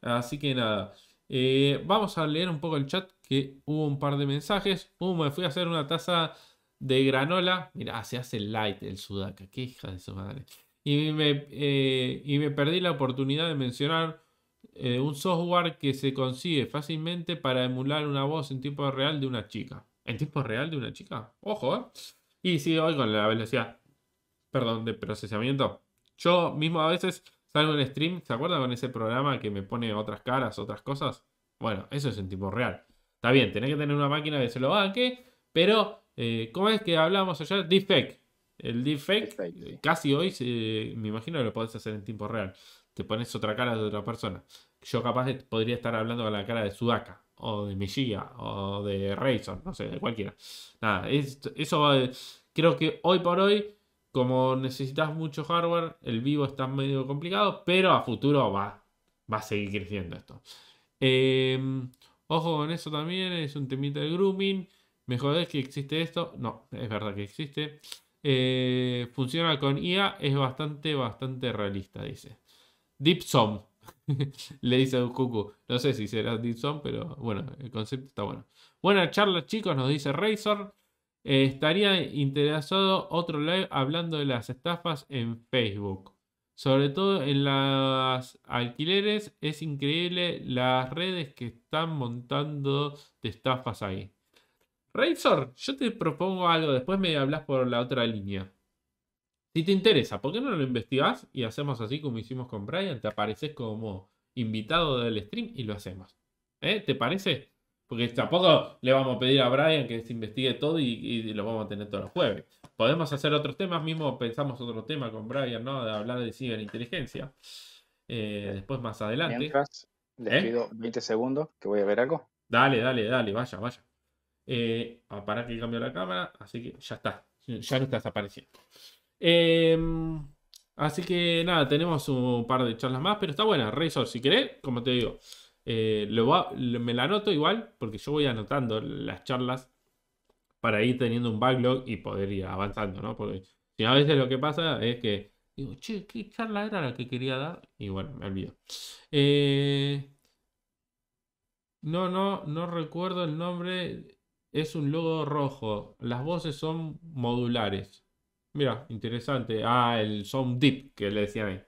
Así que nada, eh, vamos a leer un poco el chat, que hubo un par de mensajes. Uh, me fui a hacer una taza de granola. Mira, se hace light el sudaca, que hija de su madre. Y eh, y me perdí la oportunidad de mencionar eh, un software que se consigue fácilmente para emular una voz en tiempo real de una chica. ¿En tiempo real de una chica? Ojo, ¿eh? Y si hoy con la velocidad, perdón, de procesamiento. Yo mismo a veces salgo en stream, ¿se acuerdan con ese programa que me pone otras caras, otras cosas? Bueno, eso es en tiempo real. Está bien, tenés que tener una máquina de se lo pero eh, ¿cómo es que hablábamos ayer? Deepfake. El deepfake, casi hoy, eh, me imagino que lo podés hacer en tiempo real te pones otra cara de otra persona. Yo capaz podría estar hablando con la cara de Sudaka, o de Mejía, o de Rayson, no sé, de cualquiera. Nada, eso creo que hoy por hoy, como necesitas mucho hardware, el vivo está medio complicado, pero a futuro va, va a seguir creciendo esto. Em, ojo con eso también, es un temita de grooming. Mejor es que existe esto? No, es verdad que existe. Eh, funciona con IA, es bastante, bastante realista, dice. Dipsom, le dice a cucu. No sé si será Dipsom, pero bueno, el concepto está bueno. Buena charla, chicos, nos dice Razor. Eh, estaría interesado otro live hablando de las estafas en Facebook. Sobre todo en las alquileres, es increíble las redes que están montando de estafas ahí. Razor, yo te propongo algo, después me hablas por la otra línea. Si te interesa, ¿por qué no lo investigás y hacemos así como hicimos con Brian? Te apareces como invitado del stream y lo hacemos. ¿eh? ¿Te parece? Porque tampoco le vamos a pedir a Brian que se investigue todo y, lo vamos a tener todos los jueves. Podemos hacer otros temas, mismo pensamos otro tema con Brian, ¿no? De hablar de ciberinteligencia. Eh, después más adelante. Mientras, les ¿Eh? pido 20 segundos que voy a ver algo. Dale, dale, dale, vaya, vaya. Ah, para que cambie la cámara, así que ya está. Ya no estás apareciendo. Em, así que nada, tenemos un par de charlas más, pero está buena. Razor, si querés, como te digo, eh, me la anoto igual, porque yo voy anotando las charlas para ir teniendo un backlog y poder ir avanzando, ¿no? Porque si a veces lo que pasa es que digo, che, ¿qué charla era la que quería dar? Y bueno, me olvido. Eh, no, no, no recuerdo el nombre. Es un logo rojo. Las voces son modulares. Mira, interesante. Ah, el Sound Deep que le decía ahí.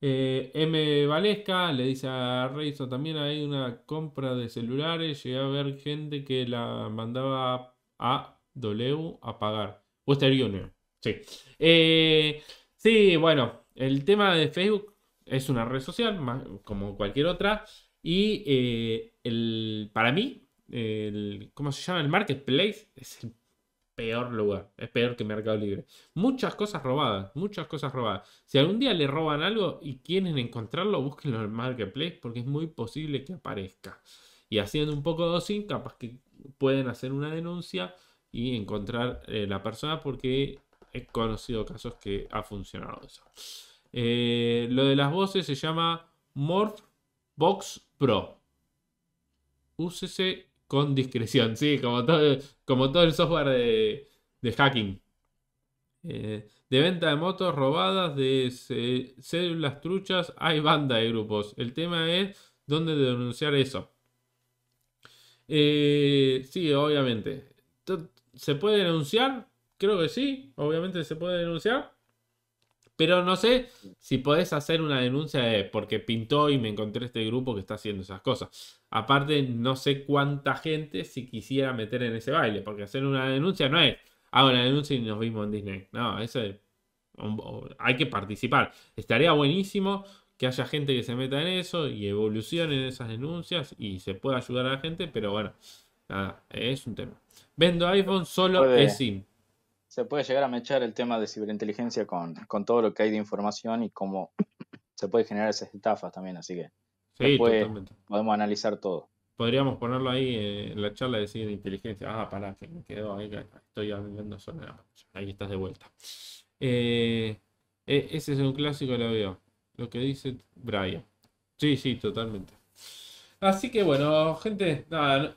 Eh, M. Valesca le dice a Reizo, también hay una compra de celulares. Llegué a ver gente que la mandaba a W a pagar. Western Union. Sí. Eh, sí, bueno, el tema de Facebook es una red social, como cualquier otra. Y eh, el, para mí, ¿cómo se llama? El marketplace es el peor lugar, es peor que Mercado Libre. Muchas cosas robadas, muchas cosas robadas. Si algún día le roban algo y quieren encontrarlo, búsquenlo en Marketplace porque es muy posible que aparezca. Y haciendo un poco de sin capaz que pueden hacer una denuncia y encontrar eh, la persona porque he conocido casos que ha funcionado eso. Eh, lo de las voces se llama Morph Box Pro. Úsese con discreción, sí, como todo, el software de, hacking. Eh, de venta de motos robadas, de células truchas, hay banda de grupos. El tema es dónde denunciar eso. Eh, sí, obviamente. ¿Se puede denunciar? Creo que sí, obviamente se puede denunciar. Pero no sé si podés hacer una denuncia de porque pintó y me encontré este grupo que está haciendo esas cosas. Aparte, no sé cuánta gente si quisiera meter en ese baile, porque hacer una denuncia no es, hago ah, una denuncia y nos vimos en Disney. No, eso hay que participar. Estaría buenísimo que haya gente que se meta en eso y evolucione en esas denuncias y se pueda ayudar a la gente, pero bueno, nada, es un tema. Vendo iPhone solo es simple se puede llegar a mechar el tema de ciberinteligencia con, todo lo que hay de información y cómo se puede generar esas estafas también, así que sí, totalmente. podemos analizar todo. Podríamos ponerlo ahí eh, en la charla de ciberinteligencia. Ah, pará, que me quedo ahí, estoy hablando sobre Ahí estás de vuelta. Eh, e, ese es un clásico de la veo. Lo que dice Brian. Sí, sí, totalmente. Así que bueno, gente, nada,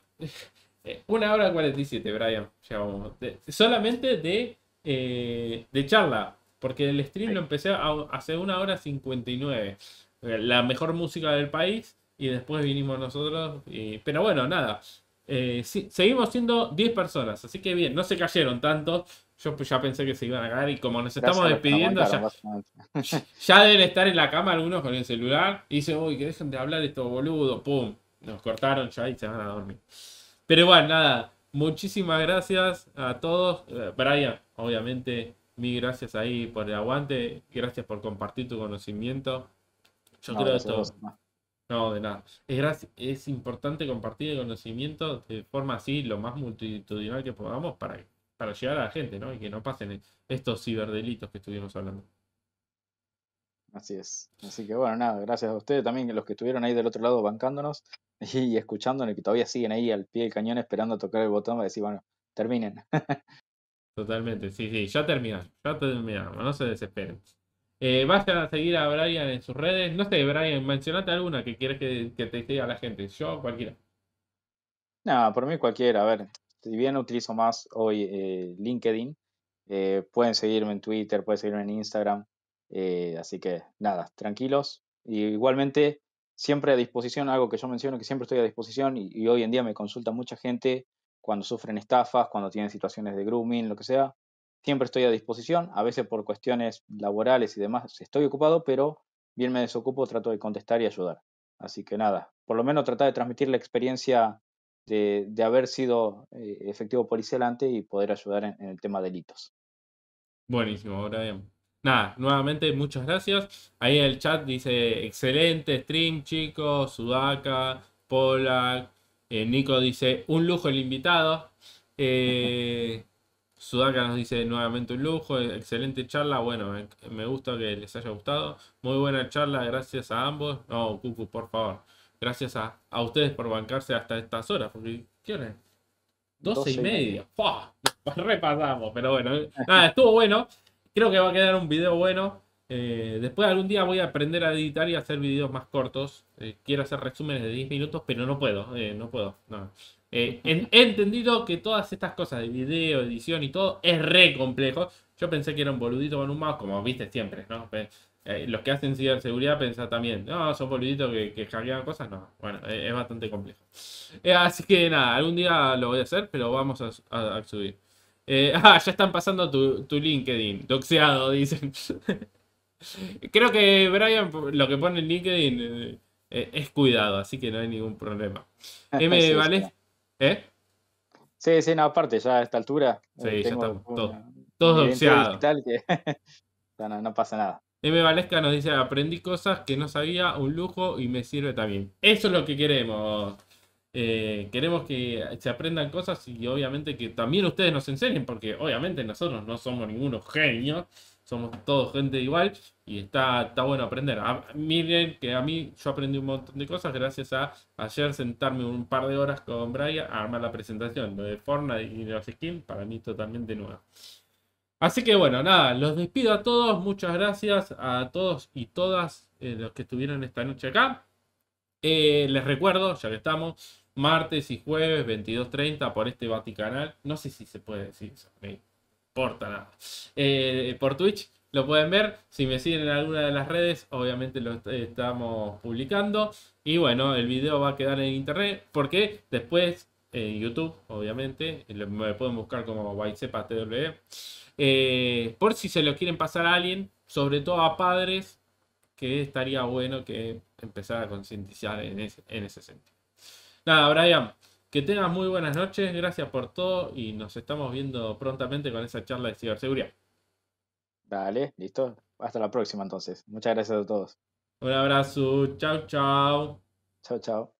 eh, una hora 47, Brian. Llevamos. vamos solamente eh, de, charla. Porque el stream lo empecé hace una hora 59. Eh, la mejor música del país. Y después vinimos nosotros. pero bueno, nada. seguimos siendo 10 personas. Así que bien, no se cayeron tantos. Yo pues ya pensé que se iban a caer y como nos estamos despidiendo, ya, deben estar en la cama algunos con el celular. Y dicen, uy, que dejen de hablar estos boludos. Pum, nos cortaron ya y se van a dormir. Pero bueno, nada, muchísimas gracias a todos. Eh, Brian, obviamente, mil gracias ahí por el aguante. Gracias por compartir tu conocimiento. Yo no, creo que de nada. Es, es importante compartir el conocimiento de forma así, lo más multitudinal que podamos para, para llegar a la gente, ¿no? Y que no pasen estos ciberdelitos que estuvimos hablando. Así es. Así que bueno, nada, gracias a ustedes también, los que estuvieron ahí del otro lado bancándonos y escuchándonos y que todavía siguen ahí al pie del cañón esperando a tocar el botón para decir, bueno, terminen. Totalmente, sí, sí, ya terminamos, ya terminamos, no se desesperen. Eh, a seguir a Brian en sus redes. No sé, Brian, mencionate alguna que quieres que, te diga la gente. Yo, cualquiera. No, por mí cualquiera. A ver, si bien utilizo más hoy eh, LinkedIn, eh, pueden seguirme en Twitter, pueden seguirme en Instagram. Eh, así que nada, tranquilos. igualmente, siempre a disposición, algo que yo menciono, que siempre estoy a disposición y, hoy en día me consulta mucha gente cuando sufren estafas, cuando tienen situaciones de grooming, lo que sea. Siempre estoy a disposición, a veces por cuestiones laborales y demás estoy ocupado, pero bien me desocupo, trato de contestar y ayudar. Así que nada, por lo menos tratar de transmitir la experiencia de, haber sido eh, efectivo policial antes y poder ayudar en, el tema de delitos. Buenísimo, bien nada, nuevamente muchas gracias. Ahí en el chat dice, excelente stream chicos, Sudaka, Polak, eh, Nico dice, un lujo el invitado. Eh, Sudaka nos dice nuevamente un lujo, excelente charla. Bueno, me, gusta que les haya gustado. Muy buena charla, gracias a ambos. No, Cucu, por favor. Gracias a, ustedes por bancarse hasta estas horas. Porque, ¿qué hora 12, y media. Repasamos, pero bueno. Nada, estuvo bueno. Creo que va a quedar un video bueno. Eh, después algún día voy a aprender a editar y hacer videos más cortos. Eh, quiero hacer resúmenes de 10 minutos, pero no puedo. Eh, no puedo. he entendido que todas estas cosas de video, edición y todo es re complejo. Yo pensé que era un boludito con un mouse, como viste siempre, ¿no? los que hacen ciberseguridad pensan también, no, son boluditos que, que cosas, no. Bueno, es, bastante complejo. así que nada, algún día lo voy a hacer, pero vamos a subir. Eh, ah, ya están pasando tu, LinkedIn. Doxeado, dicen. Creo que Brian lo que pone en LinkedIn eh, eh, es cuidado, así que no hay ningún problema. Ah, M. Valesca. ¿Eh? Sí, sí, no, aparte, ya a esta altura. Sí, ya estamos todos, todos doxeados. no, no pasa nada. M. Valesca nos dice, aprendí cosas que no sabía, un lujo y me sirve también. Eso es lo que queremos. Eh, queremos que se aprendan cosas y obviamente que también ustedes nos enseñen, porque obviamente nosotros no somos ninguno genio somos todos gente igual y está, está bueno aprender. miren que a mí yo aprendí un montón de cosas gracias a ayer sentarme un par de horas con Brian a armar la presentación. de Fortnite y de las skins para mí también totalmente nuevo. Así que bueno, nada, los despido a todos, muchas gracias a todos y todas eh, los que estuvieron esta noche acá. Eh, les recuerdo, ya que estamos, martes y jueves 22.30 por este Vaticanal. No sé si se puede decir eso, me importa nada. Eh, por Twitch lo pueden ver. Si me siguen en alguna de las redes, obviamente lo estamos publicando. Y bueno, el video va a quedar en internet porque después en YouTube, obviamente, me pueden buscar como Whitesepa eh, por si se lo quieren pasar a alguien, sobre todo a padres, que estaría bueno que empezara a concientizar en ese sentido. Nada, Brian, que tengas muy buenas noches, gracias por todo y nos estamos viendo prontamente con esa charla de ciberseguridad. Dale, listo. Hasta la próxima entonces. Muchas gracias a todos. Un abrazo, chao, chao. Chao, chao.